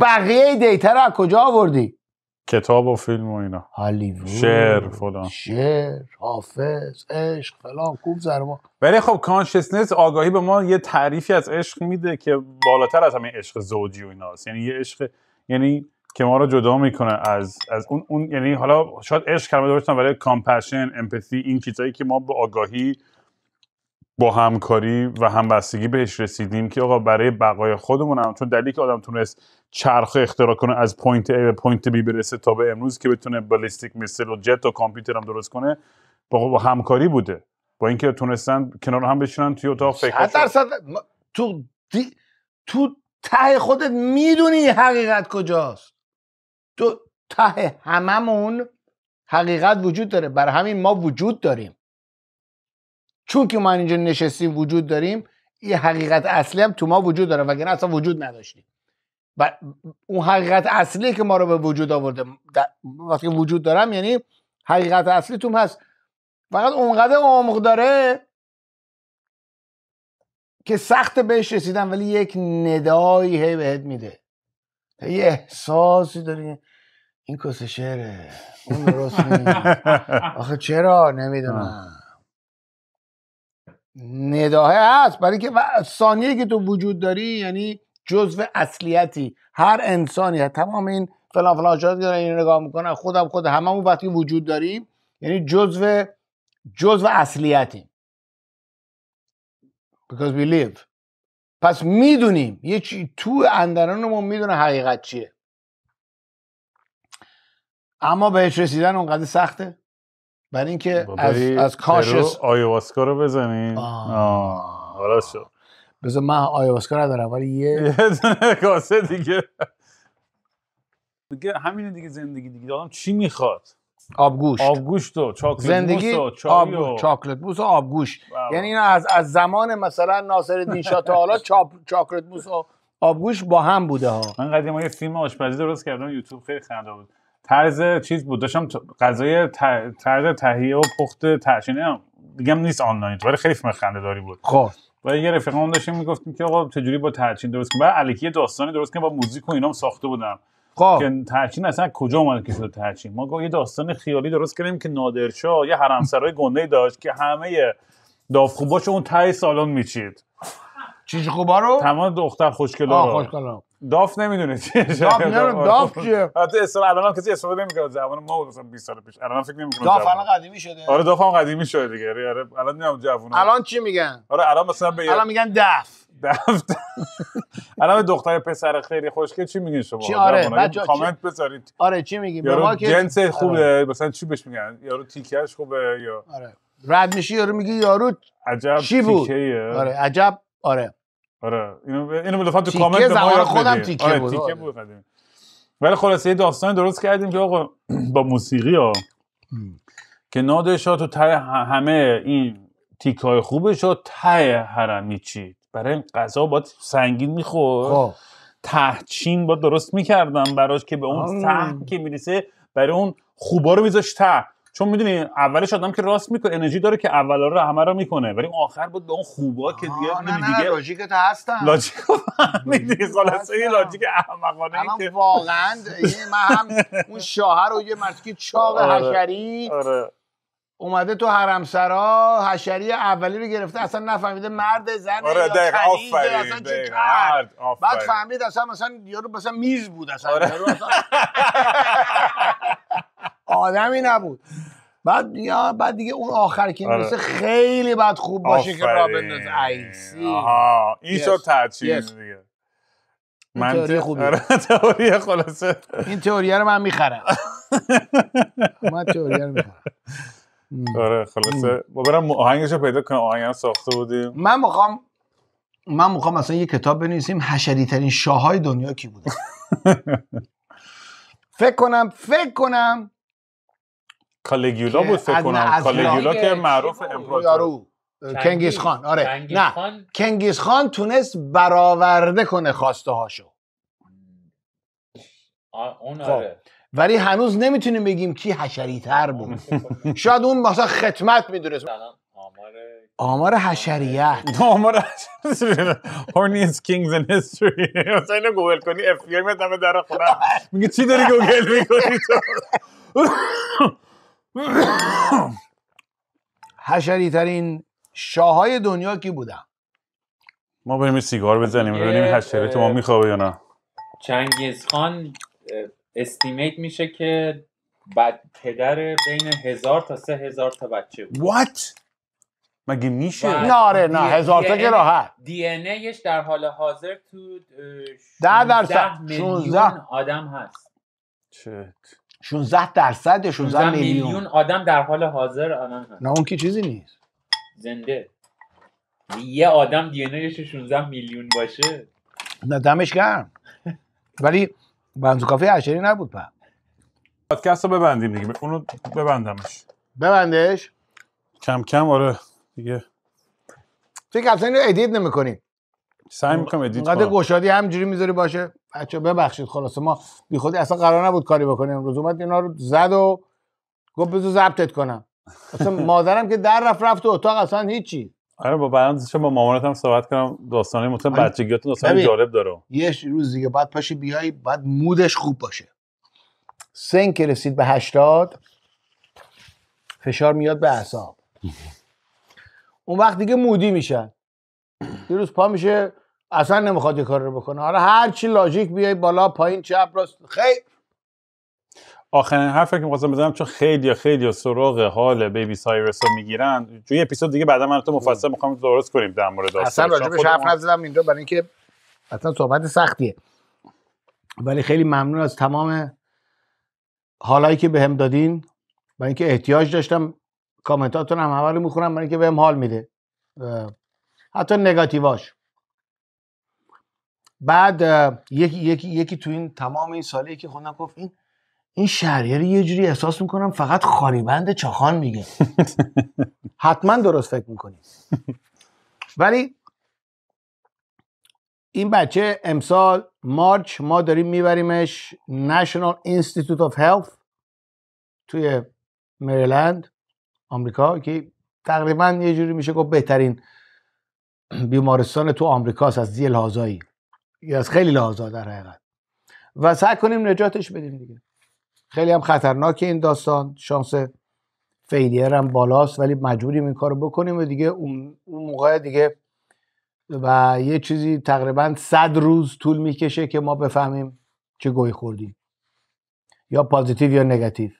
[SPEAKER 2] بقیه دیتا
[SPEAKER 1] رو از کجا آوردی کتاب و فیلم و اینا هالیوود شعر فلان
[SPEAKER 2] شعر حافظ عشق فلان خوب زرما
[SPEAKER 1] ولی خب کانشسنس آگاهی به ما یه تعریفی از عشق میده که بالاتر از همین عشق زوجی و ایناست یعنی یه عشق یعنی که ما رو جدا میکنه از از اون, اون یعنی حالا شاید عشق کلمه درست ولی کامپشن امپاتی این چیزایی که ما به آگاهی با همکاری و همبستگی بهش رسیدیم که آقا برای بقای خودمون هم چون دلیلی که آدم تونست چرخ اختراع کنه از پوینت A به پوینت B برسه تا به امروز که بتونه بالستیک میسل و جت و کامپیوتر هم درست کنه خب با, همکاری بوده با اینکه تونستن کنار هم بشینن توی اتاق فکر
[SPEAKER 2] تو تو ته خودت میدونی حقیقت کجاست تو ته هممون حقیقت وجود داره بر همین ما وجود داریم چون که ما اینجا نشستیم وجود داریم یه حقیقت اصلی هم تو ما وجود داره وگرنه اصلا وجود نداشتیم و اون حقیقت اصلی که ما رو به وجود آورده وقتی وجود دارم یعنی حقیقت اصلی تو هست فقط اونقدر عمق داره که سخت بهش رسیدن ولی یک ندایی هی بهت میده یه احساسی داری این کس شعره اون درست آخه چرا نمیدونم نداه هست برای که ثانیه که تو وجود داری یعنی جزو اصلیتی هر انسانی هست. تمام این فلان فلان این نگاه میکنن خودم خود اون وقتی وجود داریم یعنی جزو جزو اصلیتی. because we live پس میدونیم یه چی تو اندرونمون میدونه حقیقت چیه اما بهش رسیدن اونقدر سخته برای اینکه
[SPEAKER 1] از از کاشس آیواسکا رو بزنین حالا شد
[SPEAKER 2] بذار من آیواسکا ندارم ولی یه
[SPEAKER 1] کاسه دیگه دیگه همین دیگه زندگی دیگه آدم چی میخواد آبگوشت آبگوشت و چاکلت زندگی بوس و آب...
[SPEAKER 2] چاکلت بوس و یعنی اینا از از زمان مثلا ناصر الدین شاه تا حالا
[SPEAKER 1] چاکلت بوس و آبگوش با هم بوده ها من قدیم یه فیلم آشپزی درست کردم یوتیوب خیلی خنده بود طرز چیز بود داشتم غذای طرز تهیه و پخت تعشین یعنی دیگه نیست آنلاین ولی خیلی فیلم خنده داری بود خب و یه رفیقمون داشتیم میگفتیم که آقا چجوری با تچین درست کنیم بعد الکی داستانی درست کنیم با موزیک و اینام ساخته بودم خب که تعچین اصلا کجا اومد که شد ما یه داستان خیالی درست کردیم که نادرشاه یه حرمسرای گنده داشت که همه خوباش اون تای سالن میچید چیز خوبا رو تمام دختر خوشگلا رو داف نمیدونه چیه داف نمیدونم داف چیه حتی اصلا الان هم کسی استفاده نمیکنه از زبان ما بود مثلا 20 سال پیش الان فکر نمیکنه داف الان قدیمی شده آره داف هم قدیمی شده دیگه یعنی، آره الان نمیدونم جوونا الان چی میگن آره الان مثلا به الان میگن داف داف؟ الان به دختر پسر خیلی خوشگل چی میگین شما چی آره بچا کامنت بذارید آره چی میگین به ما که جنس آره. خوبه مثلا چی بهش میگن یارو تیکش خوبه یا آره رد میشی یارو میگه یارو عجب چی بود آره عجب آره آره اینو اینو تو کامنت به ما خودم تیکه آره، بود تیکه آره. بود ولی خلاص یه داستان درست کردیم که آقا با موسیقی ها که نادرشا تو ته همه این تیک های خوبش ها ته حرمی چید برای این غذا باید سنگین میخورد خب. تهچین با درست میکردم براش که به اون سهم که میرسه برای اون خوبا رو میذاشت ته چون میدونی اولش آدم که راست میکنه انرژی داره که اولا رو همه رو میکنه ولی آخر بود به اون خوبا که دیگه نه نه دیگه لاجیک تو هستم لاجیک میدونی خلاص این لاجیک احمقانه که واقعا
[SPEAKER 2] من هم اون شاهر و یه مرتی چاق آره، حشری آره. اومده تو حرم سرا حشری اولی رو گرفته اصلا نفهمیده مرد زن آره یا اصلا چه کرد بعد فهمید اصلا مثلا یارو مثلا میز بود اصلا آره. آدمی نبود بعد یا بعد دیگه اون آخر که آره. می‌رسه خیلی بعد خوب باشه که را بندازه
[SPEAKER 1] ایسی آها این yes. شد yes. دیگه
[SPEAKER 2] من تئوری خوبی آره، تئوری خلاصه این تئوری رو من میخرم من تئوری رو میخرم
[SPEAKER 1] آره خلاصه ما برم آهنگش پیدا کنم آهنگ ساخته بودیم من میخوام
[SPEAKER 2] من میخوام مثلا یه کتاب بنویسیم حشری ترین های دنیا کی بوده فکر کنم فکر کنم
[SPEAKER 1] کالگیولا بود فکر کنم کالگیولا که معروف امپراتور کنگیز خان آره نه
[SPEAKER 2] کنگیز خان تونست برآورده کنه خواسته هاشو اون خب. آره ولی هنوز نمیتونیم بگیم کی حشری تر بود شاید اون مثلا خدمت میدونست
[SPEAKER 1] آمار حشریت آمار هورنیز کینگز این هیستوری مثلا اینو گوگل کنی اف بی آی در خونه میگه چی داری گوگل میکنی تو
[SPEAKER 2] حشری ترین شاهای دنیا کی بودن
[SPEAKER 1] ما بریم سیگار بزنیم ببینیم تو ما میخوابه یا نه
[SPEAKER 3] چنگیز خان استیمیت میشه که بعد پدر بین هزار تا سه هزار تا بچه بود
[SPEAKER 1] What? مگه میشه؟ نه آره نه هزار تا که راحت
[SPEAKER 3] دی ان ایش در حال حاضر تو ده درصد 16 میلیون آدم هست
[SPEAKER 2] چت 16 درصد یا 16, میلیون
[SPEAKER 3] آدم در حال حاضر آنان هست نه
[SPEAKER 2] اون که چیزی نیست
[SPEAKER 3] زنده یه آدم دی 16 میلیون باشه
[SPEAKER 2] نه دمش گرم ولی بنزو کافی عشری
[SPEAKER 1] نبود په پادکست رو ببندیم دیگه اونو ببندمش ببندش کم کم آره دیگه فکر اصلا اینو ادیت نمیکنی؟ سعی میکنم ادیت کنم
[SPEAKER 2] گشادی همجوری میذاری باشه بچه ببخشید خلاصه ما بی خودی اصلا قرار نبود کاری بکنیم امروز اومد اینا رو زد و گفت بزو ضبطت کنم اصلا مادرم که در رفت رفت و اتاق اصلا هیچی آره با برنامه با هم صحبت کنم داستانی مطمئن آره. بچگیاتون داستان جالب داره یه روز دیگه بعد پاشی بیای بعد مودش خوب باشه سن که رسید به هشتاد فشار میاد به اعصاب اون وقت دیگه مودی میشن یه روز پا میشه اصلا نمیخواد یه کار رو بکنه حالا هر چی لاجیک بیای بالا پایین چپ راست خیر
[SPEAKER 1] آخرین حرفی که می‌خواستم بزنم چون خیلی خیلی سراغ حال بیبی سایرس رو میگیرن توی اپیزود دیگه بعدا من تو مفصل میخوام درست کنیم در مورد اصلا راجبش حرف نزدم اینجا برای اینکه
[SPEAKER 2] اصلا صحبت سختیه ولی خیلی ممنون از تمام حالایی که بهم دادین برای اینکه احتیاج داشتم کامنتاتون هم همه میخونم برای اینکه بهم حال میده حتی نگاتیواش بعد یکی یکی تو این تمام این سالی که خودم گفت این این رو یه جوری احساس میکنم فقط خاریبند چاخان میگه حتما درست فکر میکنی ولی این بچه امسال مارچ ما داریم میبریمش National Institute of Health توی مریلند آمریکا که تقریبا یه جوری میشه گفت بهترین بیمارستان تو آمریکاست از زیل هازایی از خیلی لحاظا در حقیقت و سعی کنیم نجاتش بدیم دیگه خیلی هم خطرناک این داستان شانس فیلیر هم بالاست ولی مجبوریم این کارو بکنیم و دیگه اون موقع دیگه و یه چیزی تقریبا صد روز طول میکشه که ما بفهمیم چه گوی خوردیم یا پازیتیو یا نگاتیو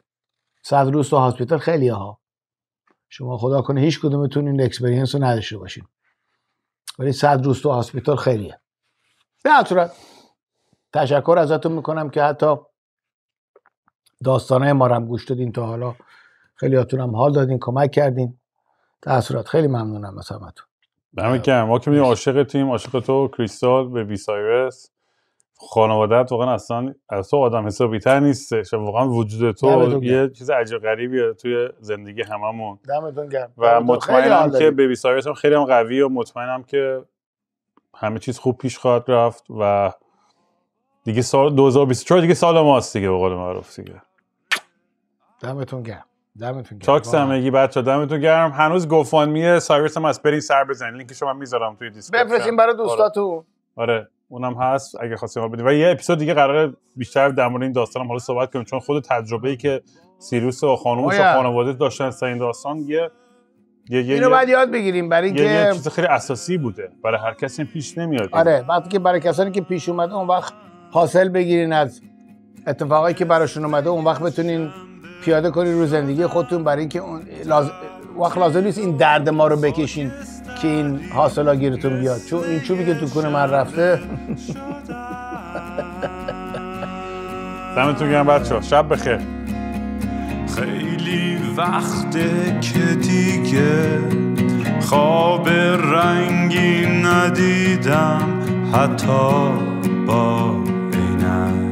[SPEAKER 2] صد روز تو هاسپیتال خیلی ها شما خدا کنه هیچ کدومتون این اکسپریانس رو نداشته باشین ولی صد روز تو هاسپیتال خیلیه به صورت تشکر ازتون میکنم که حتی داستانه ما هم گوش دادین تا حالا خیلی هم حال دادین کمک کردین در صورت خیلی ممنونم از همتون
[SPEAKER 1] دمت ما که میدونیم عاشق تیم عاشق تو کریستال به بی خانواده تو واقعا اصلا از تو آدم حسابی تر نیستش واقعا وجود تو یه چیز عجیب غریبی توی زندگی هممون دمتون گرم و مطمئنم که به سایرس هم خیلی هم قوی و مطمئنم که همه چیز خوب پیش خواهد رفت و دیگه سال 2024 دیگه سال ماست دیگه به قول معروف دیگه دمتون گرم دمتون گرم تاکس همگی بچا دمتون گرم هنوز میه سایرس هم از برین سر بزنین لینکشو من میذارم توی دیسکورد بفرستین برای آره. دوستاتون آره. آره. اونم هست اگه خواستیم بدید و یه اپیزود دیگه قراره بیشتر در مورد این داستانم حالا صحبت کنیم چون خود تجربه ای که سیروس و خانومش و خانواده داشتن سر این داستان یه اینو باید یاد بگیریم برای اینکه یه چیز خیلی اساسی بوده برای هر کسی پیش نمیاد آره
[SPEAKER 2] بعد که برای کسانی که پیش اومده اون وقت حاصل بگیرین از اتفاقایی که براشون اومده اون وقت بتونین پیاده کنین رو زندگی خودتون برای اینکه اون وقت لازم نیست این درد ما رو بکشین که این حاصلا گیرتون بیاد چون این چوبی که تو کنه من رفته
[SPEAKER 1] دمتون گرم بچه شب بخیر خیلی وقته که دیگه خواب رنگی ندیدم حتی با اینک